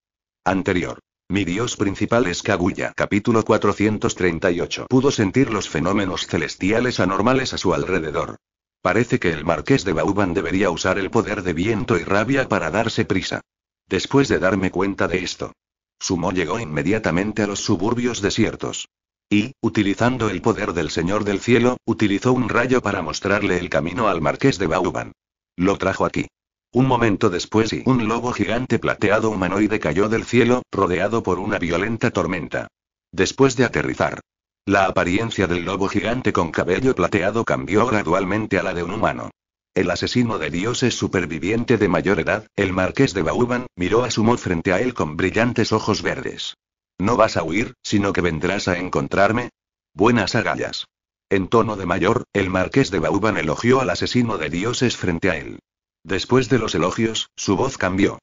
Anterior. Mi dios principal es Kaguya. Capítulo 438. Pudo sentir los fenómenos celestiales anormales a su alrededor. Parece que el marqués de Bauban debería usar el poder de viento y rabia para darse prisa. Después de darme cuenta de esto, Sumo llegó inmediatamente a los suburbios desiertos. Y, utilizando el poder del Señor del Cielo, utilizó un rayo para mostrarle el camino al marqués de Bauban. Lo trajo aquí. Un momento después y un lobo gigante plateado humanoide cayó del cielo, rodeado por una violenta tormenta. Después de aterrizar, la apariencia del lobo gigante con cabello plateado cambió gradualmente a la de un humano. El asesino de dioses superviviente de mayor edad, el marqués de Bauban, miró a su mod frente a él con brillantes ojos verdes. No vas a huir, sino que vendrás a encontrarme. Buenas agallas. En tono de mayor, el marqués de Bauban elogió al asesino de dioses frente a él. Después de los elogios, su voz cambió.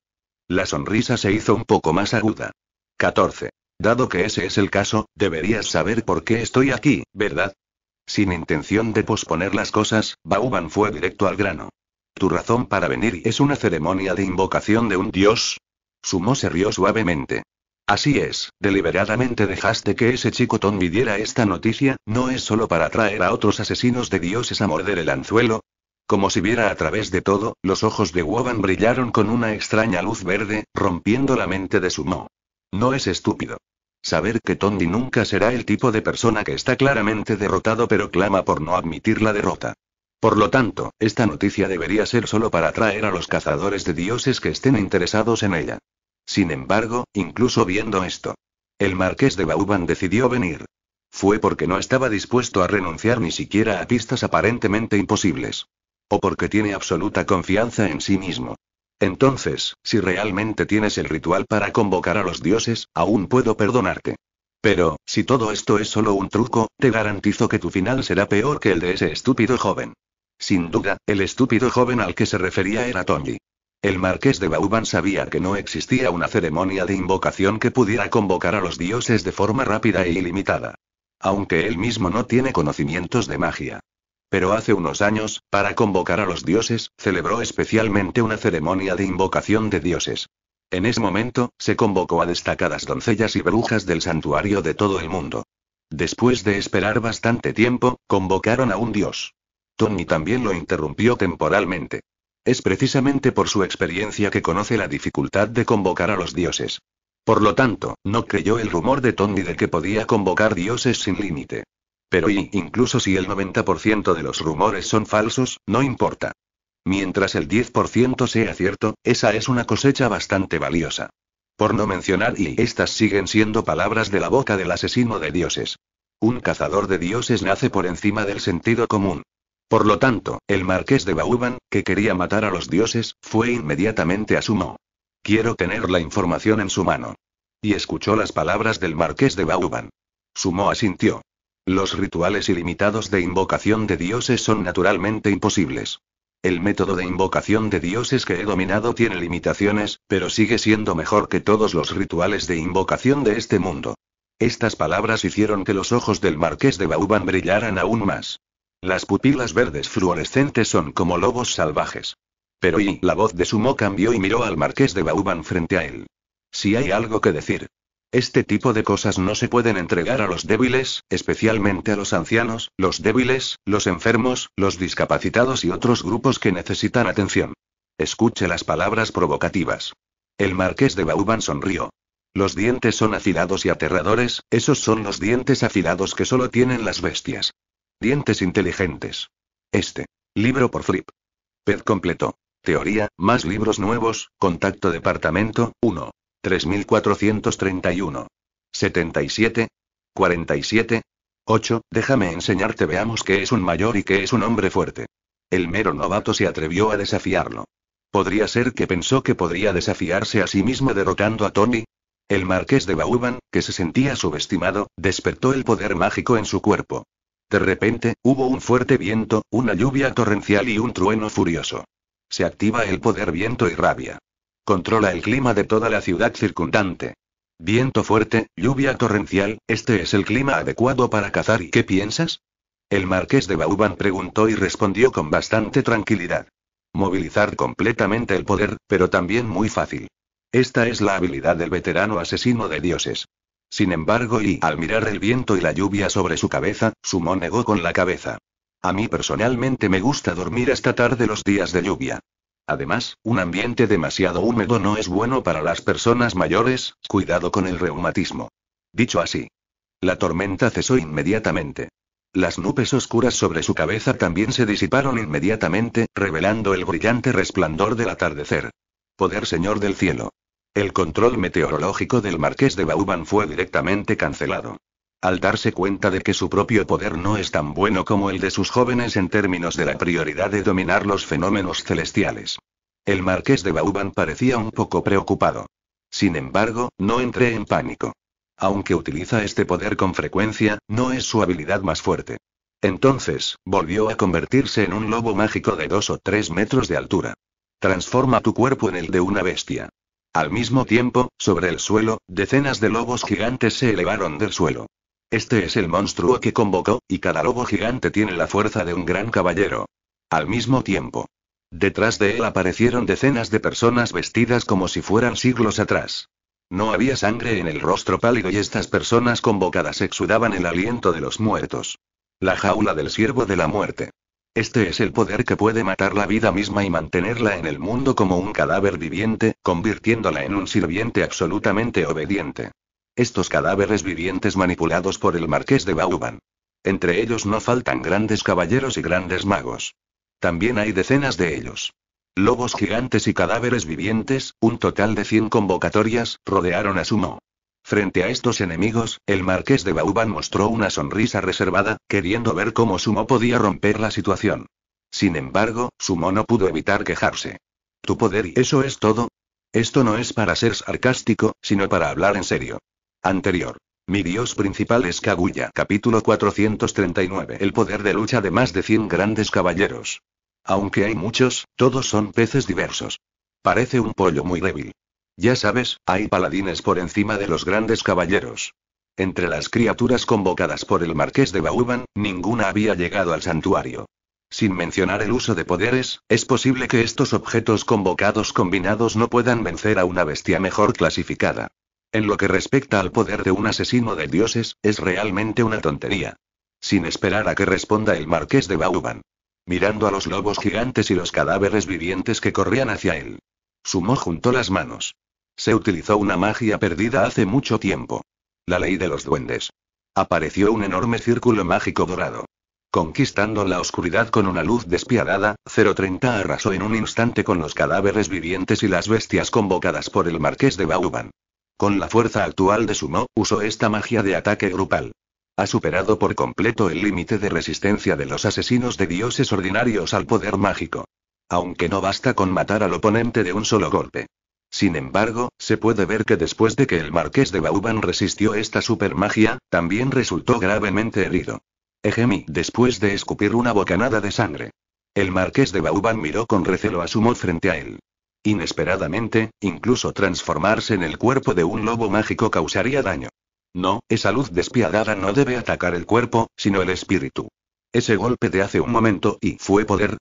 La sonrisa se hizo un poco más aguda. 14. Dado que ese es el caso, deberías saber por qué estoy aquí, ¿verdad? Sin intención de posponer las cosas, Bauban fue directo al grano. ¿Tu razón para venir es una ceremonia de invocación de un dios? Sumo se rió suavemente. Así es, deliberadamente dejaste que ese chico Tom vidiera esta noticia, no es solo para atraer a otros asesinos de dioses a morder el anzuelo. Como si viera a través de todo, los ojos de Woban brillaron con una extraña luz verde, rompiendo la mente de Sumo. No es estúpido. Saber que Tondi nunca será el tipo de persona que está claramente derrotado pero clama por no admitir la derrota. Por lo tanto, esta noticia debería ser solo para atraer a los cazadores de dioses que estén interesados en ella. Sin embargo, incluso viendo esto, el marqués de Bauban decidió venir. Fue porque no estaba dispuesto a renunciar ni siquiera a pistas aparentemente imposibles. O porque tiene absoluta confianza en sí mismo. Entonces, si realmente tienes el ritual para convocar a los dioses, aún puedo perdonarte. Pero, si todo esto es solo un truco, te garantizo que tu final será peor que el de ese estúpido joven. Sin duda, el estúpido joven al que se refería era Tony. El marqués de Bauban sabía que no existía una ceremonia de invocación que pudiera convocar a los dioses de forma rápida e ilimitada. Aunque él mismo no tiene conocimientos de magia pero hace unos años, para convocar a los dioses, celebró especialmente una ceremonia de invocación de dioses. En ese momento, se convocó a destacadas doncellas y brujas del santuario de todo el mundo. Después de esperar bastante tiempo, convocaron a un dios. Tony también lo interrumpió temporalmente. Es precisamente por su experiencia que conoce la dificultad de convocar a los dioses. Por lo tanto, no creyó el rumor de Tony de que podía convocar dioses sin límite. Pero y, incluso si el 90% de los rumores son falsos, no importa. Mientras el 10% sea cierto, esa es una cosecha bastante valiosa. Por no mencionar y estas siguen siendo palabras de la boca del asesino de dioses. Un cazador de dioses nace por encima del sentido común. Por lo tanto, el marqués de Bauban, que quería matar a los dioses, fue inmediatamente a Sumo. Quiero tener la información en su mano. Y escuchó las palabras del marqués de Bauban. Sumo asintió. Los rituales ilimitados de invocación de dioses son naturalmente imposibles. El método de invocación de dioses que he dominado tiene limitaciones, pero sigue siendo mejor que todos los rituales de invocación de este mundo. Estas palabras hicieron que los ojos del marqués de Bauban brillaran aún más. Las pupilas verdes fluorescentes son como lobos salvajes. Pero y la voz de Sumo cambió y miró al marqués de Bauban frente a él. Si hay algo que decir, este tipo de cosas no se pueden entregar a los débiles, especialmente a los ancianos, los débiles, los enfermos, los discapacitados y otros grupos que necesitan atención. Escuche las palabras provocativas. El marqués de Bauban sonrió. Los dientes son afilados y aterradores, esos son los dientes afilados que solo tienen las bestias. Dientes inteligentes. Este. Libro por Flip. Ped completo. Teoría, más libros nuevos, contacto departamento, 1. 3431. 77. 47. 8. Déjame enseñarte, veamos que es un mayor y que es un hombre fuerte. El mero novato se atrevió a desafiarlo. Podría ser que pensó que podría desafiarse a sí mismo derrotando a Tony. El marqués de Bauban, que se sentía subestimado, despertó el poder mágico en su cuerpo. De repente, hubo un fuerte viento, una lluvia torrencial y un trueno furioso. Se activa el poder viento y rabia. Controla el clima de toda la ciudad circundante. Viento fuerte, lluvia torrencial, este es el clima adecuado para cazar. ¿Y qué piensas? El marqués de Bauban preguntó y respondió con bastante tranquilidad. Movilizar completamente el poder, pero también muy fácil. Esta es la habilidad del veterano asesino de dioses. Sin embargo, y al mirar el viento y la lluvia sobre su cabeza, sumó negó con la cabeza. A mí personalmente me gusta dormir hasta tarde los días de lluvia. Además, un ambiente demasiado húmedo no es bueno para las personas mayores, cuidado con el reumatismo. Dicho así. La tormenta cesó inmediatamente. Las nubes oscuras sobre su cabeza también se disiparon inmediatamente, revelando el brillante resplandor del atardecer. Poder Señor del Cielo. El control meteorológico del marqués de Bauban fue directamente cancelado. Al darse cuenta de que su propio poder no es tan bueno como el de sus jóvenes en términos de la prioridad de dominar los fenómenos celestiales. El marqués de Bauban parecía un poco preocupado. Sin embargo, no entré en pánico. Aunque utiliza este poder con frecuencia, no es su habilidad más fuerte. Entonces, volvió a convertirse en un lobo mágico de dos o tres metros de altura. Transforma tu cuerpo en el de una bestia. Al mismo tiempo, sobre el suelo, decenas de lobos gigantes se elevaron del suelo. Este es el monstruo que convocó, y cada lobo gigante tiene la fuerza de un gran caballero. Al mismo tiempo. Detrás de él aparecieron decenas de personas vestidas como si fueran siglos atrás. No había sangre en el rostro pálido y estas personas convocadas exudaban el aliento de los muertos. La jaula del siervo de la muerte. Este es el poder que puede matar la vida misma y mantenerla en el mundo como un cadáver viviente, convirtiéndola en un sirviente absolutamente obediente. Estos cadáveres vivientes manipulados por el marqués de Bauban. Entre ellos no faltan grandes caballeros y grandes magos. También hay decenas de ellos. Lobos gigantes y cadáveres vivientes, un total de 100 convocatorias, rodearon a Sumo. Frente a estos enemigos, el marqués de Bauban mostró una sonrisa reservada, queriendo ver cómo Sumo podía romper la situación. Sin embargo, Sumo no pudo evitar quejarse. Tu poder y eso es todo. Esto no es para ser sarcástico, sino para hablar en serio. Anterior. Mi dios principal es Kaguya. Capítulo 439. El poder de lucha de más de 100 grandes caballeros. Aunque hay muchos, todos son peces diversos. Parece un pollo muy débil. Ya sabes, hay paladines por encima de los grandes caballeros. Entre las criaturas convocadas por el marqués de Bauban, ninguna había llegado al santuario. Sin mencionar el uso de poderes, es posible que estos objetos convocados combinados no puedan vencer a una bestia mejor clasificada. En lo que respecta al poder de un asesino de dioses, es realmente una tontería. Sin esperar a que responda el marqués de Bauban, Mirando a los lobos gigantes y los cadáveres vivientes que corrían hacia él. Sumo juntó las manos. Se utilizó una magia perdida hace mucho tiempo. La ley de los duendes. Apareció un enorme círculo mágico dorado. Conquistando la oscuridad con una luz despiadada, 030 arrasó en un instante con los cadáveres vivientes y las bestias convocadas por el marqués de Bauban. Con la fuerza actual de Sumo, usó esta magia de ataque grupal. Ha superado por completo el límite de resistencia de los asesinos de dioses ordinarios al poder mágico. Aunque no basta con matar al oponente de un solo golpe. Sin embargo, se puede ver que después de que el marqués de Bauban resistió esta supermagia, también resultó gravemente herido. Egemi, después de escupir una bocanada de sangre. El marqués de Bauban miró con recelo a Sumo frente a él. Inesperadamente, incluso transformarse en el cuerpo de un lobo mágico causaría daño. No, esa luz despiadada no debe atacar el cuerpo, sino el espíritu. Ese golpe de hace un momento y fue poder.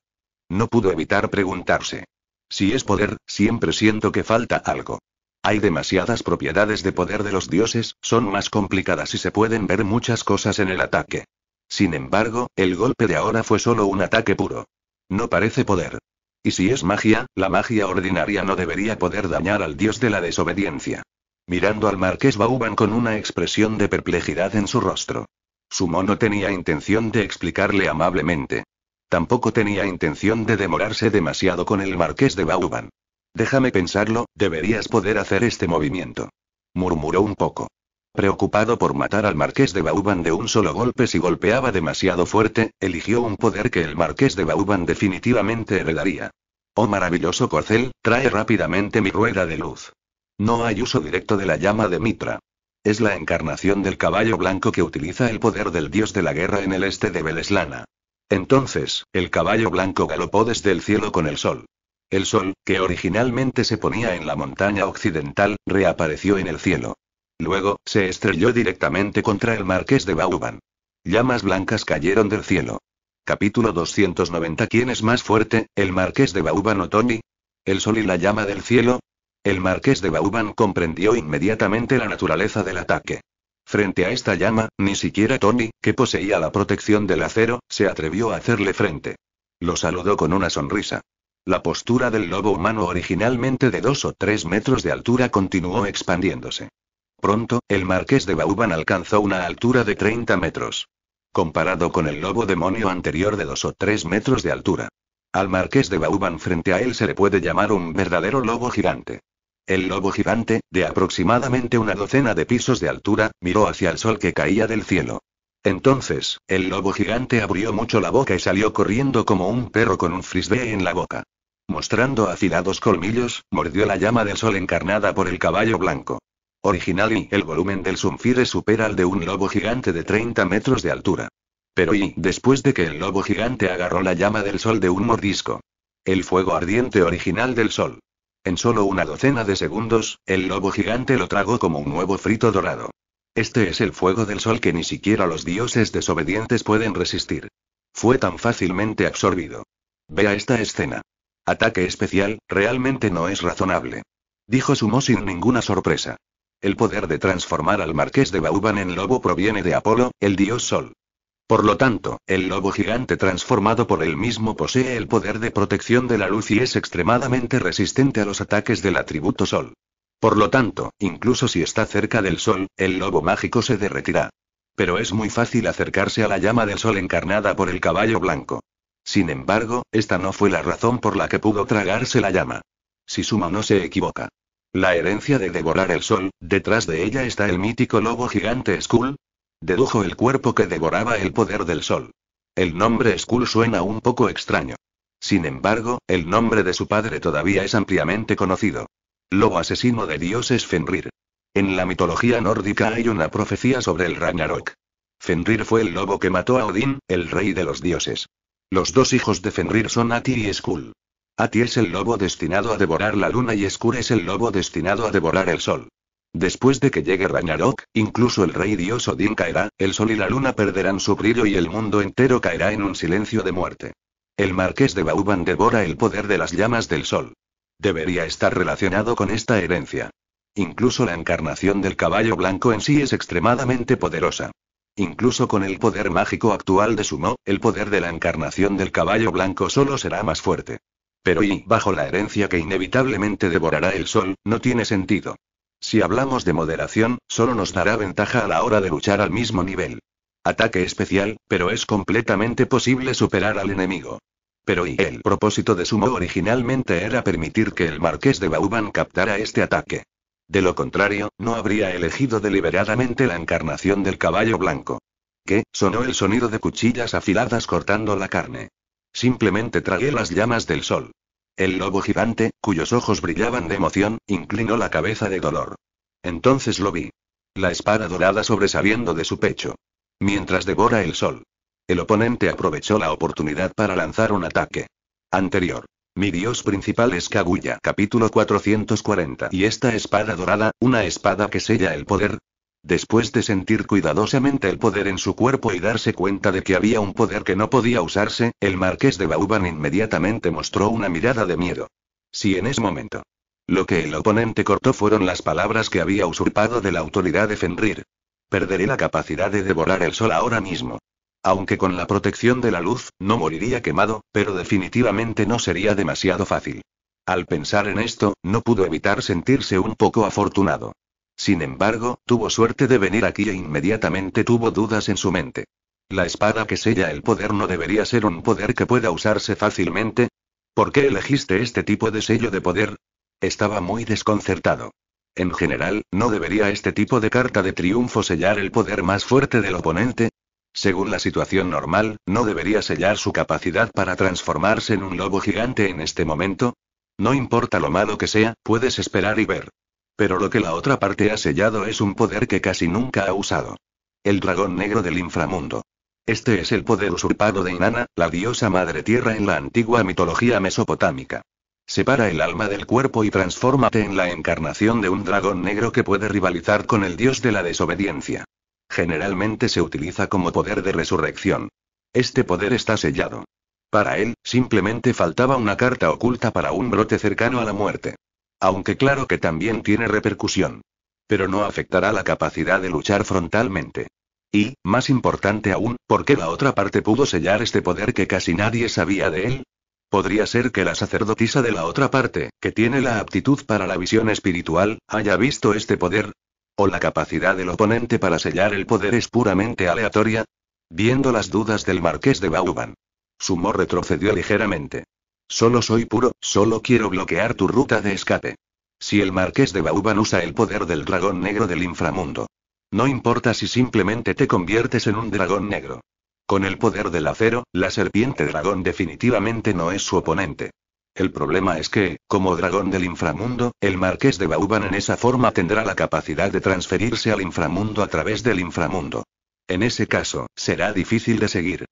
No pudo evitar preguntarse. Si es poder, siempre siento que falta algo. Hay demasiadas propiedades de poder de los dioses, son más complicadas y se pueden ver muchas cosas en el ataque. Sin embargo, el golpe de ahora fue solo un ataque puro. No parece poder. Y si es magia, la magia ordinaria no debería poder dañar al dios de la desobediencia. Mirando al marqués Bauban con una expresión de perplejidad en su rostro. Sumo no tenía intención de explicarle amablemente. Tampoco tenía intención de demorarse demasiado con el marqués de Bauban. Déjame pensarlo, deberías poder hacer este movimiento. Murmuró un poco. Preocupado por matar al marqués de Bauban de un solo golpe si golpeaba demasiado fuerte, eligió un poder que el marqués de Bauban definitivamente heredaría. Oh maravilloso corcel, trae rápidamente mi rueda de luz. No hay uso directo de la llama de Mitra. Es la encarnación del caballo blanco que utiliza el poder del dios de la guerra en el este de Veleslana. Entonces, el caballo blanco galopó desde el cielo con el sol. El sol, que originalmente se ponía en la montaña occidental, reapareció en el cielo. Luego, se estrelló directamente contra el marqués de Bauban. Llamas blancas cayeron del cielo. Capítulo 290 ¿Quién es más fuerte, el marqués de Bauban o Tony? ¿El sol y la llama del cielo? El marqués de Bauban comprendió inmediatamente la naturaleza del ataque. Frente a esta llama, ni siquiera Tony, que poseía la protección del acero, se atrevió a hacerle frente. Lo saludó con una sonrisa. La postura del lobo humano originalmente de dos o tres metros de altura continuó expandiéndose. Pronto, el marqués de Baúban alcanzó una altura de 30 metros. Comparado con el lobo demonio anterior de 2 o 3 metros de altura. Al marqués de Baúban frente a él se le puede llamar un verdadero lobo gigante. El lobo gigante, de aproximadamente una docena de pisos de altura, miró hacia el sol que caía del cielo. Entonces, el lobo gigante abrió mucho la boca y salió corriendo como un perro con un frisbee en la boca. Mostrando afilados colmillos, mordió la llama del sol encarnada por el caballo blanco original y el volumen del Sunfire supera al de un lobo gigante de 30 metros de altura. Pero y después de que el lobo gigante agarró la llama del sol de un mordisco. El fuego ardiente original del sol. En solo una docena de segundos, el lobo gigante lo tragó como un nuevo frito dorado. Este es el fuego del sol que ni siquiera los dioses desobedientes pueden resistir. Fue tan fácilmente absorbido. Vea esta escena. Ataque especial, realmente no es razonable. Dijo Sumo sin ninguna sorpresa. El poder de transformar al marqués de Bauban en lobo proviene de Apolo, el dios Sol. Por lo tanto, el lobo gigante transformado por él mismo posee el poder de protección de la luz y es extremadamente resistente a los ataques del atributo Sol. Por lo tanto, incluso si está cerca del Sol, el lobo mágico se derretirá. Pero es muy fácil acercarse a la llama del Sol encarnada por el caballo blanco. Sin embargo, esta no fue la razón por la que pudo tragarse la llama. Si suma no se equivoca. La herencia de devorar el sol, detrás de ella está el mítico lobo gigante Skull. Dedujo el cuerpo que devoraba el poder del sol. El nombre Skull suena un poco extraño. Sin embargo, el nombre de su padre todavía es ampliamente conocido. Lobo asesino de dioses Fenrir. En la mitología nórdica hay una profecía sobre el Ragnarok. Fenrir fue el lobo que mató a Odín, el rey de los dioses. Los dos hijos de Fenrir son Ati y Skull. Ati es el lobo destinado a devorar la luna y escura es el lobo destinado a devorar el sol. Después de que llegue Ragnarok, incluso el rey dios Odín caerá, el sol y la luna perderán su brillo y el mundo entero caerá en un silencio de muerte. El marqués de Bauban devora el poder de las llamas del sol. Debería estar relacionado con esta herencia. Incluso la encarnación del caballo blanco en sí es extremadamente poderosa. Incluso con el poder mágico actual de Sumo, el poder de la encarnación del caballo blanco solo será más fuerte. Pero y, bajo la herencia que inevitablemente devorará el sol, no tiene sentido. Si hablamos de moderación, solo nos dará ventaja a la hora de luchar al mismo nivel. Ataque especial, pero es completamente posible superar al enemigo. Pero y el propósito de Sumo originalmente era permitir que el marqués de Bauban captara este ataque. De lo contrario, no habría elegido deliberadamente la encarnación del caballo blanco. Que, sonó el sonido de cuchillas afiladas cortando la carne. Simplemente tragué las llamas del sol. El lobo gigante, cuyos ojos brillaban de emoción, inclinó la cabeza de dolor. Entonces lo vi. La espada dorada sobresaliendo de su pecho. Mientras devora el sol. El oponente aprovechó la oportunidad para lanzar un ataque. Anterior. Mi dios principal es Kaguya. Capítulo 440. Y esta espada dorada, una espada que sella el poder, Después de sentir cuidadosamente el poder en su cuerpo y darse cuenta de que había un poder que no podía usarse, el marqués de Bauban inmediatamente mostró una mirada de miedo. Si en ese momento. Lo que el oponente cortó fueron las palabras que había usurpado de la autoridad de Fenrir. Perderé la capacidad de devorar el sol ahora mismo. Aunque con la protección de la luz, no moriría quemado, pero definitivamente no sería demasiado fácil. Al pensar en esto, no pudo evitar sentirse un poco afortunado. Sin embargo, tuvo suerte de venir aquí e inmediatamente tuvo dudas en su mente. La espada que sella el poder no debería ser un poder que pueda usarse fácilmente. ¿Por qué elegiste este tipo de sello de poder? Estaba muy desconcertado. En general, ¿no debería este tipo de carta de triunfo sellar el poder más fuerte del oponente? Según la situación normal, ¿no debería sellar su capacidad para transformarse en un lobo gigante en este momento? No importa lo malo que sea, puedes esperar y ver. Pero lo que la otra parte ha sellado es un poder que casi nunca ha usado. El dragón negro del inframundo. Este es el poder usurpado de Inanna, la diosa madre tierra en la antigua mitología mesopotámica. Separa el alma del cuerpo y transfórmate en la encarnación de un dragón negro que puede rivalizar con el dios de la desobediencia. Generalmente se utiliza como poder de resurrección. Este poder está sellado. Para él, simplemente faltaba una carta oculta para un brote cercano a la muerte. Aunque claro que también tiene repercusión. Pero no afectará la capacidad de luchar frontalmente. Y, más importante aún, ¿por qué la otra parte pudo sellar este poder que casi nadie sabía de él? Podría ser que la sacerdotisa de la otra parte, que tiene la aptitud para la visión espiritual, haya visto este poder. ¿O la capacidad del oponente para sellar el poder es puramente aleatoria? Viendo las dudas del marqués de Bauban. Sumo retrocedió ligeramente. Solo soy puro, solo quiero bloquear tu ruta de escape. Si el marqués de Bauban usa el poder del dragón negro del inframundo. No importa si simplemente te conviertes en un dragón negro. Con el poder del acero, la serpiente dragón definitivamente no es su oponente. El problema es que, como dragón del inframundo, el marqués de Bauban en esa forma tendrá la capacidad de transferirse al inframundo a través del inframundo. En ese caso, será difícil de seguir.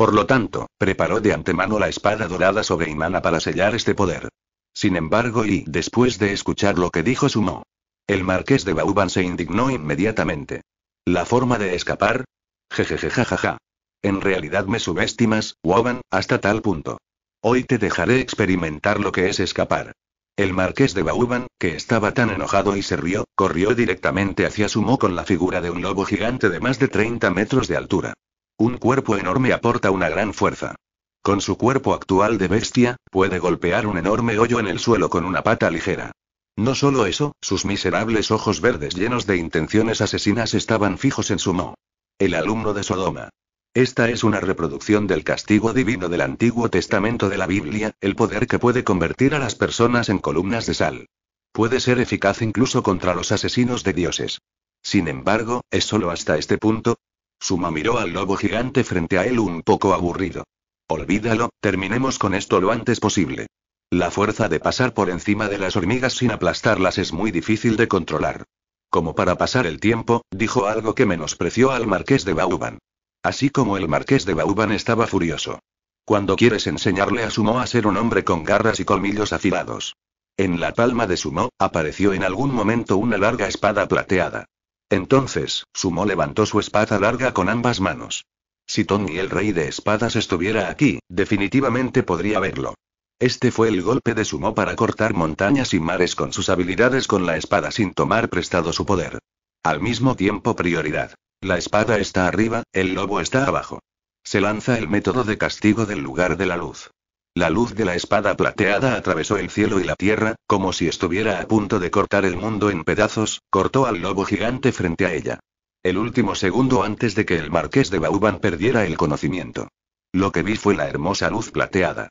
Por lo tanto, preparó de antemano la espada dorada sobre Imana para sellar este poder. Sin embargo, y después de escuchar lo que dijo Sumo, el marqués de Bauban se indignó inmediatamente. ¿La forma de escapar? Jejejejajaja. En realidad me subestimas, Woban, hasta tal punto. Hoy te dejaré experimentar lo que es escapar. El marqués de Bauban, que estaba tan enojado y se rió, corrió directamente hacia Sumo con la figura de un lobo gigante de más de 30 metros de altura. Un cuerpo enorme aporta una gran fuerza. Con su cuerpo actual de bestia, puede golpear un enorme hoyo en el suelo con una pata ligera. No solo eso, sus miserables ojos verdes llenos de intenciones asesinas estaban fijos en su mo. El alumno de Sodoma. Esta es una reproducción del castigo divino del Antiguo Testamento de la Biblia, el poder que puede convertir a las personas en columnas de sal. Puede ser eficaz incluso contra los asesinos de dioses. Sin embargo, es solo hasta este punto, Sumo miró al lobo gigante frente a él un poco aburrido. Olvídalo, terminemos con esto lo antes posible. La fuerza de pasar por encima de las hormigas sin aplastarlas es muy difícil de controlar. Como para pasar el tiempo, dijo algo que menospreció al marqués de Bauban. Así como el marqués de Bauban estaba furioso. Cuando quieres enseñarle a Sumo a ser un hombre con garras y colmillos afilados. En la palma de Sumo, apareció en algún momento una larga espada plateada. Entonces, Sumo levantó su espada larga con ambas manos. Si Tony el rey de espadas estuviera aquí, definitivamente podría verlo. Este fue el golpe de Sumo para cortar montañas y mares con sus habilidades con la espada sin tomar prestado su poder. Al mismo tiempo prioridad. La espada está arriba, el lobo está abajo. Se lanza el método de castigo del lugar de la luz. La luz de la espada plateada atravesó el cielo y la tierra, como si estuviera a punto de cortar el mundo en pedazos, cortó al lobo gigante frente a ella. El último segundo antes de que el marqués de Bauban perdiera el conocimiento. Lo que vi fue la hermosa luz plateada.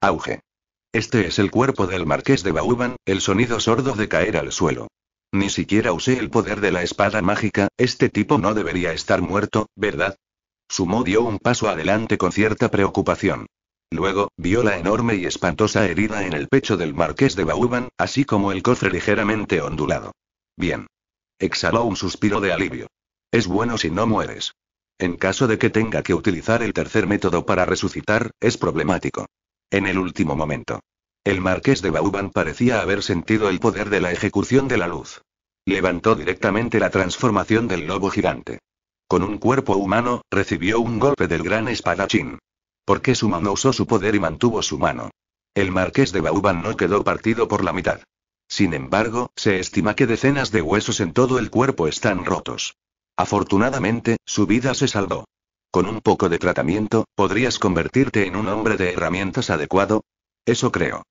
Auge. Este es el cuerpo del marqués de Bauban, el sonido sordo de caer al suelo. Ni siquiera usé el poder de la espada mágica, este tipo no debería estar muerto, ¿verdad? Sumo dio un paso adelante con cierta preocupación. Luego, vio la enorme y espantosa herida en el pecho del marqués de Bauban, así como el cofre ligeramente ondulado. Bien. Exhaló un suspiro de alivio. Es bueno si no mueres. En caso de que tenga que utilizar el tercer método para resucitar, es problemático. En el último momento. El marqués de Bauban parecía haber sentido el poder de la ejecución de la luz. Levantó directamente la transformación del lobo gigante. Con un cuerpo humano, recibió un golpe del gran espadachín porque Suma no usó su poder y mantuvo su mano. El marqués de Bauban no quedó partido por la mitad. Sin embargo, se estima que decenas de huesos en todo el cuerpo están rotos. Afortunadamente, su vida se salvó. Con un poco de tratamiento, podrías convertirte en un hombre de herramientas adecuado. Eso creo.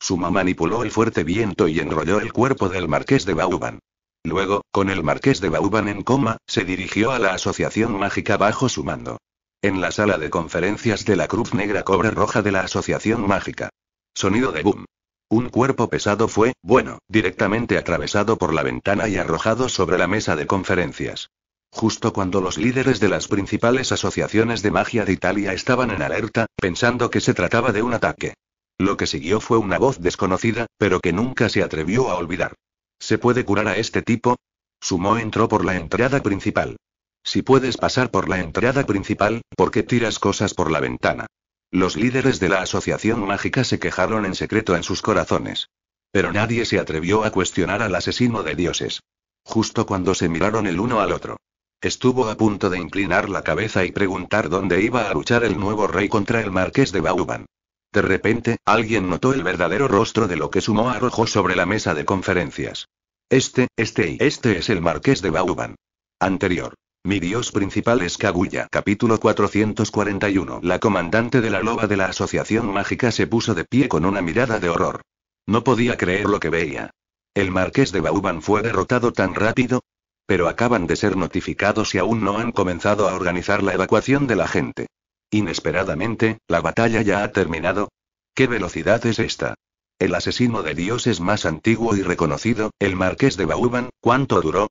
Suma manipuló el fuerte viento y enrolló el cuerpo del marqués de Bauban. Luego, con el marqués de Bauban en coma, se dirigió a la asociación mágica bajo su mando. En la sala de conferencias de la Cruz Negra Cobra Roja de la Asociación Mágica. Sonido de boom. Un cuerpo pesado fue, bueno, directamente atravesado por la ventana y arrojado sobre la mesa de conferencias. Justo cuando los líderes de las principales asociaciones de magia de Italia estaban en alerta, pensando que se trataba de un ataque. Lo que siguió fue una voz desconocida, pero que nunca se atrevió a olvidar. ¿Se puede curar a este tipo? Sumo entró por la entrada principal. Si puedes pasar por la entrada principal, ¿por qué tiras cosas por la ventana? Los líderes de la Asociación Mágica se quejaron en secreto en sus corazones. Pero nadie se atrevió a cuestionar al asesino de dioses. Justo cuando se miraron el uno al otro. Estuvo a punto de inclinar la cabeza y preguntar dónde iba a luchar el nuevo rey contra el marqués de Bauban. De repente, alguien notó el verdadero rostro de lo que a rojo sobre la mesa de conferencias. Este, este y este es el marqués de Bauban. Anterior. Mi dios principal es Kaguya. Capítulo 441. La comandante de la loba de la Asociación Mágica se puso de pie con una mirada de horror. No podía creer lo que veía. El marqués de Bauban fue derrotado tan rápido. Pero acaban de ser notificados y aún no han comenzado a organizar la evacuación de la gente. Inesperadamente, la batalla ya ha terminado. ¿Qué velocidad es esta? El asesino de dioses más antiguo y reconocido, el marqués de Bauban, ¿cuánto duró?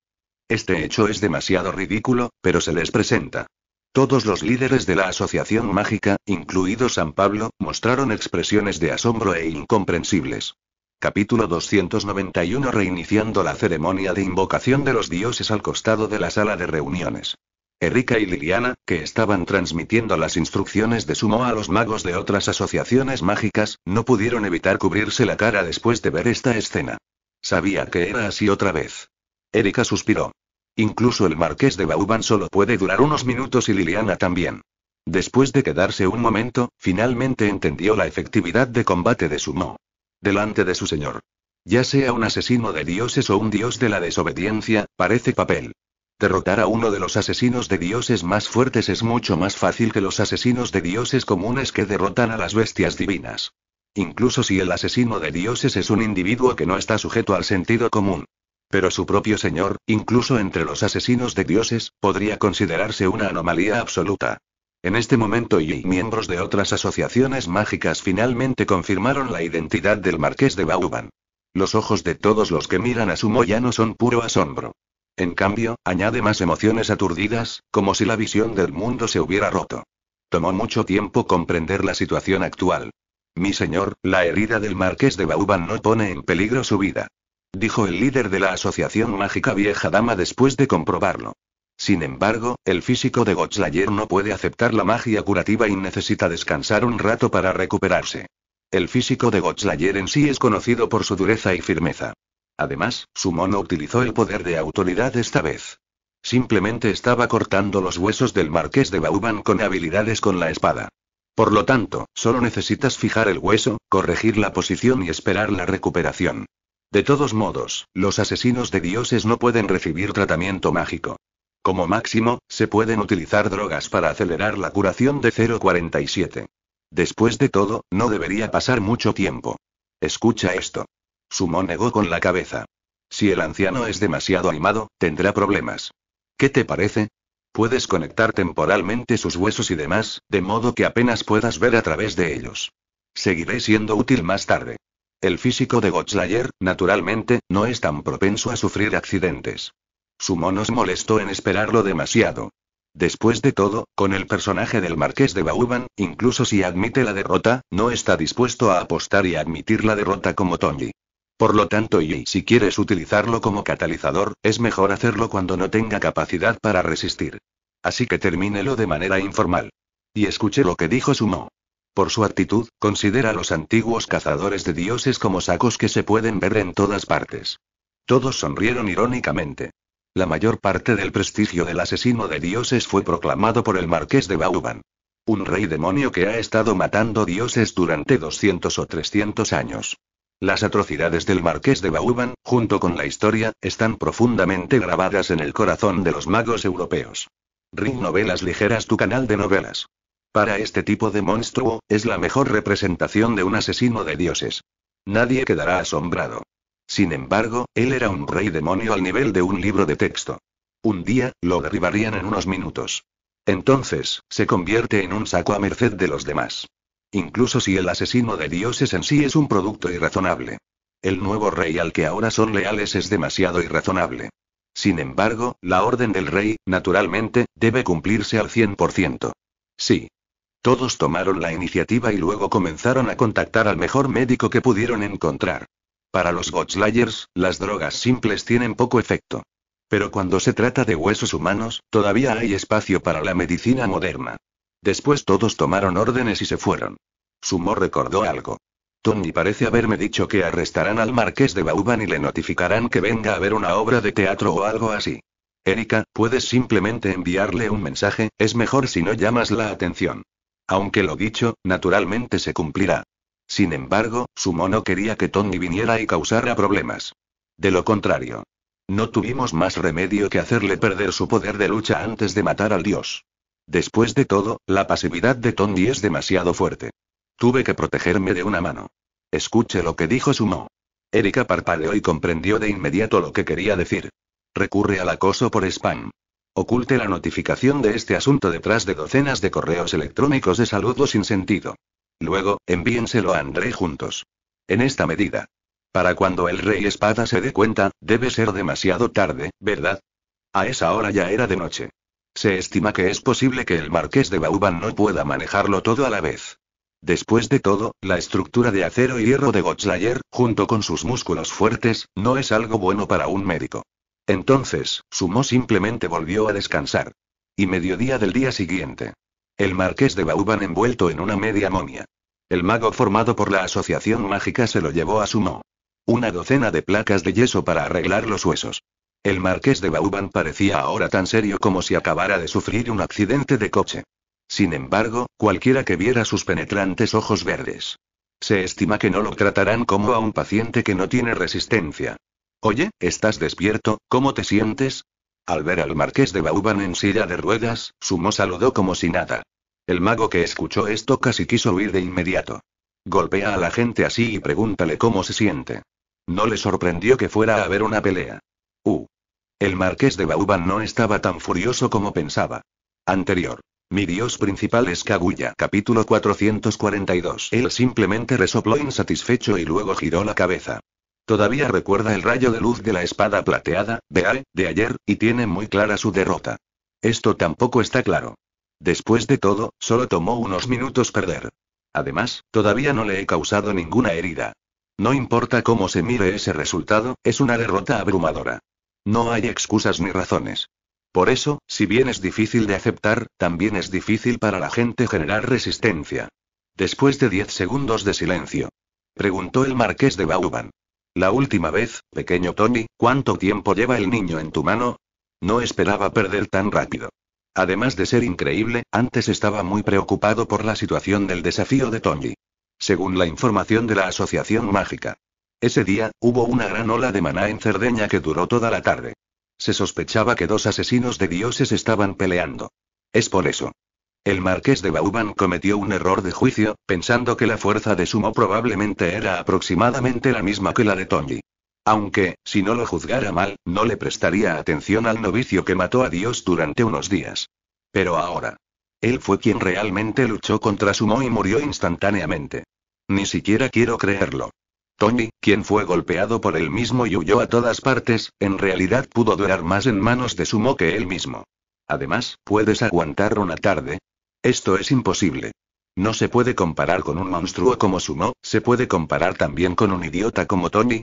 Este hecho es demasiado ridículo, pero se les presenta. Todos los líderes de la Asociación Mágica, incluido San Pablo, mostraron expresiones de asombro e incomprensibles. Capítulo 291 Reiniciando la ceremonia de invocación de los dioses al costado de la sala de reuniones. Erika y Liliana, que estaban transmitiendo las instrucciones de Sumo a los magos de otras asociaciones mágicas, no pudieron evitar cubrirse la cara después de ver esta escena. Sabía que era así otra vez. Erika suspiró. Incluso el marqués de Bauban solo puede durar unos minutos y Liliana también. Después de quedarse un momento, finalmente entendió la efectividad de combate de Sumo. Delante de su señor. Ya sea un asesino de dioses o un dios de la desobediencia, parece papel. Derrotar a uno de los asesinos de dioses más fuertes es mucho más fácil que los asesinos de dioses comunes que derrotan a las bestias divinas. Incluso si el asesino de dioses es un individuo que no está sujeto al sentido común. Pero su propio Señor, incluso entre los asesinos de dioses, podría considerarse una anomalía absoluta. En este momento y miembros de otras asociaciones mágicas finalmente confirmaron la identidad del marqués de Bauban. Los ojos de todos los que miran a su ya no son puro asombro. En cambio, añade más emociones aturdidas, como si la visión del mundo se hubiera roto. Tomó mucho tiempo comprender la situación actual. Mi señor, la herida del marqués de Bauban no pone en peligro su vida dijo el líder de la Asociación Mágica Vieja Dama después de comprobarlo. Sin embargo, el físico de Gotslayer no puede aceptar la magia curativa y necesita descansar un rato para recuperarse. El físico de Gotslayer en sí es conocido por su dureza y firmeza. Además, su mono utilizó el poder de autoridad esta vez. Simplemente estaba cortando los huesos del marqués de Bauban con habilidades con la espada. Por lo tanto, solo necesitas fijar el hueso, corregir la posición y esperar la recuperación. De todos modos, los asesinos de dioses no pueden recibir tratamiento mágico. Como máximo, se pueden utilizar drogas para acelerar la curación de 047. Después de todo, no debería pasar mucho tiempo. Escucha esto. Sumo negó con la cabeza. Si el anciano es demasiado animado, tendrá problemas. ¿Qué te parece? Puedes conectar temporalmente sus huesos y demás, de modo que apenas puedas ver a través de ellos. Seguiré siendo útil más tarde. El físico de Gottslayer, naturalmente, no es tan propenso a sufrir accidentes. Sumo nos molestó en esperarlo demasiado. Después de todo, con el personaje del marqués de Bauban, incluso si admite la derrota, no está dispuesto a apostar y admitir la derrota como Tony. Por lo tanto, y si quieres utilizarlo como catalizador, es mejor hacerlo cuando no tenga capacidad para resistir. Así que termínelo de manera informal. Y escuché lo que dijo Sumo. Por su actitud, considera a los antiguos cazadores de dioses como sacos que se pueden ver en todas partes. Todos sonrieron irónicamente. La mayor parte del prestigio del asesino de dioses fue proclamado por el marqués de Bauban. Un rey demonio que ha estado matando dioses durante 200 o 300 años. Las atrocidades del marqués de Bauban, junto con la historia, están profundamente grabadas en el corazón de los magos europeos. Ring Novelas Ligeras, tu canal de novelas. Para este tipo de monstruo, es la mejor representación de un asesino de dioses. Nadie quedará asombrado. Sin embargo, él era un rey demonio al nivel de un libro de texto. Un día, lo derribarían en unos minutos. Entonces, se convierte en un saco a merced de los demás. Incluso si el asesino de dioses en sí es un producto irrazonable. El nuevo rey al que ahora son leales es demasiado irrazonable. Sin embargo, la orden del rey, naturalmente, debe cumplirse al 100%. Sí, todos tomaron la iniciativa y luego comenzaron a contactar al mejor médico que pudieron encontrar. Para los Gottslayers, las drogas simples tienen poco efecto. Pero cuando se trata de huesos humanos, todavía hay espacio para la medicina moderna. Después todos tomaron órdenes y se fueron. Sumo recordó algo. Tony parece haberme dicho que arrestarán al marqués de Bauban y le notificarán que venga a ver una obra de teatro o algo así. Erika, puedes simplemente enviarle un mensaje, es mejor si no llamas la atención. Aunque lo dicho, naturalmente se cumplirá. Sin embargo, Sumo no quería que Tony viniera y causara problemas. De lo contrario. No tuvimos más remedio que hacerle perder su poder de lucha antes de matar al dios. Después de todo, la pasividad de Tony es demasiado fuerte. Tuve que protegerme de una mano. Escuche lo que dijo Sumo. Erika parpadeó y comprendió de inmediato lo que quería decir. Recurre al acoso por spam. Oculte la notificación de este asunto detrás de docenas de correos electrónicos de saludo sin sentido. Luego, envíenselo a André juntos. En esta medida. Para cuando el rey espada se dé cuenta, debe ser demasiado tarde, ¿verdad? A esa hora ya era de noche. Se estima que es posible que el marqués de Bauban no pueda manejarlo todo a la vez. Después de todo, la estructura de acero y hierro de Gottslayer, junto con sus músculos fuertes, no es algo bueno para un médico. Entonces, Sumo simplemente volvió a descansar. Y mediodía del día siguiente. El marqués de Bauban envuelto en una media momia. El mago formado por la Asociación Mágica se lo llevó a Sumo. Una docena de placas de yeso para arreglar los huesos. El marqués de Bauban parecía ahora tan serio como si acabara de sufrir un accidente de coche. Sin embargo, cualquiera que viera sus penetrantes ojos verdes. Se estima que no lo tratarán como a un paciente que no tiene resistencia. Oye, ¿estás despierto? ¿Cómo te sientes? Al ver al marqués de Bauban en silla de ruedas, Sumo saludó como si nada. El mago que escuchó esto casi quiso huir de inmediato. Golpea a la gente así y pregúntale cómo se siente. No le sorprendió que fuera a haber una pelea. U. Uh. El marqués de Bauban no estaba tan furioso como pensaba. Anterior. Mi dios principal es Kaguya. Capítulo 442. Él simplemente resopló insatisfecho y luego giró la cabeza. Todavía recuerda el rayo de luz de la espada plateada, Beae, de ayer, y tiene muy clara su derrota. Esto tampoco está claro. Después de todo, solo tomó unos minutos perder. Además, todavía no le he causado ninguna herida. No importa cómo se mire ese resultado, es una derrota abrumadora. No hay excusas ni razones. Por eso, si bien es difícil de aceptar, también es difícil para la gente generar resistencia. Después de diez segundos de silencio, preguntó el marqués de Bauban. La última vez, pequeño Tony, ¿cuánto tiempo lleva el niño en tu mano? No esperaba perder tan rápido. Además de ser increíble, antes estaba muy preocupado por la situación del desafío de Tony. Según la información de la Asociación Mágica. Ese día, hubo una gran ola de maná en Cerdeña que duró toda la tarde. Se sospechaba que dos asesinos de dioses estaban peleando. Es por eso. El marqués de Bauban cometió un error de juicio, pensando que la fuerza de Sumo probablemente era aproximadamente la misma que la de Tony. Aunque, si no lo juzgara mal, no le prestaría atención al novicio que mató a Dios durante unos días. Pero ahora. Él fue quien realmente luchó contra Sumo y murió instantáneamente. Ni siquiera quiero creerlo. Tony, quien fue golpeado por él mismo y huyó a todas partes, en realidad pudo durar más en manos de Sumo que él mismo. Además, puedes aguantar una tarde, esto es imposible. No se puede comparar con un monstruo como Sumo, se puede comparar también con un idiota como Tony.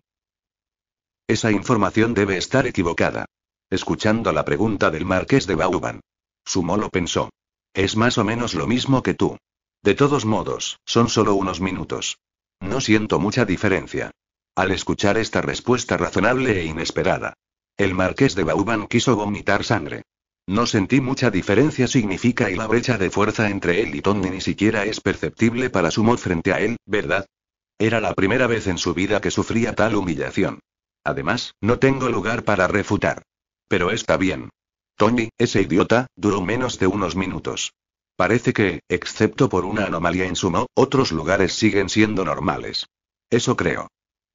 Esa información debe estar equivocada. Escuchando la pregunta del marqués de Bauban. Sumo lo pensó. Es más o menos lo mismo que tú. De todos modos, son solo unos minutos. No siento mucha diferencia. Al escuchar esta respuesta razonable e inesperada, el marqués de Bauban quiso vomitar sangre. No sentí mucha diferencia significa y la brecha de fuerza entre él y Tony ni siquiera es perceptible para Sumo frente a él, ¿verdad? Era la primera vez en su vida que sufría tal humillación. Además, no tengo lugar para refutar. Pero está bien. Tony, ese idiota, duró menos de unos minutos. Parece que, excepto por una anomalía en Sumo, otros lugares siguen siendo normales. Eso creo.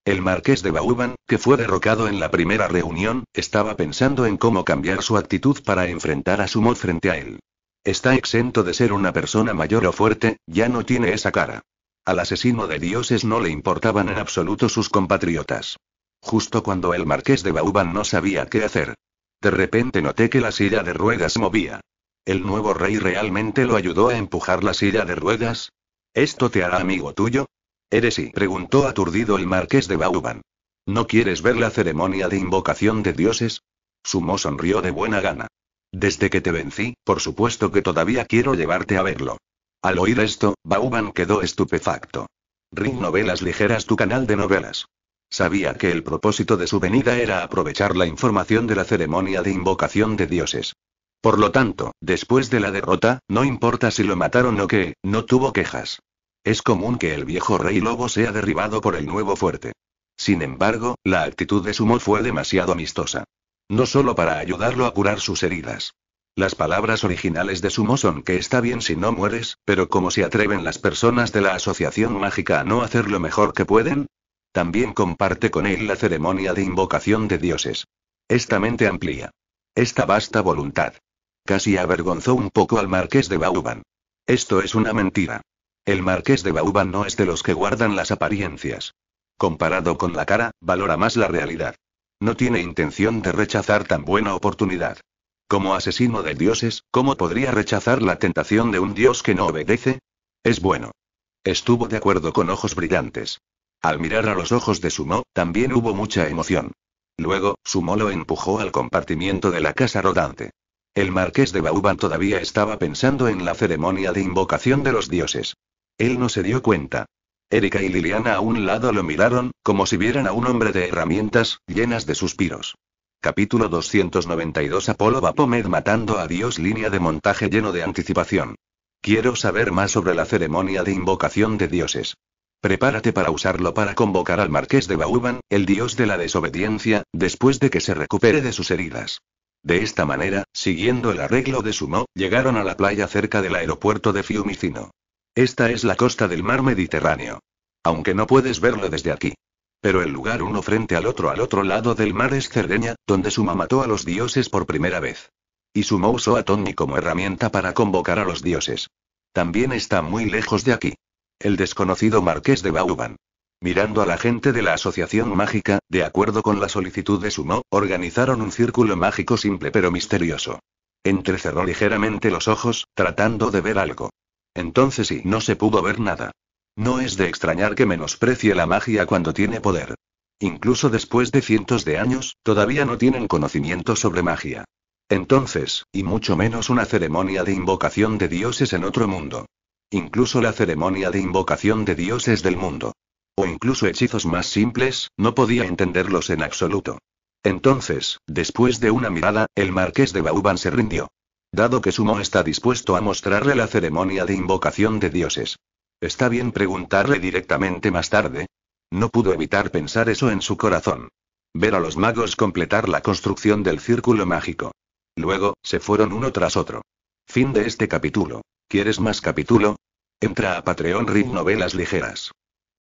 El marqués de Bauban, que fue derrocado en la primera reunión, estaba pensando en cómo cambiar su actitud para enfrentar a Sumo frente a él. Está exento de ser una persona mayor o fuerte, ya no tiene esa cara. Al asesino de dioses no le importaban en absoluto sus compatriotas. Justo cuando el marqués de Bauban no sabía qué hacer. De repente noté que la silla de ruedas movía. ¿El nuevo rey realmente lo ayudó a empujar la silla de ruedas? ¿Esto te hará amigo tuyo? ¿Eres y? preguntó aturdido el marqués de Bauban. ¿No quieres ver la ceremonia de invocación de dioses? Sumo sonrió de buena gana. Desde que te vencí, por supuesto que todavía quiero llevarte a verlo. Al oír esto, Bauban quedó estupefacto. Ring Novelas Ligeras, tu canal de novelas. Sabía que el propósito de su venida era aprovechar la información de la ceremonia de invocación de dioses. Por lo tanto, después de la derrota, no importa si lo mataron o qué, no tuvo quejas. Es común que el viejo rey lobo sea derribado por el nuevo fuerte. Sin embargo, la actitud de Sumo fue demasiado amistosa. No solo para ayudarlo a curar sus heridas. Las palabras originales de Sumo son que está bien si no mueres, pero ¿cómo se atreven las personas de la Asociación Mágica a no hacer lo mejor que pueden? También comparte con él la ceremonia de invocación de dioses. Esta mente amplía. Esta vasta voluntad. Casi avergonzó un poco al marqués de Bauban. Esto es una mentira. El marqués de Bauban no es de los que guardan las apariencias. Comparado con la cara, valora más la realidad. No tiene intención de rechazar tan buena oportunidad. Como asesino de dioses, ¿cómo podría rechazar la tentación de un dios que no obedece? Es bueno. Estuvo de acuerdo con ojos brillantes. Al mirar a los ojos de Sumo, también hubo mucha emoción. Luego, Sumo lo empujó al compartimiento de la casa rodante. El marqués de Bauban todavía estaba pensando en la ceremonia de invocación de los dioses. Él no se dio cuenta. Erika y Liliana a un lado lo miraron, como si vieran a un hombre de herramientas, llenas de suspiros. Capítulo 292 Apolo Pomed matando a Dios Línea de montaje lleno de anticipación. Quiero saber más sobre la ceremonia de invocación de dioses. Prepárate para usarlo para convocar al marqués de Bauban, el dios de la desobediencia, después de que se recupere de sus heridas. De esta manera, siguiendo el arreglo de Sumo, llegaron a la playa cerca del aeropuerto de Fiumicino. Esta es la costa del mar Mediterráneo. Aunque no puedes verlo desde aquí. Pero el lugar uno frente al otro al otro lado del mar es Cerdeña, donde Sumo mató a los dioses por primera vez. Y Sumo usó a Tony como herramienta para convocar a los dioses. También está muy lejos de aquí. El desconocido marqués de Bauban. Mirando a la gente de la Asociación Mágica, de acuerdo con la solicitud de Sumo, organizaron un círculo mágico simple pero misterioso. Entrecerró ligeramente los ojos, tratando de ver algo. Entonces y no se pudo ver nada. No es de extrañar que menosprecie la magia cuando tiene poder. Incluso después de cientos de años, todavía no tienen conocimiento sobre magia. Entonces, y mucho menos una ceremonia de invocación de dioses en otro mundo. Incluso la ceremonia de invocación de dioses del mundo. O incluso hechizos más simples, no podía entenderlos en absoluto. Entonces, después de una mirada, el marqués de Bauban se rindió. Dado que Sumo está dispuesto a mostrarle la ceremonia de invocación de dioses. Está bien preguntarle directamente más tarde. No pudo evitar pensar eso en su corazón. Ver a los magos completar la construcción del círculo mágico. Luego, se fueron uno tras otro. Fin de este capítulo. ¿Quieres más capítulo? Entra a Patreon Read Novelas Ligeras.